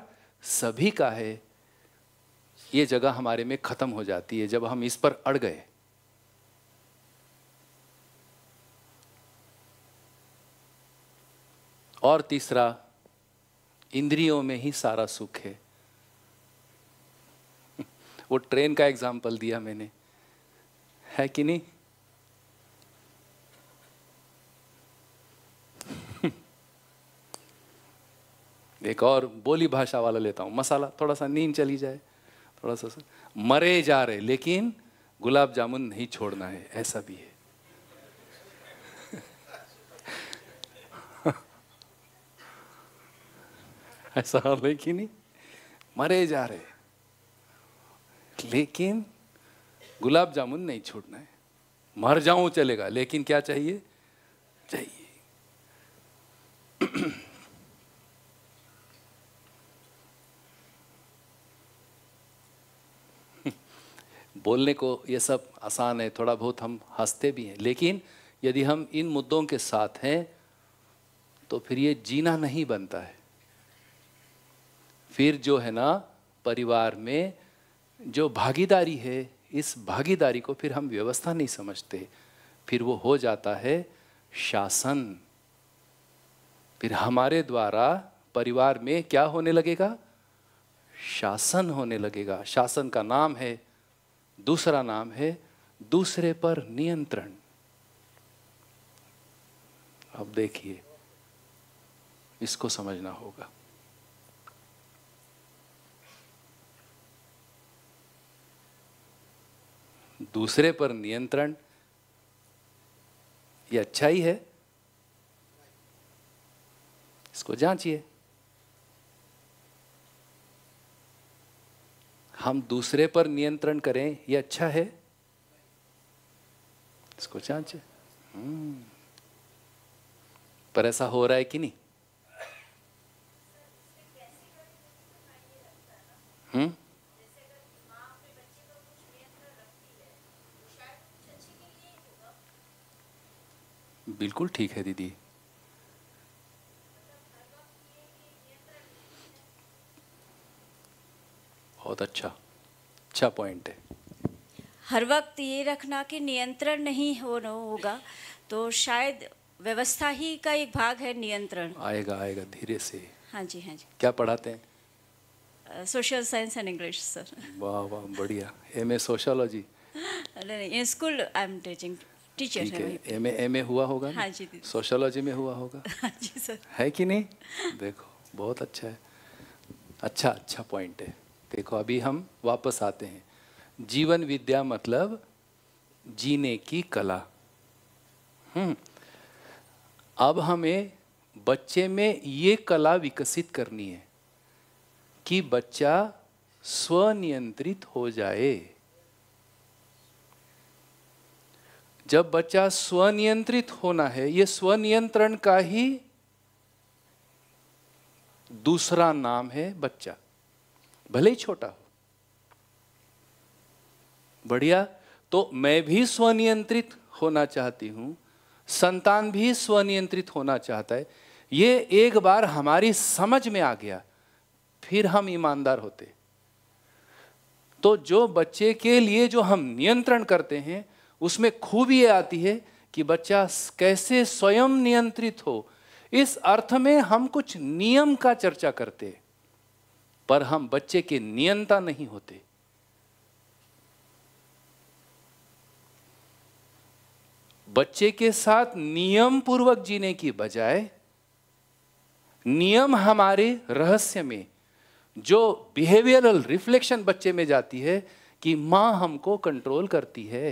सभी का है ये जगह हमारे में खत्म हो जाती है जब हम इस पर अड़ गए और तीसरा इंद्रियों में ही सारा सुख है वो ट्रेन का एग्जाम्पल दिया मैंने है कि नहीं एक और बोली भाषा वाला लेता हूं मसाला थोड़ा सा नींद चली जाए थोड़ा सा मरे जा रहे लेकिन गुलाब जामुन नहीं छोड़ना है ऐसा भी है ऐसा हो है कि नहीं मरे जा रहे लेकिन गुलाब जामुन नहीं छोड़ना है मर जाऊं चलेगा लेकिन क्या चाहिए चाहिए बोलने को ये सब आसान है थोड़ा बहुत हम हंसते भी हैं लेकिन यदि हम इन मुद्दों के साथ हैं तो फिर ये जीना नहीं बनता है फिर जो है ना परिवार में जो भागीदारी है इस भागीदारी को फिर हम व्यवस्था नहीं समझते फिर वो हो जाता है शासन फिर हमारे द्वारा परिवार में क्या होने लगेगा शासन होने लगेगा शासन का नाम है दूसरा नाम है दूसरे पर नियंत्रण अब देखिए इसको समझना होगा दूसरे पर नियंत्रण ये अच्छा ही है इसको जांचिए हम दूसरे पर नियंत्रण करें ये अच्छा है इसको जांचिए हम्म। पर ऐसा हो रहा है कि नहीं हम्म बिल्कुल ठीक है दीदी बहुत अच्छा अच्छा पॉइंट है हर वक्त ये रखना कि नियंत्रण नहीं हो होगा तो शायद व्यवस्था ही का एक भाग है नियंत्रण आएगा आएगा धीरे से हाँ जी हाँ जी क्या पढ़ाते हैं social science and English sir वाह वाह बढ़िया एम ए सोशोलॉजी नहीं school I am teaching teacher है हुआ होगा हाँ जी सोशोलॉजी में हुआ होगा हाँ जी सर है कि नहीं देखो बहुत अच्छा है अच्छा अच्छा पॉइंट है देखो अभी हम वापस आते हैं जीवन विद्या मतलब जीने की कला हम्म अब हमें बच्चे में ये कला विकसित करनी है कि बच्चा स्वनियंत्रित हो जाए जब बच्चा स्वनियंत्रित होना है ये स्वनियंत्रण का ही दूसरा नाम है बच्चा भले ही छोटा हो बढ़िया तो मैं भी स्वनियंत्रित होना चाहती हूं संतान भी स्वनियंत्रित होना चाहता है ये एक बार हमारी समझ में आ गया फिर हम ईमानदार होते तो जो बच्चे के लिए जो हम नियंत्रण करते हैं उसमें खूबी आती है कि बच्चा कैसे स्वयं नियंत्रित हो इस अर्थ में हम कुछ नियम का चर्चा करते पर हम बच्चे के नियंता नहीं होते बच्चे के साथ नियम पूर्वक जीने की बजाय नियम हमारे रहस्य में जो बिहेवियरल रिफ्लेक्शन बच्चे में जाती है कि मां हमको कंट्रोल करती है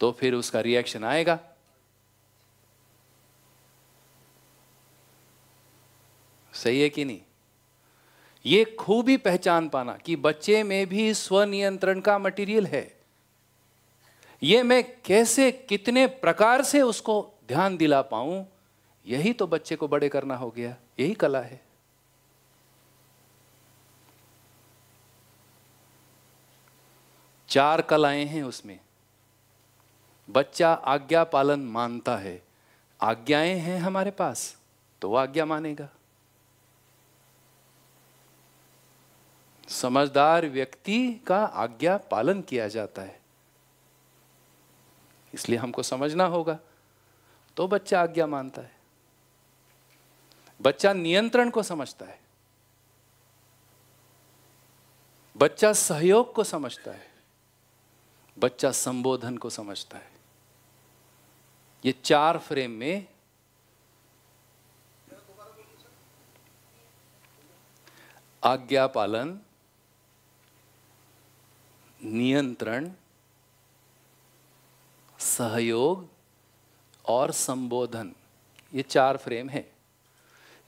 तो फिर उसका रिएक्शन आएगा सही है कि नहीं ये खूबी पहचान पाना कि बच्चे में भी स्वनियंत्रण का मटेरियल है ये मैं कैसे कितने प्रकार से उसको ध्यान दिला पाऊं यही तो बच्चे को बड़े करना हो गया यही कला है चार कलाएं हैं उसमें बच्चा आज्ञा पालन मानता है आज्ञाएं हैं हमारे पास तो वह आज्ञा मानेगा समझदार व्यक्ति का आज्ञा पालन किया जाता है इसलिए हमको समझना होगा तो बच्चा आज्ञा मानता है बच्चा नियंत्रण को समझता है बच्चा सहयोग को समझता है बच्चा संबोधन को समझता है ये चार फ्रेम में आज्ञा पालन नियंत्रण सहयोग और संबोधन ये चार फ्रेम है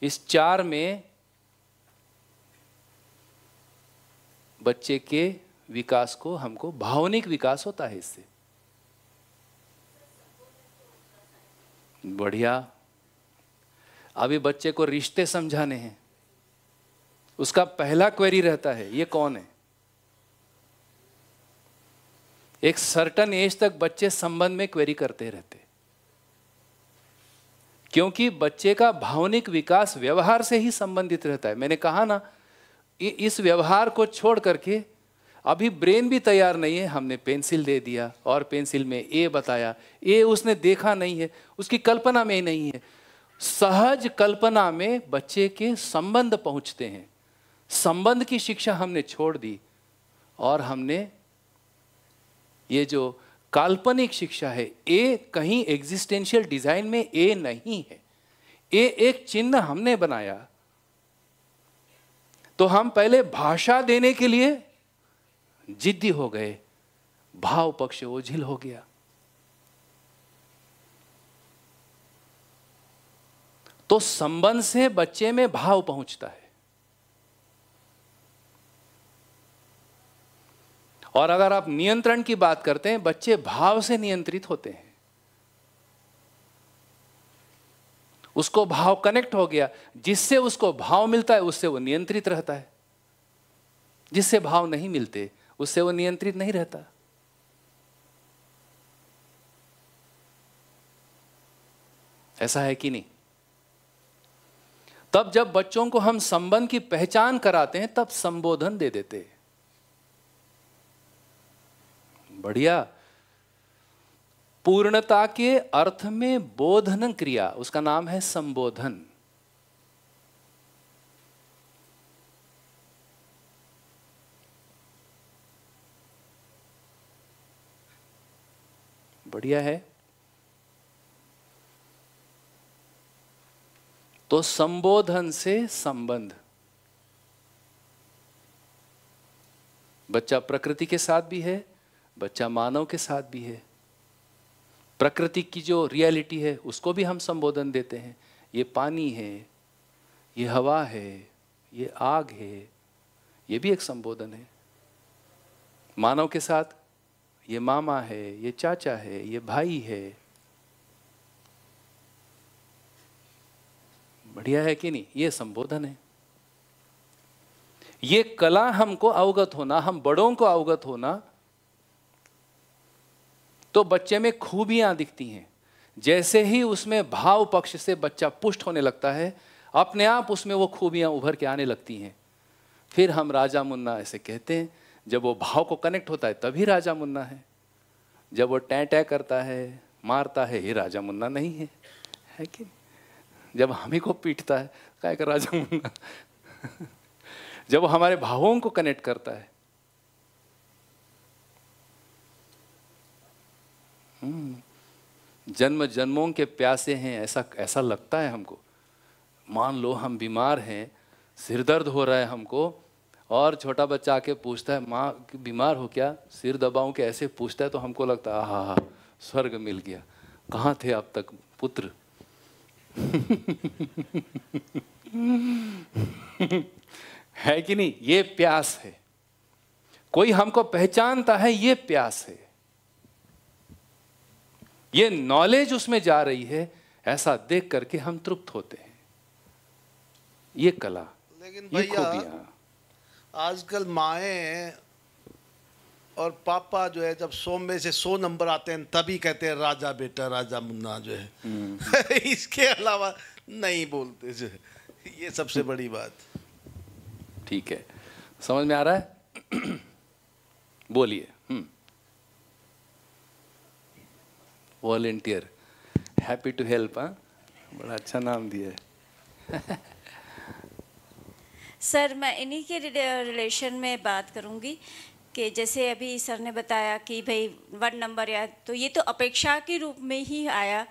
इस चार में बच्चे के विकास को हमको भावनिक विकास होता है इससे बढ़िया अभी बच्चे को रिश्ते समझाने हैं उसका पहला क्वेरी रहता है ये कौन है एक सर्टन एज तक बच्चे संबंध में क्वेरी करते रहते क्योंकि बच्चे का भावनिक विकास व्यवहार से ही संबंधित रहता है मैंने कहा ना इस व्यवहार को छोड़ करके अभी ब्रेन भी तैयार नहीं है हमने पेंसिल दे दिया और पेंसिल में ए बताया ए उसने देखा नहीं है उसकी कल्पना में ही नहीं है सहज कल्पना में बच्चे के संबंध पहुंचते हैं संबंध की शिक्षा हमने छोड़ दी और हमने ये जो काल्पनिक शिक्षा है ए कहीं एग्जिस्टेंशियल डिजाइन में ए नहीं है ए एक चिन्ह हमने बनाया तो हम पहले भाषा देने के लिए जिद्दी हो गए भाव पक्ष ओझिल हो गया तो संबंध से बच्चे में भाव पहुंचता है और अगर आप नियंत्रण की बात करते हैं बच्चे भाव से नियंत्रित होते हैं उसको भाव कनेक्ट हो गया जिससे उसको भाव मिलता है उससे वो नियंत्रित रहता है जिससे भाव नहीं मिलते उससे वो नियंत्रित नहीं रहता ऐसा है कि नहीं तब जब बच्चों को हम संबंध की पहचान कराते हैं तब संबोधन दे देते बढ़िया पूर्णता के अर्थ में बोधन क्रिया उसका नाम है संबोधन बढ़िया है तो संबोधन से संबंध बच्चा प्रकृति के साथ भी है बच्चा मानव के साथ भी है प्रकृति की जो रियलिटी है उसको भी हम संबोधन देते हैं ये पानी है ये हवा है ये आग है ये भी एक संबोधन है मानव के साथ ये मामा है ये चाचा है ये भाई है बढ़िया है कि नहीं ये संबोधन है ये कला हमको अवगत होना हम बड़ों को अवगत होना तो बच्चे में खूबियां दिखती हैं जैसे ही उसमें भाव पक्ष से बच्चा पुष्ट होने लगता है अपने आप उसमें वो खूबियां उभर के आने लगती हैं फिर हम राजा मुन्ना ऐसे कहते हैं जब वो भाव को कनेक्ट होता है तभी राजा मुन्ना है जब वो टै टै करता है मारता है ये राजा मुन्ना नहीं है है कि जब हम ही को पीटता है कह कर राजा मुन्ना जब वो हमारे भावों को कनेक्ट करता है हम्म। जन्म जन्मों के प्यासे हैं ऐसा ऐसा लगता है हमको मान लो हम बीमार हैं सिर दर्द हो रहा है हमको और छोटा बच्चा आके पूछता है माँ बीमार हो क्या सिर दबाऊँ के ऐसे पूछता है तो हमको लगता है हाँ हाँ स्वर्ग मिल गया कहाँ थे अब तक पुत्र है कि नहीं ये प्यास है कोई हमको पहचानता है ये प्यास है ये नॉलेज उसमें जा रही है ऐसा देख करके हम तृप्त होते हैं ये कला लेकिन भैया आजकल माएँ और पापा जो है जब सौ में से सौ नंबर आते हैं तभी कहते हैं राजा बेटा राजा मुन्ना जो है हम्म। इसके अलावा नहीं बोलते जो है ये सबसे बड़ी बात ठीक है समझ में आ रहा है बोलिए वॉलेंटियर हैप्पी टू हेल्प हाँ बड़ा अच्छा नाम दिया है सर मैं इन्हीं के रिलेशन में बात करूँगी कि जैसे अभी सर ने बताया कि भाई वन नंबर या तो ये तो अपेक्षा के रूप में ही आया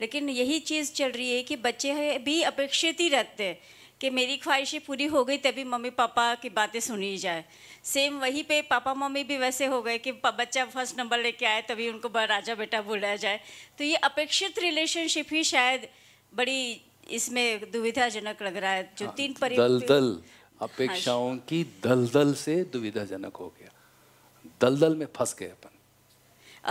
लेकिन यही चीज़ चल रही है कि बच्चे भी अपेक्षित ही रहते हैं कि मेरी ख्वाहिशें पूरी हो गई तभी मम्मी पापा की बातें सुनी जाए सेम वहीं पे पापा मम्मी भी वैसे हो गए कि बच्चा फर्स्ट नंबर लेके आए तभी उनको राजा बेटा बुलाया जाए तो ये अपेक्षित रिलेशनशिप ही शायद बड़ी इसमें दुविधाजनक लग रहा है जो हाँ, तीन परि दलदल हाँ, अपेक्षाओं हाँ, की दलदल से दुविधाजनक हो गया दलदल में फंस गए अपन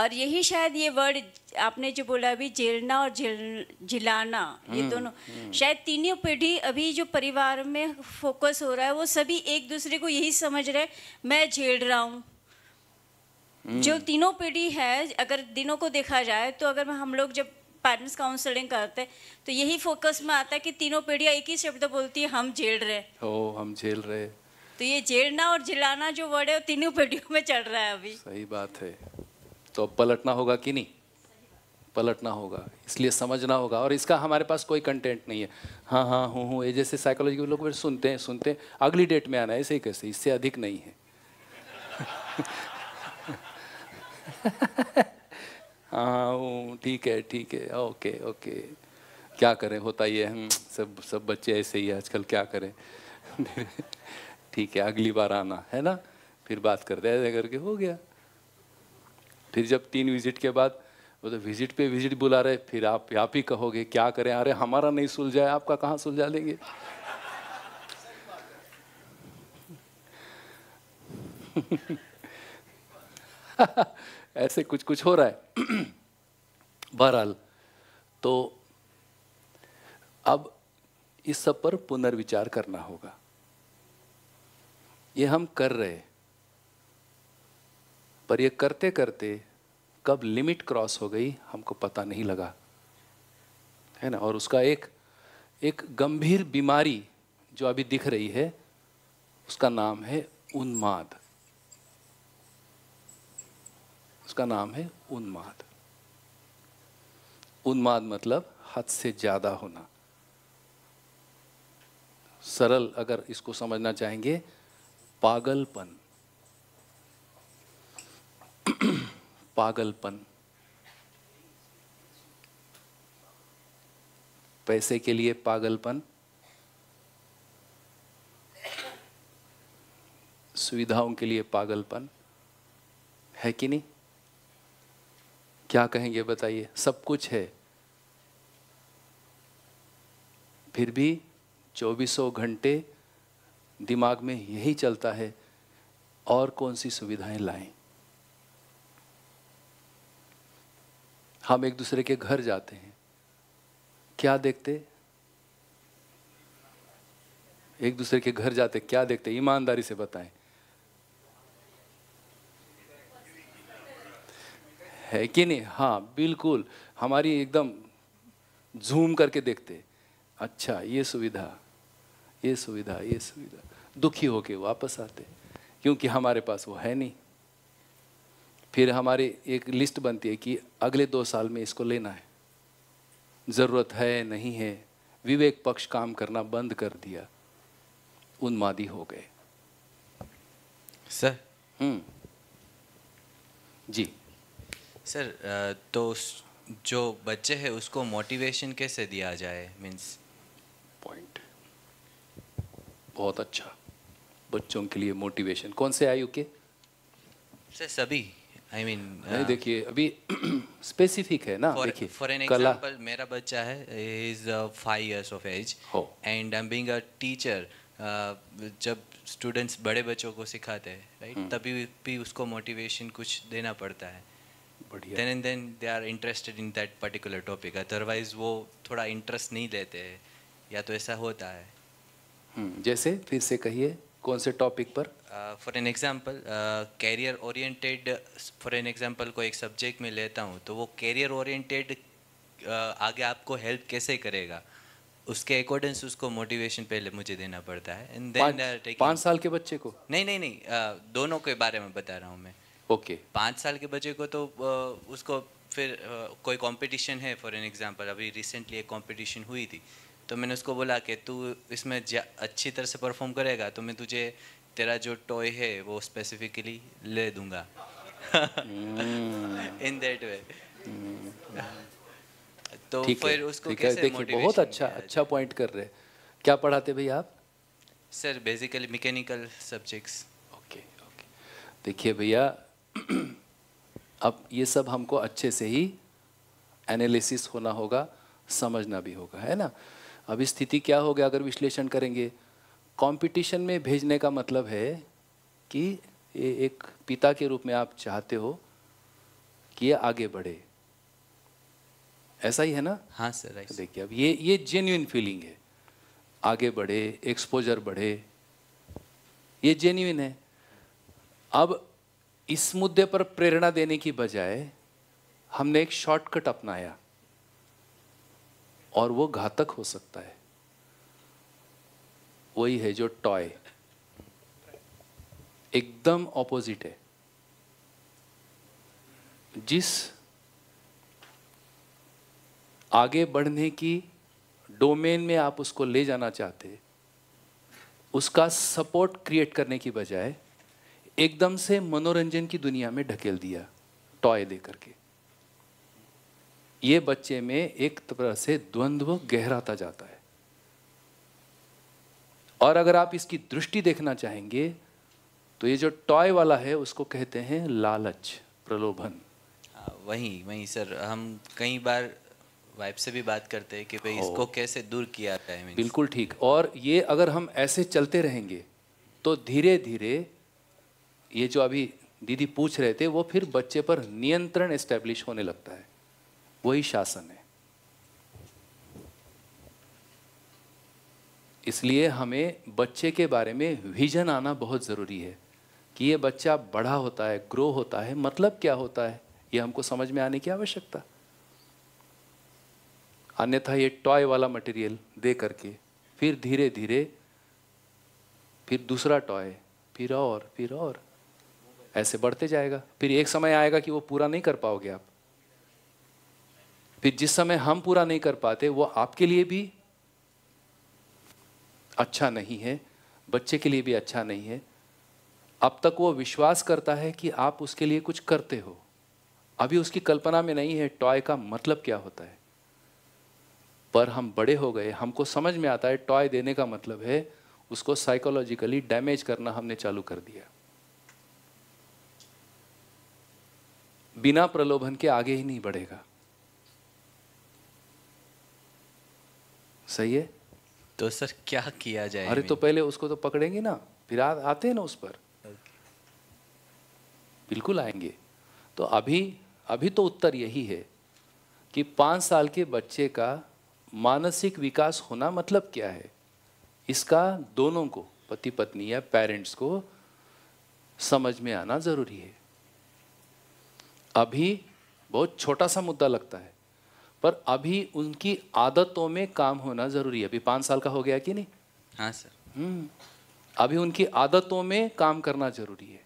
और यही शायद ये वर्ड आपने जो बोला अभी जेलना और जेल जिलाना ये हम्म, दोनों हम्म। शायद तीनों पीढ़ी अभी जो परिवार में फोकस हो रहा है वो सभी एक दूसरे को यही समझ रहे मैं झेल रहा हूँ हम्म। जो तीनों पीढ़ी है अगर दिनों को देखा जाए तो अगर हम लोग जब पेरेंट्स काउंसलिंग करते हैं तो यही फोकस में आता है कि तीनों पीढ़ियाँ एक ही शब्द बोलती है हम झेल रहे हो हम झेल रहे तो ये झेलना और जिलाना जो वर्ड है वो तीनों पीढ़ियों में चल रहा है अभी सही बात है तो अब पलटना होगा कि नहीं पलटना होगा इसलिए समझना होगा और इसका हमारे पास कोई कंटेंट नहीं है हाँ हाँ हूँ हूँ ये जैसे साइकोलॉजी के लोग फिर सुनते हैं सुनते हैं अगली डेट में आना है ऐसे ही कैसे इससे अधिक नहीं है हाँ ठीक है ठीक है ओके ओके क्या करें होता ही हम सब सब बच्चे ऐसे ही आजकल क्या करें ठीक है अगली बार आना है ना फिर बात करते ऐसे करके हो गया फिर जब तीन विजिट के बाद वो तो विजिट पे विजिट बुला रहे फिर आप आप ही कहोगे क्या करें अरे हमारा नहीं सुलझाए आपका कहाँ सुलझा लेंगे ऐसे कुछ कुछ हो रहा है बहरहाल तो अब इस सब पर पुनर्विचार करना होगा ये हम कर रहे पर ये करते करते कब लिमिट क्रॉस हो गई हमको पता नहीं लगा है ना और उसका एक एक गंभीर बीमारी जो अभी दिख रही है उसका नाम है उन्माद उसका नाम है उन्माद उन्माद मतलब हद से ज़्यादा होना सरल अगर इसको समझना चाहेंगे पागलपन पागलपन पैसे के लिए पागलपन सुविधाओं के लिए पागलपन है कि नहीं क्या कहेंगे बताइए सब कुछ है फिर भी चौबीसों घंटे दिमाग में यही चलता है और कौन सी सुविधाएं लाएं हम एक दूसरे के घर जाते हैं क्या देखते एक दूसरे के घर जाते क्या देखते ईमानदारी से बताएं है कि नहीं हाँ बिल्कुल हमारी एकदम झूम करके देखते अच्छा ये सुविधा ये सुविधा ये सुविधा दुखी होके वापस आते क्योंकि हमारे पास वो है नहीं फिर हमारी एक लिस्ट बनती है कि अगले दो साल में इसको लेना है ज़रूरत है नहीं है विवेक पक्ष काम करना बंद कर दिया उन्मादी हो गए सर हम्म जी सर uh, तो जो बच्चे हैं उसको मोटिवेशन कैसे दिया जाए मीन्स पॉइंट बहुत अच्छा बच्चों के लिए मोटिवेशन कौन से आयु के सर सभी I I mean mean, uh, नहीं देखिए अभी स्पेसिफिक है ना देखिए फॉर एन एग्जांपल मेरा बच्चा है is five years of age and I am being a teacher जब स्टूडेंट्स बड़े बच्चों को सिखाते हैं राइट right? हम्म। तभी भी उसको मोटिवेशन कुछ देना पड़ता है बढ़िया then and then they are interested in that particular topic otherwise वो थोड़ा इंटरेस्ट नहीं लेते हैं या तो ऐसा होता है हम्म, जैसे फिर से कहिए कौन से टॉपिक पर for an example career oriented for an example को एक सब्जेक्ट में लेता हूँ तो वो कैरियर ओरिएंटेड uh, आगे आपको हेल्प कैसे करेगा उसके अकॉर्डिंग उसको मोटिवेशन पहले मुझे देना पड़ता है एंड देन पाँच uh, साल के बच्चे को नहीं नहीं नहीं uh, दोनों के बारे में बता रहा हूँ मैं ओके okay. पाँच साल के बच्चे को तो उसको फिर कोई कंपटीशन है फॉर एन एग्जांपल अभी रिसेंटली एक कंपटीशन हुई थी तो मैंने उसको बोला कि तू इसमें अच्छी तरह से परफॉर्म करेगा तो मैं तुझे तेरा जो टॉय है वो स्पेसिफिकली ले दूंगा इन दैट वे तो फिर उसको कैसे बहुत अच्छा अच्छा पॉइंट कर रहे क्या पढ़ाते भैया आप sir basically mechanical subjects okay okay देखिए भैया अब ये सब हमको अच्छे से ही एनालिसिस होना होगा समझना भी होगा है ना अब स्थिति क्या हो गया अगर विश्लेषण करेंगे कंपटीशन में भेजने का मतलब है कि ये एक पिता के रूप में आप चाहते हो कि ये आगे बढ़े ऐसा ही है ना हाँ सर देखिए अब ये ये जेन्यून फीलिंग है आगे बढ़े एक्सपोजर बढ़े ये जेन्यून है अब इस मुद्दे पर प्रेरणा देने की बजाय हमने एक शॉर्टकट अपनाया और वो घातक हो सकता है वही है जो टॉय एकदम ऑपोजिट है जिस आगे बढ़ने की डोमेन में आप उसको ले जाना चाहते उसका सपोर्ट क्रिएट करने की बजाय एकदम से मनोरंजन की दुनिया में ढकेल दिया टॉय दे करके ये बच्चे में एक तरह से द्वंद्व गहराता जाता है और अगर आप इसकी दृष्टि देखना चाहेंगे तो ये जो टॉय वाला है उसको कहते हैं लालच प्रलोभन वही वही सर हम कई बार वाइफ से भी बात करते हैं कि भाई इसको कैसे दूर किया जाए बिल्कुल ठीक और ये अगर हम ऐसे चलते रहेंगे तो धीरे धीरे ये जो अभी दीदी पूछ रहे थे वो फिर बच्चे पर नियंत्रण एस्टेब्लिश होने लगता है वही शासन है इसलिए हमें बच्चे के बारे में विजन आना बहुत ज़रूरी है कि ये बच्चा बड़ा होता है ग्रो होता है मतलब क्या होता है ये हमको समझ में आने की आवश्यकता अन्यथा ये टॉय वाला मटेरियल दे करके फिर धीरे धीरे फिर दूसरा टॉय फिर और फिर और ऐसे बढ़ते जाएगा फिर एक समय आएगा कि वो पूरा नहीं कर पाओगे आप फिर जिस समय हम पूरा नहीं कर पाते वो आपके लिए भी अच्छा नहीं है बच्चे के लिए भी अच्छा नहीं है अब तक वो विश्वास करता है कि आप उसके लिए कुछ करते हो अभी उसकी कल्पना में नहीं है टॉय का मतलब क्या होता है पर हम बड़े हो गए हमको समझ में आता है टॉय देने का मतलब है उसको साइकोलॉजिकली डैमेज करना हमने चालू कर दिया बिना प्रलोभन के आगे ही नहीं बढ़ेगा सही है तो सर क्या किया जाए अरे तो पहले उसको तो पकड़ेंगे ना फिर आ, आते हैं ना उस पर बिल्कुल आएंगे तो अभी अभी तो उत्तर यही है कि पांच साल के बच्चे का मानसिक विकास होना मतलब क्या है इसका दोनों को पति पत्नी या पेरेंट्स को समझ में आना ज़रूरी है अभी बहुत छोटा सा मुद्दा लगता है पर अभी उनकी आदतों में काम होना ज़रूरी है अभी पांच साल का हो गया कि नहीं हाँ सर हम्म। अभी उनकी आदतों में काम करना ज़रूरी है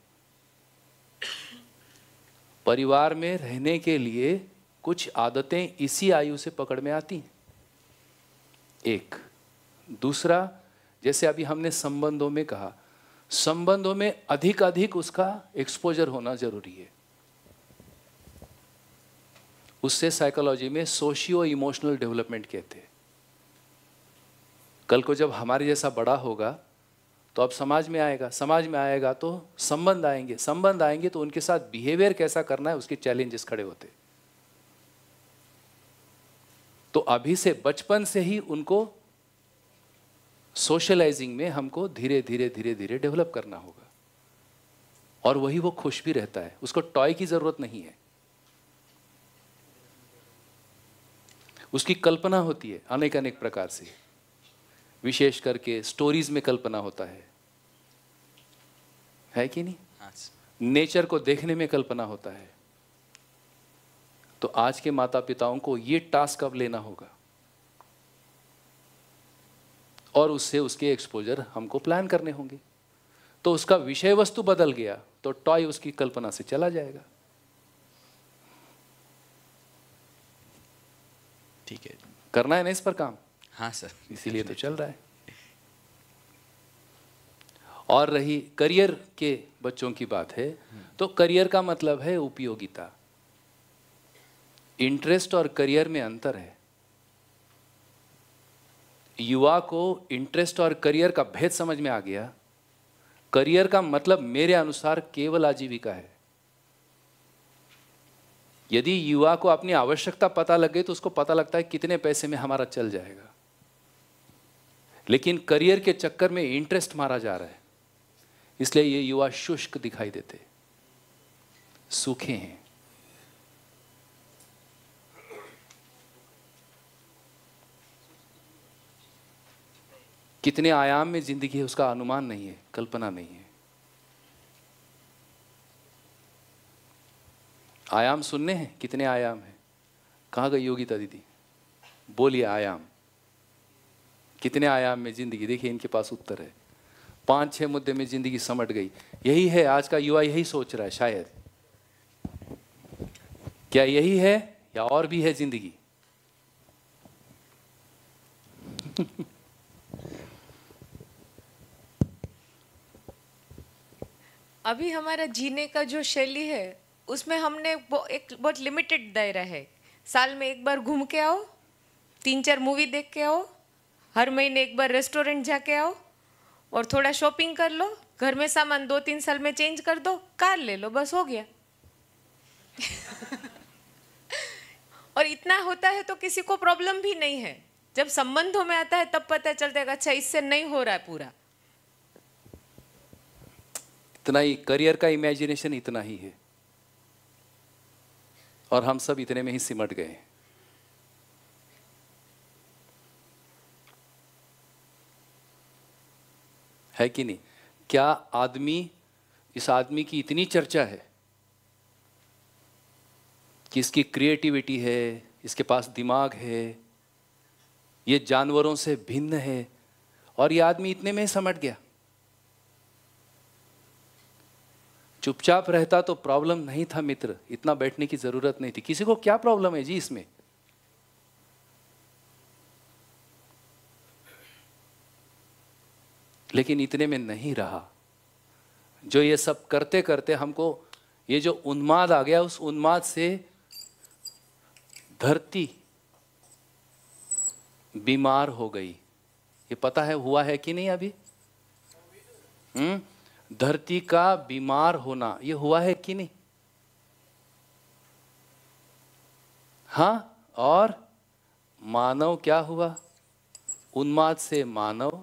परिवार में रहने के लिए कुछ आदतें इसी आयु से पकड़ में आती हैं एक दूसरा जैसे अभी हमने संबंधों में कहा संबंधों में अधिक अधिक उसका एक्सपोजर होना जरूरी है उससे साइकोलॉजी में सोशियो इमोशनल डेवलपमेंट कहते हैं कल को जब हमारे जैसा बड़ा होगा तो अब समाज में आएगा समाज में आएगा तो संबंध आएंगे संबंध आएंगे तो उनके साथ बिहेवियर कैसा करना है उसके चैलेंजेस खड़े होते तो अभी से बचपन से ही उनको सोशलाइजिंग में हमको धीरे धीरे धीरे धीरे डेवलप करना होगा और वही वो खुश भी रहता है उसको टॉय की ज़रूरत नहीं है उसकी कल्पना होती है अनेक अनेक प्रकार से विशेष करके स्टोरीज में कल्पना होता है है कि नहीं नेचर हाँ को देखने में कल्पना होता है तो आज के माता पिताओं को ये टास्क अब लेना होगा और उससे उसके एक्सपोजर हमको प्लान करने होंगे तो उसका विषय वस्तु बदल गया तो टॉय उसकी कल्पना से चला जाएगा ठीक है करना है ना इस पर काम हाँ सर इसीलिए तो चल रहा है और रही करियर के बच्चों की बात है तो करियर का मतलब है उपयोगिता इंटरेस्ट और करियर में अंतर है युवा को इंटरेस्ट और करियर का भेद समझ में आ गया करियर का मतलब मेरे अनुसार केवल आजीविका है यदि युवा को अपनी आवश्यकता पता लग गई तो उसको पता लगता है कितने पैसे में हमारा चल जाएगा लेकिन करियर के चक्कर में इंटरेस्ट मारा जा रहा है इसलिए ये युवा शुष्क दिखाई देते सूखे हैं कितने आयाम में जिंदगी है उसका अनुमान नहीं है कल्पना नहीं है आयाम सुनने हैं कितने आयाम हैं कहाँ गई योगिता दीदी बोलिए आयाम कितने आयाम में ज़िंदगी देखिए इनके पास उत्तर है पांच छह मुद्दे में ज़िंदगी समट गई यही है आज का युवा यही सोच रहा है शायद क्या यही है या और भी है ज़िंदगी अभी हमारा जीने का जो शैली है उसमें हमने एक बहुत लिमिटेड दायरा है साल में एक बार घूम के आओ तीन चार मूवी देख के आओ हर महीने एक बार रेस्टोरेंट जाके आओ और थोड़ा शॉपिंग कर लो घर में सामान दो तीन साल में चेंज कर दो कार ले लो बस हो गया और इतना होता है तो किसी को प्रॉब्लम भी नहीं है जब संबंधों में आता है तब पता चलता है अच्छा इससे नहीं हो रहा है पूरा इतना ही करियर का इमेजिनेशन इतना ही है और हम सब इतने में ही सिमट गए है कि नहीं क्या आदमी इस आदमी की इतनी चर्चा है कि इसकी क्रिएटिविटी है इसके पास दिमाग है ये जानवरों से भिन्न है और ये आदमी इतने में ही समट गया चुपचाप रहता तो प्रॉब्लम नहीं था मित्र इतना बैठने की जरूरत नहीं थी किसी को क्या प्रॉब्लम है जी इसमें लेकिन इतने में नहीं रहा जो ये सब करते करते हमको ये जो उन्माद आ गया उस उन्माद से धरती बीमार हो गई ये पता है हुआ है कि नहीं अभी हम्म धरती का बीमार होना ये हुआ है कि नहीं हाँ और मानव क्या हुआ उन्माद से मानव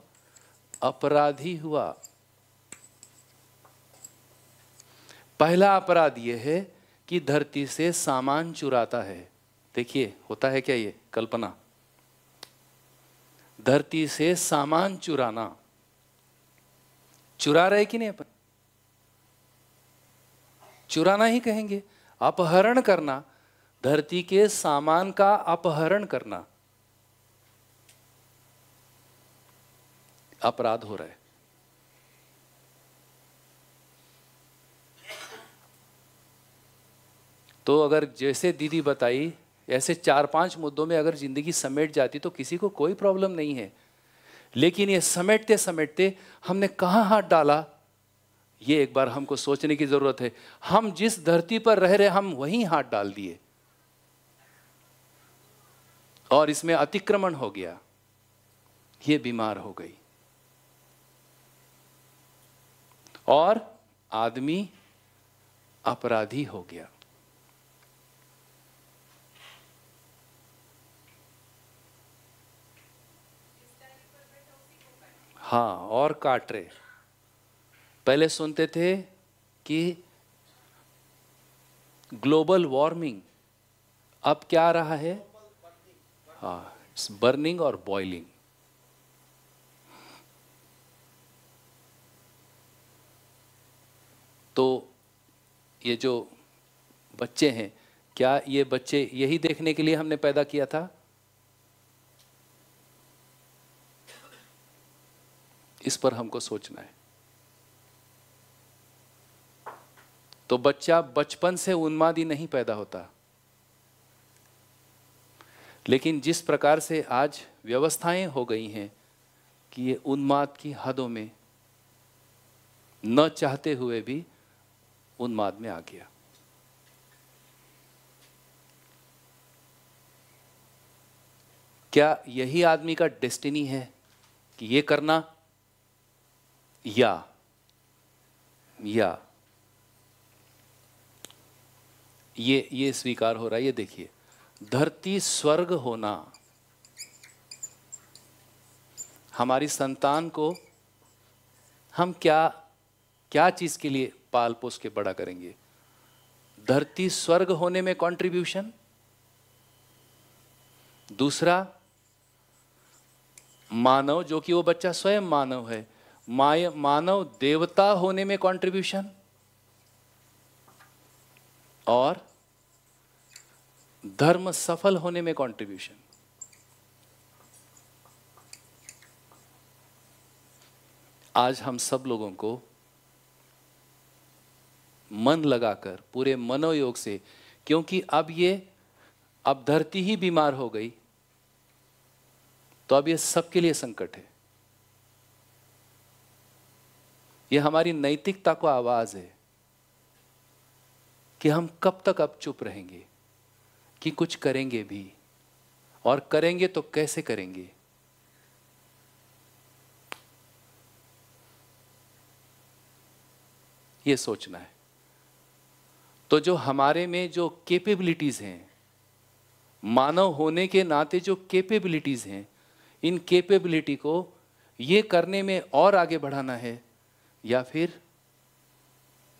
अपराधी हुआ पहला अपराध यह है कि धरती से सामान चुराता है देखिए होता है क्या ये कल्पना धरती से सामान चुराना चुरा रहे कि नहीं अपन चुराना ही कहेंगे अपहरण करना धरती के सामान का अपहरण करना अपराध हो रहा है तो अगर जैसे दीदी बताई ऐसे चार पांच मुद्दों में अगर जिंदगी समेट जाती तो किसी को कोई प्रॉब्लम नहीं है लेकिन ये समेटते समेटते हमने कहाँ हाथ डाला ये एक बार हमको सोचने की ज़रूरत है हम जिस धरती पर रह रहे हम वहीं हाथ डाल दिए और इसमें अतिक्रमण हो गया ये बीमार हो गई और आदमी अपराधी हो गया हाँ और काटरे पहले सुनते थे कि ग्लोबल वार्मिंग अब क्या रहा है हाँ इट्स बर्निंग और बॉइलिंग तो ये जो बच्चे हैं क्या ये बच्चे यही देखने के लिए हमने पैदा किया था इस पर हमको सोचना है तो बच्चा बचपन से उन्मादी नहीं पैदा होता लेकिन जिस प्रकार से आज व्यवस्थाएं हो गई हैं कि ये उन्माद की हदों में न चाहते हुए भी उन्माद में आ गया क्या यही आदमी का डेस्टिनी है कि ये करना या या ये ये स्वीकार हो रहा है ये देखिए धरती स्वर्ग होना हमारी संतान को हम क्या क्या चीज़ के लिए पाल पोस के बड़ा करेंगे धरती स्वर्ग होने में कंट्रीब्यूशन दूसरा मानव जो कि वो बच्चा स्वयं मानव है माय मानव देवता होने में कंट्रीब्यूशन और धर्म सफल होने में कंट्रीब्यूशन आज हम सब लोगों को मन लगाकर पूरे मनोयोग से क्योंकि अब ये अब धरती ही बीमार हो गई तो अब ये सबके लिए संकट है ये हमारी नैतिकता को आवाज है कि हम कब तक अब चुप रहेंगे कि कुछ करेंगे भी और करेंगे तो कैसे करेंगे ये सोचना है तो जो हमारे में जो कैपेबिलिटीज हैं मानव होने के नाते जो कैपेबिलिटीज हैं इन कैपेबिलिटी को ये करने में और आगे बढ़ाना है या फिर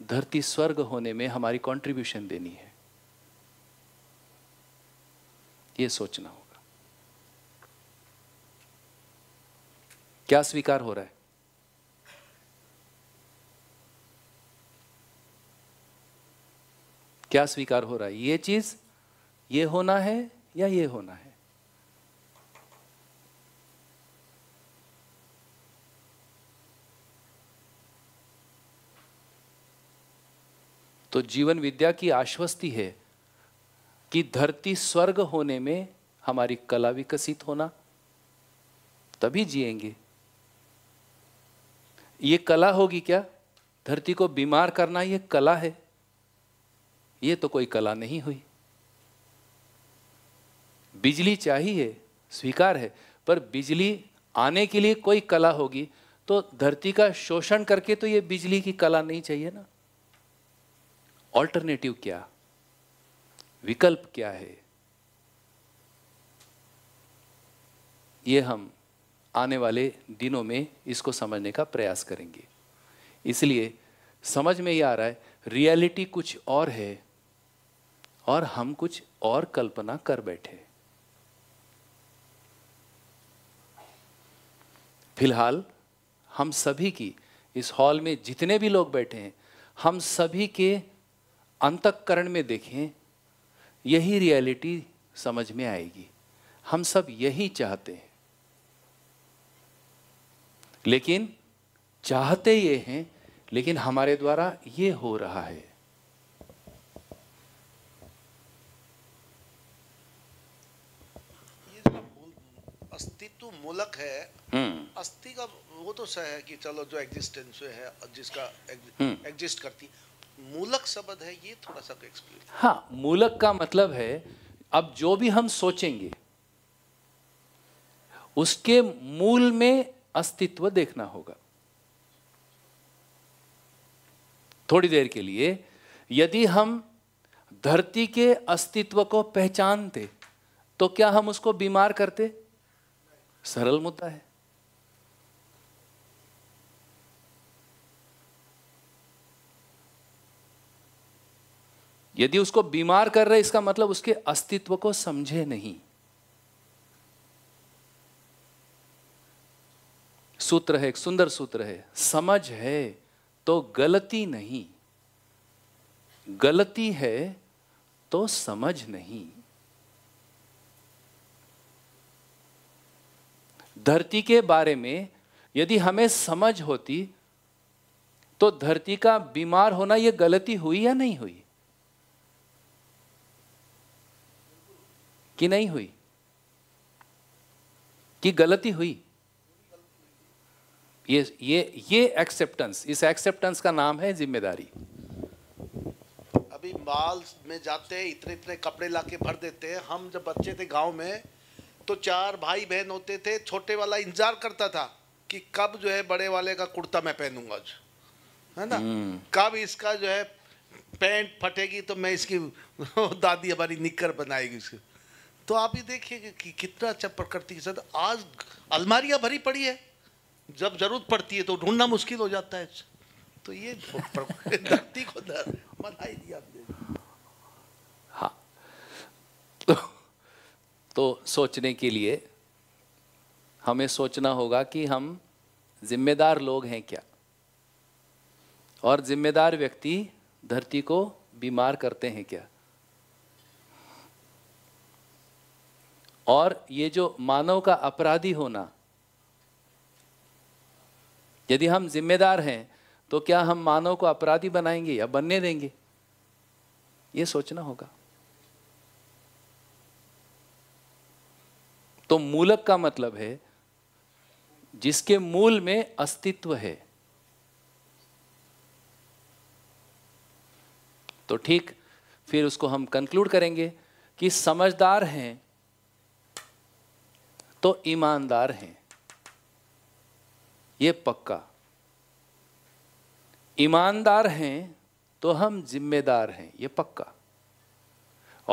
धरती स्वर्ग होने में हमारी कंट्रीब्यूशन देनी है ये सोचना होगा क्या स्वीकार हो रहा है क्या स्वीकार हो रहा है ये चीज ये होना है या ये होना है तो जीवन विद्या की आश्वस्ति है कि धरती स्वर्ग होने में हमारी कला विकसित होना तभी जिएंगे ये कला होगी क्या धरती को बीमार करना ये कला है ये तो कोई कला नहीं हुई बिजली चाहिए स्वीकार है पर बिजली आने के लिए कोई कला होगी तो धरती का शोषण करके तो ये बिजली की कला नहीं चाहिए ना ऑल्टरनेटिव क्या विकल्प क्या है ये हम आने वाले दिनों में इसको समझने का प्रयास करेंगे इसलिए समझ में ये आ रहा है रियलिटी कुछ और है और हम कुछ और कल्पना कर बैठे फिलहाल हम सभी की इस हॉल में जितने भी लोग बैठे हैं हम सभी के अंतकरण में देखें यही रियलिटी समझ में आएगी हम सब यही चाहते हैं लेकिन चाहते ये हैं लेकिन हमारे द्वारा ये हो रहा है अस्तित्व मूलक है हम्म। अस्थि का वो तो सह है कि चलो जो एग्जिस्टेंस है जिसका एग्जिस्ट हम्म। करती है मूलक शब्द है ये थोड़ा सा एक्सप्लेन तो हाँ मूलक का मतलब है अब जो भी हम सोचेंगे उसके मूल में अस्तित्व देखना होगा थोड़ी देर के लिए यदि हम धरती के अस्तित्व को पहचानते तो क्या हम उसको बीमार करते सरल मुद्दा है यदि उसको बीमार कर रहे इसका मतलब उसके अस्तित्व को समझे नहीं सूत्र है एक सुंदर सूत्र है समझ है तो गलती नहीं गलती है तो समझ नहीं धरती के बारे में यदि हमें समझ होती तो धरती का बीमार होना यह गलती हुई या नहीं हुई कि नहीं हुई कि गलती हुई ये ये ये एक्सेप्टेंस इस एक्सेप्टेंस का नाम है जिम्मेदारी अभी माल में जाते हैं इतने इतने कपड़े लाके भर देते हैं हम जब बच्चे थे गांव में तो चार भाई बहन होते थे छोटे वाला इंतजार करता था कि कब जो है बड़े वाले का कुर्ता मैं पहनूंगा आज है ना हम्म। कब इसका जो है पैंट फटेगी तो मैं इसकी दादी हमारी निकर बनाएगी उसकी तो आप ये देखिए कि, कितना अच्छा प्रकृति के साथ आज अलमारियां भरी पड़ी है जब जरूरत पड़ती है तो ढूंढना मुश्किल हो जाता है तो ये धरती को बधाई दी आपने हाँ तो, तो सोचने के लिए हमें सोचना होगा कि हम जिम्मेदार लोग हैं क्या और जिम्मेदार व्यक्ति धरती को बीमार करते हैं क्या और ये जो मानव का अपराधी होना यदि हम जिम्मेदार हैं तो क्या हम मानव को अपराधी बनाएंगे या बनने देंगे ये सोचना होगा तो मूलक का मतलब है जिसके मूल में अस्तित्व है तो ठीक फिर उसको हम कंक्लूड करेंगे कि समझदार हैं तो ईमानदार हैं ये पक्का ईमानदार हैं तो हम जिम्मेदार हैं ये पक्का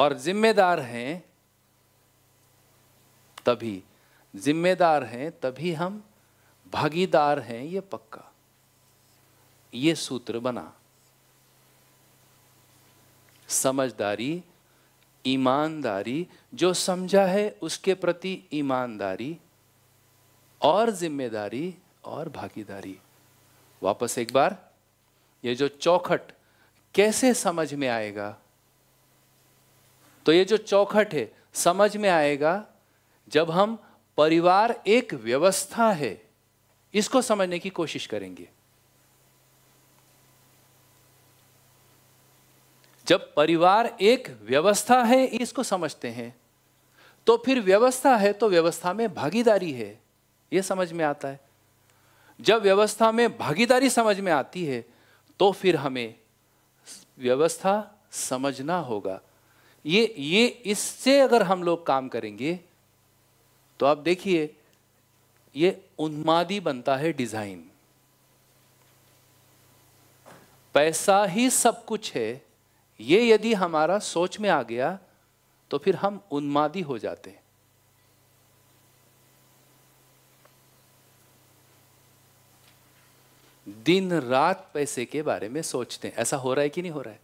और जिम्मेदार हैं तभी जिम्मेदार हैं तभी हम भागीदार हैं ये पक्का ये सूत्र बना समझदारी ईमानदारी जो समझा है उसके प्रति ईमानदारी और जिम्मेदारी और भागीदारी वापस एक बार ये जो चौखट कैसे समझ में आएगा तो ये जो चौखट है समझ में आएगा जब हम परिवार एक व्यवस्था है इसको समझने की कोशिश करेंगे जब परिवार एक व्यवस्था है इसको समझते हैं तो फिर व्यवस्था है तो व्यवस्था में भागीदारी है ये समझ में आता है जब व्यवस्था में भागीदारी समझ में आती है तो फिर हमें व्यवस्था समझना होगा ये ये इससे अगर हम लोग काम करेंगे तो आप देखिए ये उन्मादी बनता है डिजाइन पैसा ही सब कुछ है ये यदि हमारा सोच में आ गया तो फिर हम उन्मादी हो जाते हैं दिन रात पैसे के बारे में सोचते हैं ऐसा हो रहा है कि नहीं हो रहा है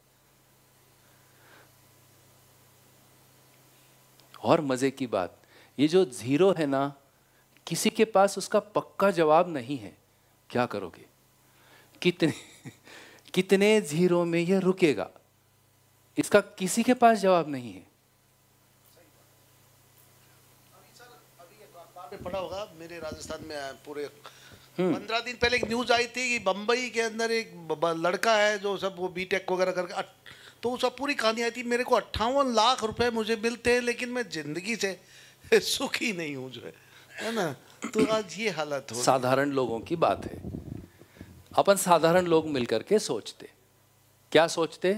और मजे की बात ये जो जीरो है ना किसी के पास उसका पक्का जवाब नहीं है क्या करोगे कितने कितने जीरो में ये रुकेगा इसका किसी के पास जवाब नहीं है में पढ़ा होगा मेरे राजस्थान में पूरे हम्म। पंद्रह दिन पहले एक न्यूज आई थी कि बम्बई के अंदर एक लड़का है जो सब वो बीटेक वगैरह करके तो सब पूरी कहानी आई थी मेरे को अट्ठावन लाख रुपए मुझे मिलते हैं लेकिन मैं जिंदगी से सुखी नहीं हूँ जो है है ना तो आज ये हालत हो साधारण लोगों की बात है अपन साधारण लोग मिलकर के सोचते क्या सोचते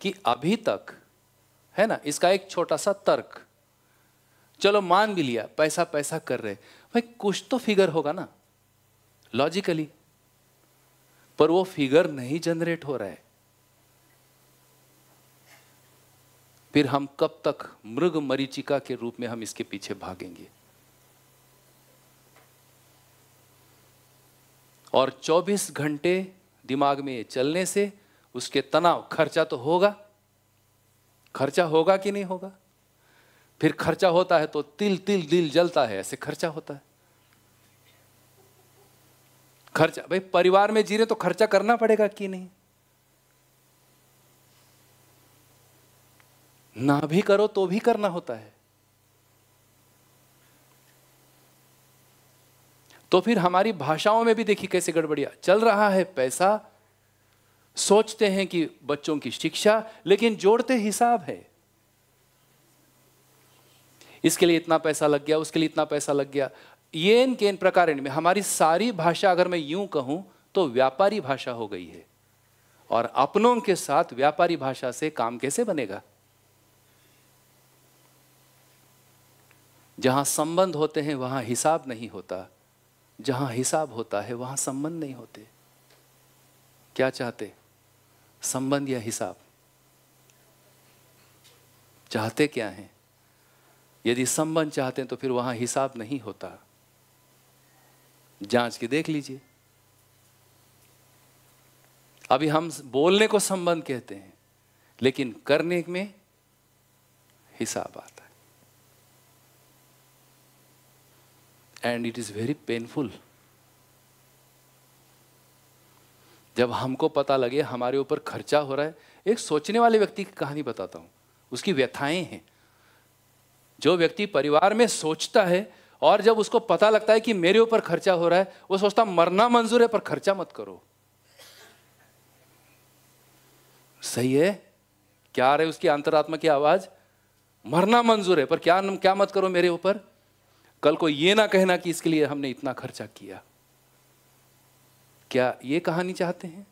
कि अभी तक है ना इसका एक छोटा सा तर्क चलो मान भी लिया पैसा पैसा कर रहे भाई कुछ तो फिगर होगा ना लॉजिकली पर वो फिगर नहीं जनरेट हो रहा है फिर हम कब तक मृग मरीचिका के रूप में हम इसके पीछे भागेंगे और 24 घंटे दिमाग में चलने से उसके तनाव खर्चा तो होगा खर्चा होगा कि नहीं होगा फिर खर्चा होता है तो तिल तिल दिल जलता है ऐसे खर्चा होता है खर्चा भाई परिवार में जी रहे तो खर्चा करना पड़ेगा कि नहीं ना भी करो तो भी करना होता है तो फिर हमारी भाषाओं में भी देखिए कैसे गड़बड़िया चल रहा है पैसा सोचते हैं कि बच्चों की शिक्षा लेकिन जोड़ते हिसाब है इसके लिए इतना पैसा लग गया उसके लिए इतना पैसा लग गया ये इन के इन प्रकार में हमारी सारी भाषा अगर मैं यूं कहूं तो व्यापारी भाषा हो गई है और अपनों के साथ व्यापारी भाषा से काम कैसे बनेगा जहां संबंध होते हैं वहां हिसाब नहीं होता जहां हिसाब होता है वहां संबंध नहीं होते क्या चाहते संबंध या हिसाब चाहते क्या हैं यदि संबंध चाहते हैं तो फिर वहां हिसाब नहीं होता जांच के देख लीजिए अभी हम बोलने को संबंध कहते हैं लेकिन करने में हिसाब आता है and it is very painful जब हमको पता लगे हमारे ऊपर खर्चा हो रहा है एक सोचने वाले व्यक्ति की कहानी बताता हूँ उसकी व्यथाएं हैं जो व्यक्ति परिवार में सोचता है और जब उसको पता लगता है कि मेरे ऊपर खर्चा हो रहा है वो सोचता मरना मंजूर है पर खर्चा मत करो सही है क्या रहे उसकी अंतरात्मा की आवाज मरना मंजूर है पर क्या क्या मत करो मेरे ऊपर कल को ये ना कहना कि इसके लिए हमने इतना खर्चा किया क्या ये कहानी चाहते हैं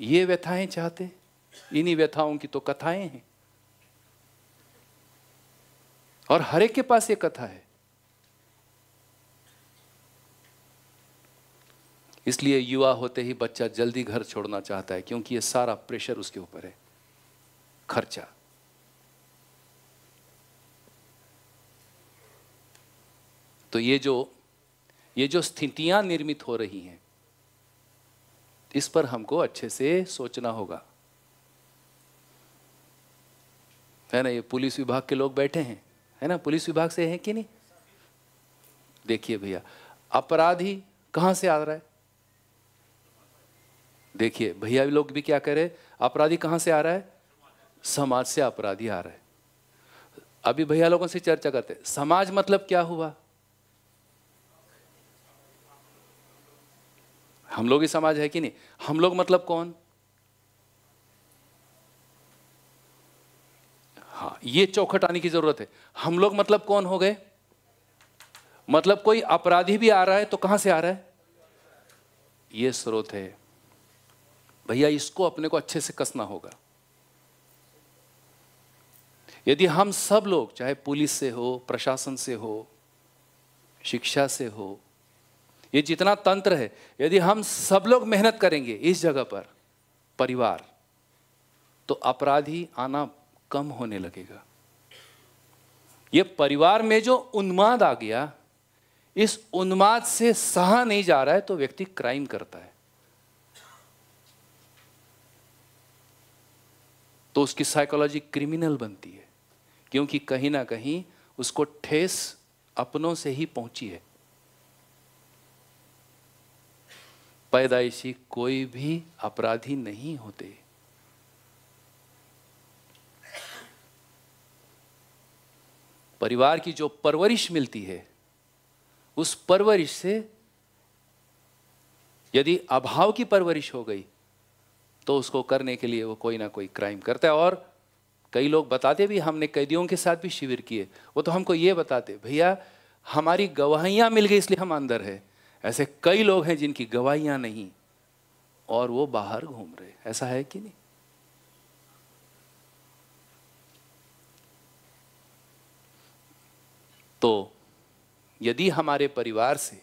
ये व्यथाएं चाहते हैं इन्हीं व्यथाओं की तो कथाएं हैं और हर एक के पास ये कथा है इसलिए युवा होते ही बच्चा जल्दी घर छोड़ना चाहता है क्योंकि ये सारा प्रेशर उसके ऊपर है खर्चा तो ये जो ये जो स्थितियां निर्मित हो रही हैं इस पर हमको अच्छे से सोचना होगा है ना ये पुलिस विभाग के लोग बैठे हैं है ना पुलिस विभाग से हैं कि नहीं देखिए भैया अपराधी कहां से आ रहा है देखिए भैया लोग भी क्या करे अपराधी कहां से आ रहा है समाज से अपराधी आ रहा है अभी भैया लोगों से चर्चा करते समाज मतलब क्या हुआ हम लोग ही समाज है कि नहीं हम लोग मतलब कौन हाँ ये चौखट आने की जरूरत है हम लोग मतलब कौन हो गए मतलब कोई अपराधी भी आ रहा है तो कहां से आ रहा है ये स्रोत है भैया इसको अपने को अच्छे से कसना होगा यदि हम सब लोग चाहे पुलिस से हो प्रशासन से हो शिक्षा से हो ये जितना तंत्र है यदि हम सब लोग मेहनत करेंगे इस जगह पर परिवार तो अपराधी आना कम होने लगेगा ये परिवार में जो उन्माद आ गया इस उन्माद से सहा नहीं जा रहा है तो व्यक्ति क्राइम करता है तो उसकी साइकोलॉजी क्रिमिनल बनती है क्योंकि कहीं ना कहीं उसको ठेस अपनों से ही पहुंची है पैदाइशी कोई भी अपराधी नहीं होते परिवार की जो परवरिश मिलती है उस परवरिश से यदि अभाव की परवरिश हो गई तो उसको करने के लिए वो कोई ना कोई क्राइम करता है और कई लोग बताते भी हमने कैदियों के साथ भी शिविर किए वो तो हमको ये बताते भैया हमारी गवाहियां मिल गई इसलिए हम अंदर है ऐसे कई लोग हैं जिनकी गवाहियां नहीं और वो बाहर घूम रहे ऐसा है कि नहीं तो यदि हमारे परिवार से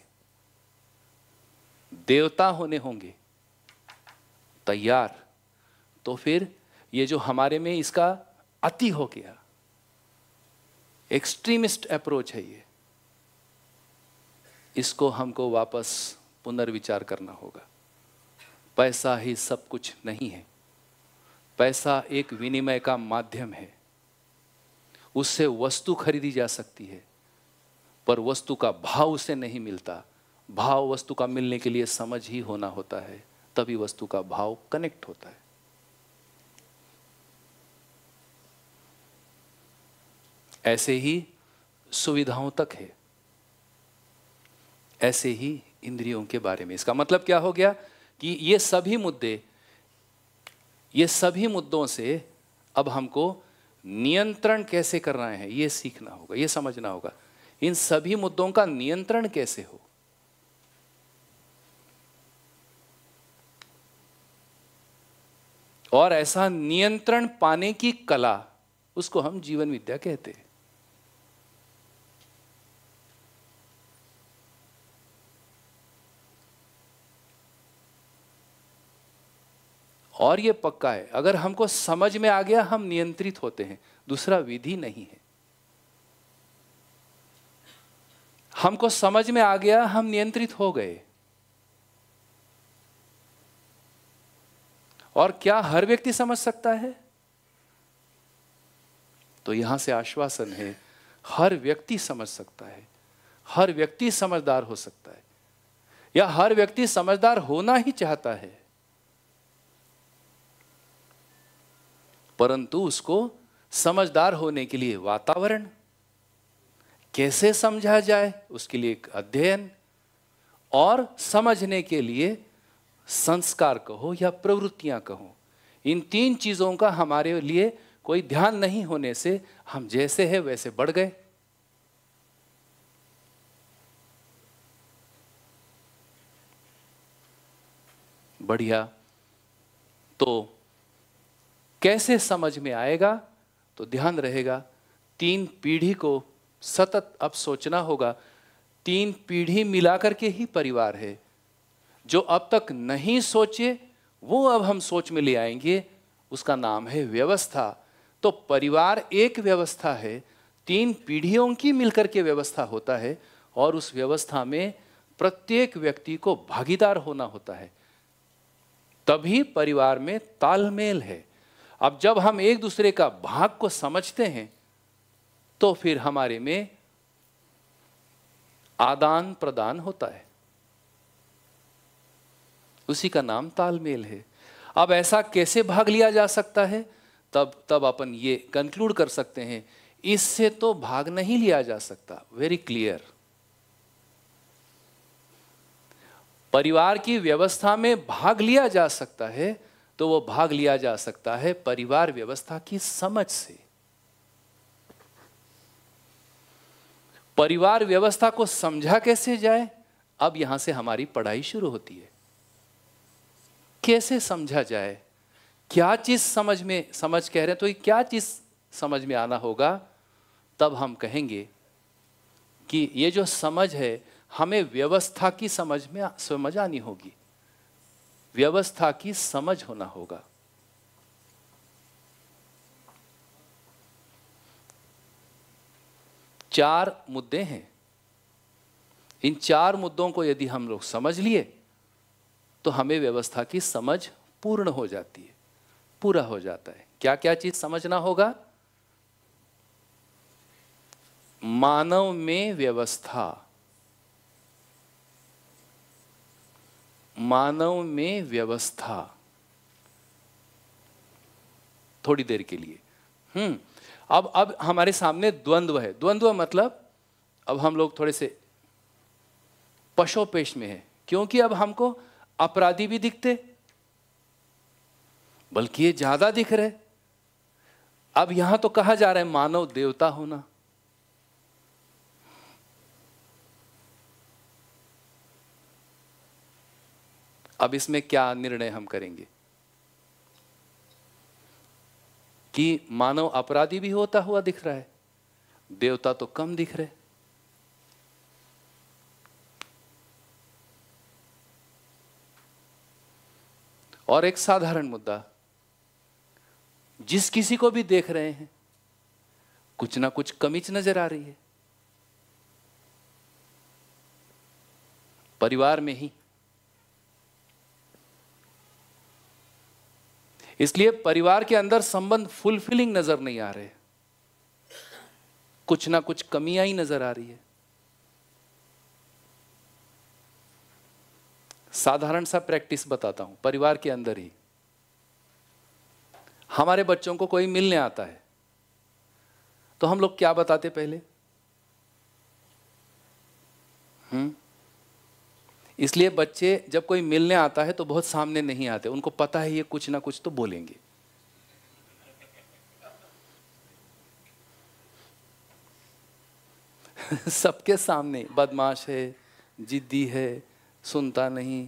देवता होने होंगे तैयार तो फिर ये जो हमारे में इसका अति हो गया एक्सट्रीमिस्ट अप्रोच है ये इसको हमको वापस पुनर्विचार करना होगा पैसा ही सब कुछ नहीं है पैसा एक विनिमय का माध्यम है उससे वस्तु खरीदी जा सकती है पर वस्तु का भाव उसे नहीं मिलता भाव वस्तु का मिलने के लिए समझ ही होना होता है तभी वस्तु का भाव कनेक्ट होता है ऐसे ही सुविधाओं तक है ऐसे ही इंद्रियों के बारे में इसका मतलब क्या हो गया कि ये सभी मुद्दे ये सभी मुद्दों से अब हमको नियंत्रण कैसे करना है ये सीखना होगा ये समझना होगा इन सभी मुद्दों का नियंत्रण कैसे हो और ऐसा नियंत्रण पाने की कला उसको हम जीवन विद्या कहते हैं और ये पक्का है अगर हमको समझ में आ गया हम नियंत्रित होते हैं दूसरा विधि नहीं है हमको समझ में आ गया हम नियंत्रित हो गए और क्या हर व्यक्ति समझ सकता है तो यहां से आश्वासन है हर व्यक्ति समझ सकता है हर व्यक्ति समझदार हो सकता है या हर व्यक्ति समझदार होना ही चाहता है परंतु उसको समझदार होने के लिए वातावरण कैसे समझा जाए उसके लिए एक अध्ययन और समझने के लिए संस्कार कहो या प्रवृत्तियां कहो इन तीन चीज़ों का हमारे लिए कोई ध्यान नहीं होने से हम जैसे हैं वैसे बढ़ गए बढ़िया तो कैसे समझ में आएगा तो ध्यान रहेगा तीन पीढ़ी को सतत अब सोचना होगा तीन पीढ़ी मिलाकर के ही परिवार है जो अब तक नहीं सोचे वो अब हम सोच में ले आएंगे उसका नाम है व्यवस्था तो परिवार एक व्यवस्था है तीन पीढ़ियों की मिलकर के व्यवस्था होता है और उस व्यवस्था में प्रत्येक व्यक्ति को भागीदार होना होता है तभी परिवार में तालमेल है अब जब हम एक दूसरे का भाग को समझते हैं तो फिर हमारे में आदान प्रदान होता है उसी का नाम तालमेल है अब ऐसा कैसे भाग लिया जा सकता है तब तब अपन ये कंक्लूड कर सकते हैं इससे तो भाग नहीं लिया जा सकता वेरी क्लियर परिवार की व्यवस्था में भाग लिया जा सकता है तो वो भाग लिया जा सकता है परिवार व्यवस्था की समझ से परिवार व्यवस्था को समझा कैसे जाए अब यहां से हमारी पढ़ाई शुरू होती है कैसे समझा जाए क्या चीज समझ में समझ कह रहे हैं तो ये क्या चीज समझ में आना होगा तब हम कहेंगे कि ये जो समझ है हमें व्यवस्था की समझ में समझ आनी होगी व्यवस्था की समझ होना होगा चार मुद्दे हैं इन चार मुद्दों को यदि हम लोग समझ लिए तो हमें व्यवस्था की समझ पूर्ण हो जाती है पूरा हो जाता है क्या क्या चीज समझना होगा मानव में व्यवस्था मानव में व्यवस्था थोड़ी देर के लिए हम्म अब अब हमारे सामने द्वंद्व है द्वंद्व मतलब अब हम लोग थोड़े से पशोपेश में है क्योंकि अब हमको अपराधी भी दिखते बल्कि ये ज्यादा दिख रहे अब यहां तो कहा जा रहा है मानव देवता होना अब इसमें क्या निर्णय हम करेंगे कि मानव अपराधी भी होता हुआ दिख रहा है देवता तो कम दिख रहे और एक साधारण मुद्दा जिस किसी को भी देख रहे हैं कुछ ना कुछ कमीच नजर आ रही है परिवार में ही इसलिए परिवार के अंदर संबंध फुलफिलिंग नजर नहीं आ रहे कुछ ना कुछ कमियां ही नजर आ रही है साधारण सा प्रैक्टिस बताता हूं परिवार के अंदर ही हमारे बच्चों को कोई मिलने आता है तो हम लोग क्या बताते पहले हम्म इसलिए बच्चे जब कोई मिलने आता है तो बहुत सामने नहीं आते उनको पता है ये कुछ ना कुछ तो बोलेंगे सबके सामने बदमाश है जिद्दी है सुनता नहीं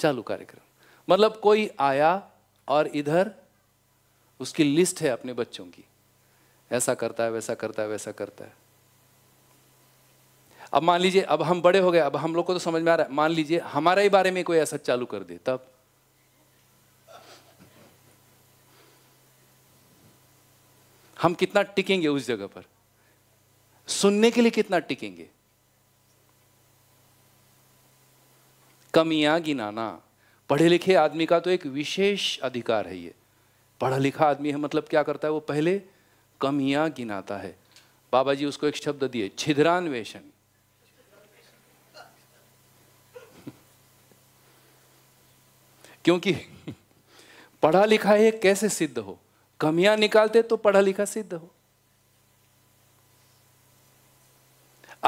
चालू कार्यक्रम मतलब कोई आया और इधर उसकी लिस्ट है अपने बच्चों की ऐसा करता है वैसा करता है वैसा करता है अब मान लीजिए अब हम बड़े हो गए अब हम लोग को तो समझ में आ रहा है मान लीजिए हमारे ही बारे में कोई ऐसा चालू कर दे तब हम कितना टिकेंगे उस जगह पर सुनने के लिए कितना टिकेंगे कमियां गिनाना पढ़े लिखे आदमी का तो एक विशेष अधिकार है ये पढ़ा लिखा आदमी है मतलब क्या करता है वो पहले कमियां गिनाता है बाबा जी उसको एक शब्द दिए छिद्रान्वेषण क्योंकि पढ़ा लिखा है कैसे सिद्ध हो कमियां निकालते तो पढ़ा लिखा सिद्ध हो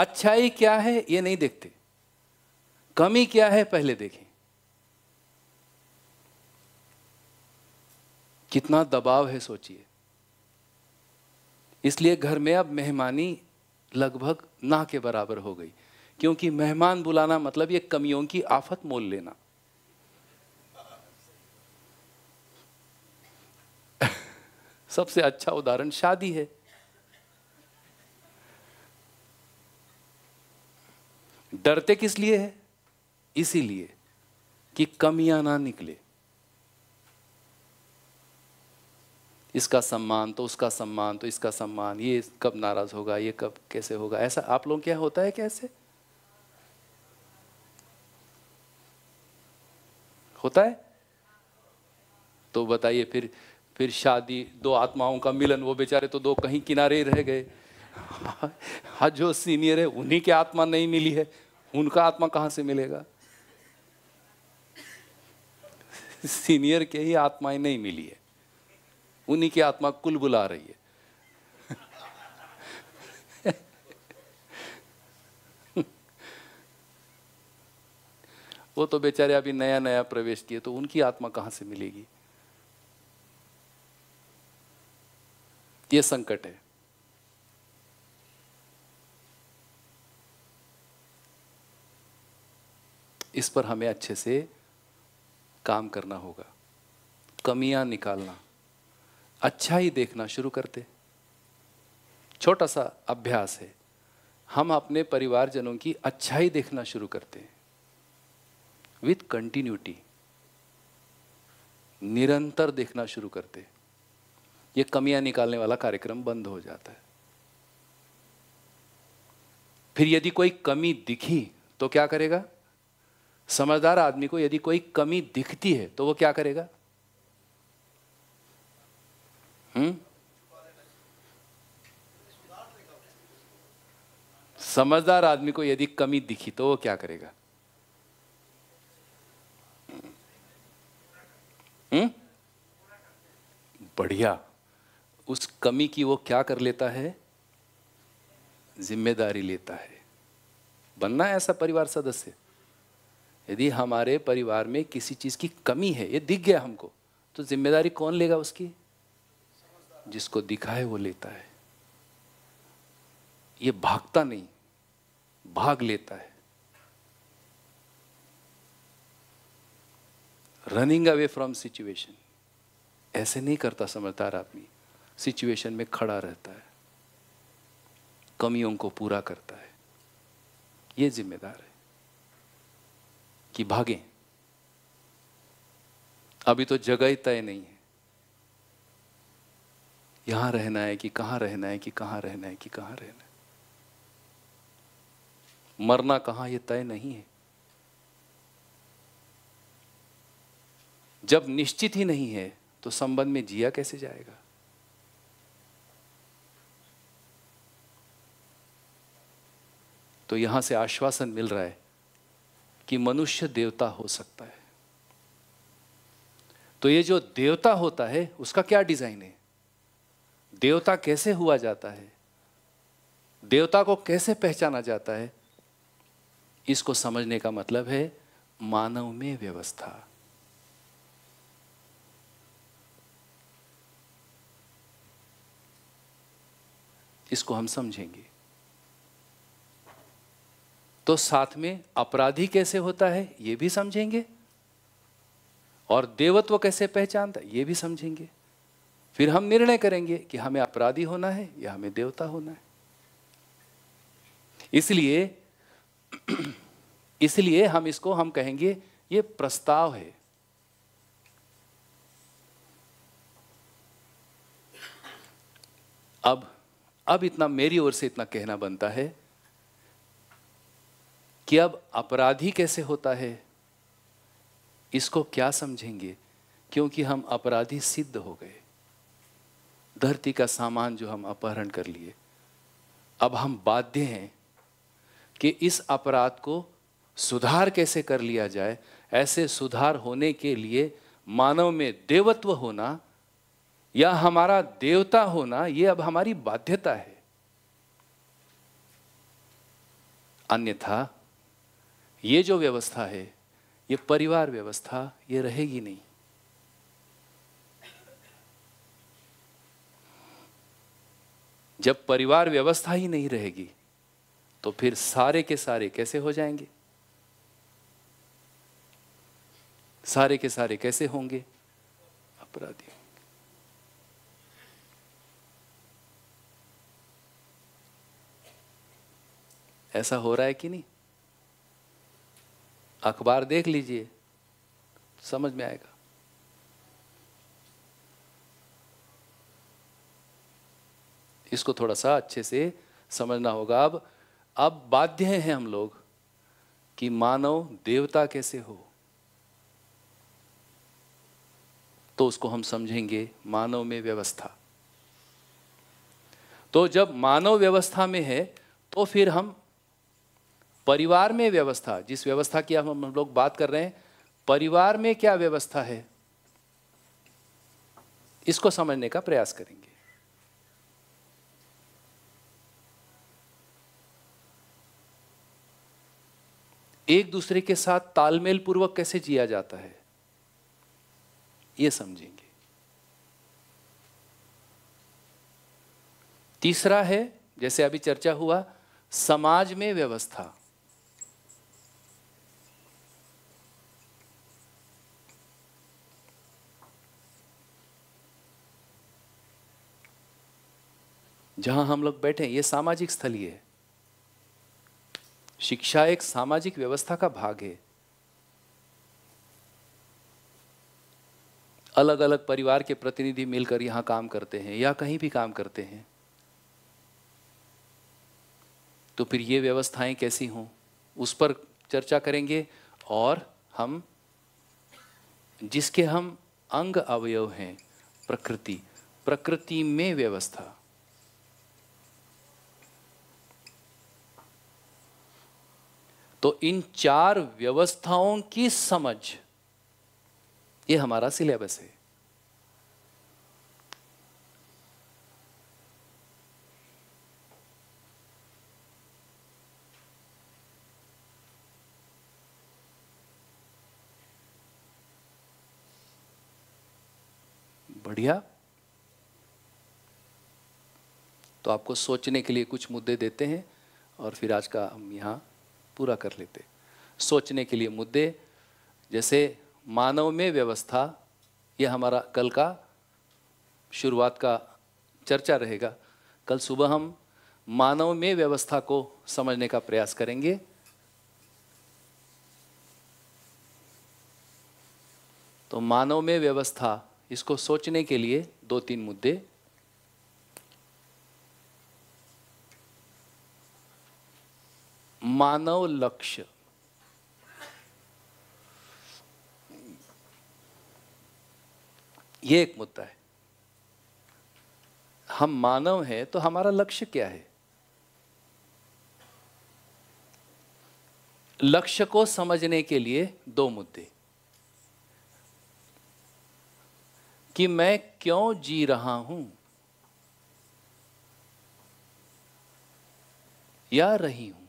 अच्छाई क्या है ये नहीं देखते कमी क्या है पहले देखें कितना दबाव है सोचिए इसलिए घर में अब मेहमानी लगभग ना के बराबर हो गई क्योंकि मेहमान बुलाना मतलब ये कमियों की आफत मोल लेना सबसे अच्छा उदाहरण शादी है डरते किस लिए है इसीलिए कि कमियां ना निकले इसका सम्मान तो उसका सम्मान तो इसका सम्मान ये कब नाराज होगा ये कब कैसे होगा ऐसा आप लोग क्या होता है कैसे होता है तो बताइए फिर फिर शादी दो आत्माओं का मिलन वो बेचारे तो दो कहीं किनारे ही रह गए हाँ जो सीनियर है उन्हीं के आत्मा नहीं मिली है उनका आत्मा कहाँ से मिलेगा सीनियर के ही आत्माएं नहीं मिली है उन्हीं की आत्मा कुल बुला रही है वो तो बेचारे अभी नया नया प्रवेश किए तो उनकी आत्मा कहाँ से मिलेगी ये संकट है इस पर हमें अच्छे से काम करना होगा कमियां निकालना अच्छा ही देखना शुरू करते छोटा सा अभ्यास है हम अपने परिवारजनों की अच्छाई देखना शुरू करते हैं विथ कंटिन्यूटी निरंतर देखना शुरू करते हैं ये कमियां निकालने वाला कार्यक्रम बंद हो जाता है फिर यदि कोई कमी दिखी तो क्या करेगा समझदार आदमी को यदि कोई कमी दिखती है तो वो क्या करेगा हम्म समझदार आदमी को यदि कमी दिखी तो वो क्या करेगा हम्म बढ़िया उस कमी की वो क्या कर लेता है जिम्मेदारी लेता है बनना है ऐसा परिवार सदस्य यदि हमारे परिवार में किसी चीज़ की कमी है ये दिख गया हमको तो जिम्मेदारी कौन लेगा उसकी जिसको दिखा है वो लेता है ये भागता नहीं भाग लेता है रनिंग अवे फ्रॉम सिचुएशन ऐसे नहीं करता समझदार आदमी सिचुएशन में खड़ा रहता है कमियों को पूरा करता है ये जिम्मेदार है कि भागे अभी तो जगह ही तय नहीं है यहां रहना है कि कहां रहना है कि कहां रहना है कि कहां रहना है मरना कहां यह तय नहीं है जब निश्चित ही नहीं है तो संबंध में जिया कैसे जाएगा तो यहां से आश्वासन मिल रहा है कि मनुष्य देवता हो सकता है तो ये जो देवता होता है उसका क्या डिजाइन है देवता कैसे हुआ जाता है देवता को कैसे पहचाना जाता है इसको समझने का मतलब है मानव में व्यवस्था इसको हम समझेंगे तो साथ में अपराधी कैसे होता है ये भी समझेंगे और देवत्व कैसे पहचानता ये भी समझेंगे फिर हम निर्णय करेंगे कि हमें अपराधी होना है या हमें देवता होना है इसलिए इसलिए हम इसको हम कहेंगे ये प्रस्ताव है अब अब इतना मेरी ओर से इतना कहना बनता है कि अब अपराधी कैसे होता है इसको क्या समझेंगे क्योंकि हम अपराधी सिद्ध हो गए धरती का सामान जो हम अपहरण कर लिए अब हम बाध्य हैं कि इस अपराध को सुधार कैसे कर लिया जाए ऐसे सुधार होने के लिए मानव में देवत्व होना या हमारा देवता होना यह अब हमारी बाध्यता है अन्यथा ये जो व्यवस्था है ये परिवार व्यवस्था ये रहेगी नहीं जब परिवार व्यवस्था ही नहीं रहेगी तो फिर सारे के सारे कैसे हो जाएंगे सारे के सारे कैसे होंगे अपराधी ऐसा हो रहा है कि नहीं अखबार देख लीजिए समझ में आएगा इसको थोड़ा सा अच्छे से समझना होगा अब अब बाध्य हैं हम लोग कि मानव देवता कैसे हो तो उसको हम समझेंगे मानव में व्यवस्था तो जब मानव व्यवस्था में है तो फिर हम परिवार में व्यवस्था जिस व्यवस्था की हम हम लोग बात कर रहे हैं परिवार में क्या व्यवस्था है इसको समझने का प्रयास करेंगे एक दूसरे के साथ तालमेल पूर्वक कैसे जिया जाता है यह समझेंगे तीसरा है जैसे अभी चर्चा हुआ समाज में व्यवस्था जहां हम लोग बैठे ये सामाजिक ही है शिक्षा एक सामाजिक व्यवस्था का भाग है अलग अलग परिवार के प्रतिनिधि मिलकर यहाँ काम करते हैं या कहीं भी काम करते हैं तो फिर ये व्यवस्थाएं कैसी हों उस पर चर्चा करेंगे और हम जिसके हम अंग अवयव हैं प्रकृति प्रकृति में व्यवस्था तो इन चार व्यवस्थाओं की समझ ये हमारा सिलेबस है बढ़िया तो आपको सोचने के लिए कुछ मुद्दे देते हैं और फिर आज का हम यहां पूरा कर लेते सोचने के लिए मुद्दे जैसे मानव में व्यवस्था यह हमारा कल का शुरुआत का चर्चा रहेगा कल सुबह हम मानव में व्यवस्था को समझने का प्रयास करेंगे तो मानव में व्यवस्था इसको सोचने के लिए दो तीन मुद्दे मानव लक्ष्य ये एक मुद्दा है हम मानव हैं तो हमारा लक्ष्य क्या है लक्ष्य को समझने के लिए दो मुद्दे कि मैं क्यों जी रहा हूं या रही हूं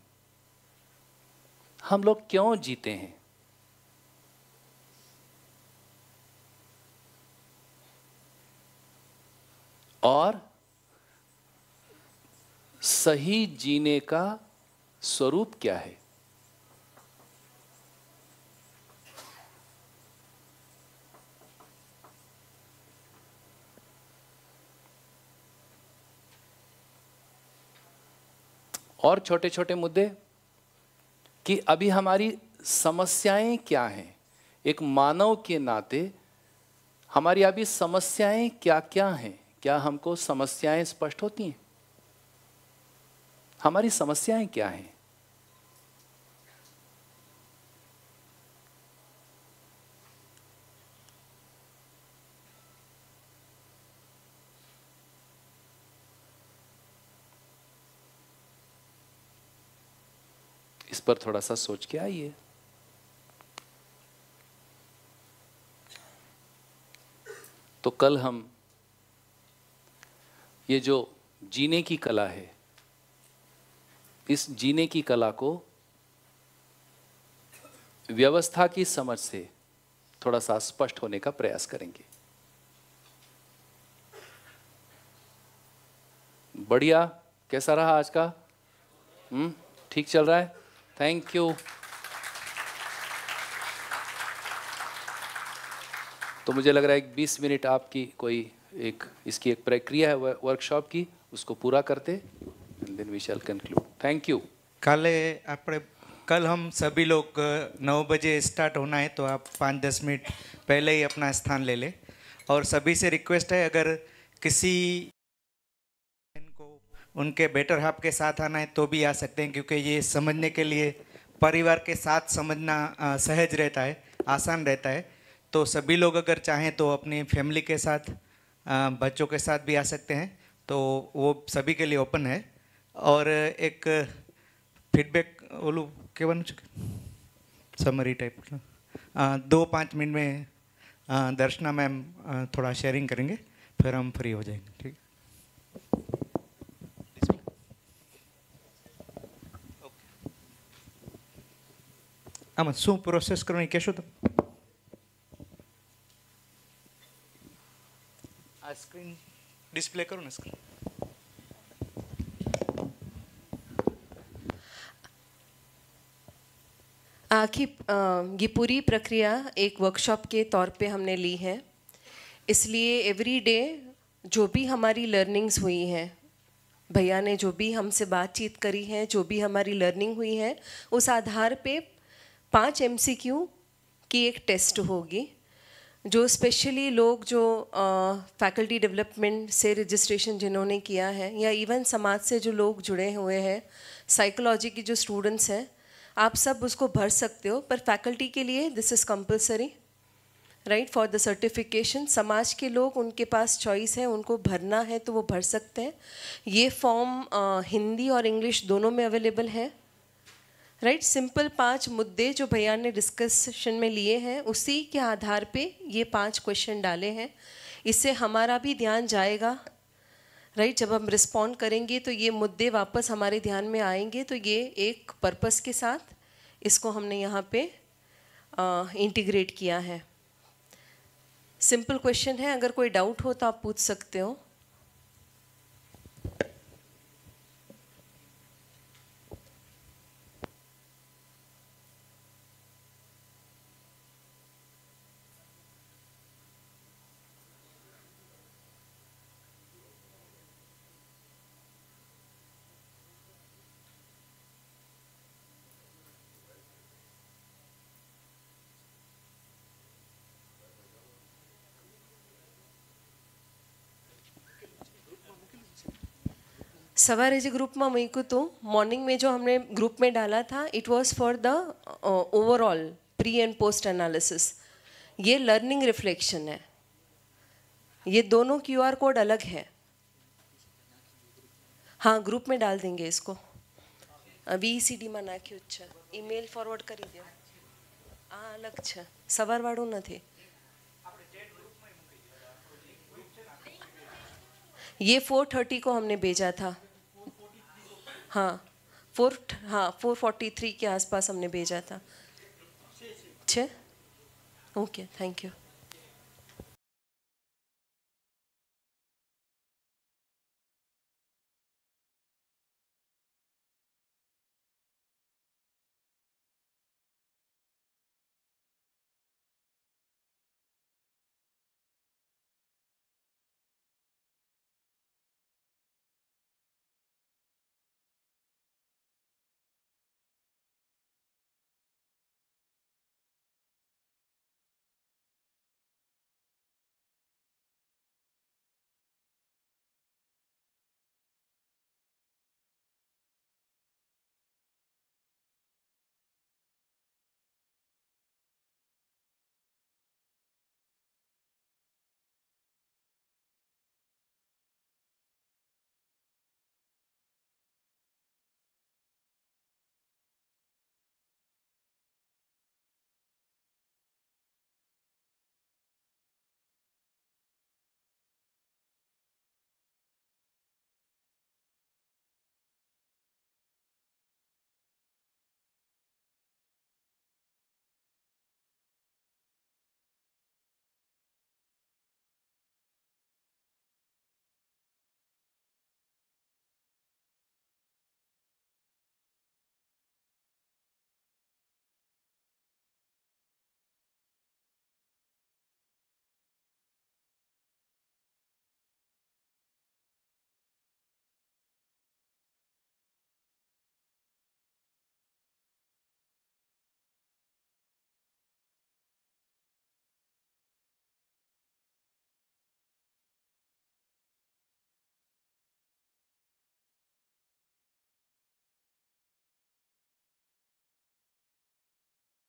हम लोग क्यों जीते हैं और सही जीने का स्वरूप क्या है और छोटे छोटे मुद्दे कि अभी हमारी समस्याएं क्या हैं एक मानव के नाते हमारी अभी समस्याएं क्या क्या हैं क्या हमको समस्याएं स्पष्ट होती हैं हमारी समस्याएं क्या हैं पर थोड़ा सा सोच के आइए तो कल हम ये जो जीने की कला है इस जीने की कला को व्यवस्था की समझ से थोड़ा सा स्पष्ट होने का प्रयास करेंगे बढ़िया कैसा रहा आज का हम्म, ठीक चल रहा है थैंक यू तो मुझे लग रहा है एक 20 मिनट आपकी कोई एक इसकी एक प्रक्रिया है वर्कशॉप की उसको पूरा करते and then we shall conclude thank you कल आप कल हम सभी लोग नौ बजे स्टार्ट होना है तो आप पाँच दस मिनट पहले ही अपना स्थान ले लें और सभी से रिक्वेस्ट है अगर किसी उनके बेटर हाफ के साथ आना है तो भी आ सकते हैं क्योंकि ये समझने के लिए परिवार के साथ समझना सहज रहता है आसान रहता है तो सभी लोग अगर चाहें तो अपनी फैमिली के साथ बच्चों के साथ भी आ सकते हैं तो वो सभी के लिए ओपन है और एक फीडबैक बोलूँ के बन चुके समरी टाइप का दो पाँच मिनट में दर्शना मैम थोड़ा शेयरिंग करेंगे फिर हम फ्री हो जाएंगे ठीक आम शू प्रोसेस કરવાની કહેશો તો આ સ્ક્રીન ડિસ્પ્લે કરો ને आखिर ये पूरी प्रक्रिया एक वर्कशॉप के तौर पे हमने ली है इसलिए एवरी डे जो भी हमारी लर्निंग्स हुई हैं भैया ने जो भी हमसे बातचीत करी है जो भी हमारी लर्निंग हुई है उस आधार पे पांच एमसीक्यू की एक टेस्ट होगी जो स्पेशली लोग जो फैकल्टी डेवलपमेंट से रजिस्ट्रेशन जिन्होंने किया है या इवन समाज से जो लोग जुड़े हुए हैं साइकोलॉजी की जो स्टूडेंट्स हैं आप सब उसको भर सकते हो पर फैकल्टी के लिए this is compulsory right for the certification समाज के लोग उनके पास चॉइस है उनको भरना है तो वो भर सकते हैं ये फॉर्म हिंदी और इंग्लिश दोनों में अवेलेबल है राइट सिंपल पांच मुद्दे जो भैया ने डिस्कशन में लिए हैं उसी के आधार पे ये पांच क्वेश्चन डाले हैं इससे हमारा भी ध्यान जाएगा राइट जब हम रिस्पॉन्ड करेंगे तो ये मुद्दे वापस हमारे ध्यान में आएंगे तो ये एक पर्पस के साथ इसको हमने यहाँ पे इंटीग्रेट किया है सिंपल क्वेश्चन है अगर कोई डाउट हो तो आप पूछ सकते हो सवार जी ग्रुप में मूकूँ तो मॉर्निंग में जो हमने ग्रुप में डाला था it was for the overall pre and post analysis ये लर्निंग रिफ्लेक्शन है ये दोनों क्यूआर कोड अलग है हाँ ग्रुप में डाल देंगे इसको अभी सी डी अच्छा ई मेल फॉरवर्ड करी दिया हाँ अलग अच्छा सवार वालों न थे ये फोर थर्टी को हमने भेजा था हाँ फोर हाँ फोर फोर्टी थ्री के आसपास हमने भेजा था छः ओके थैंक यू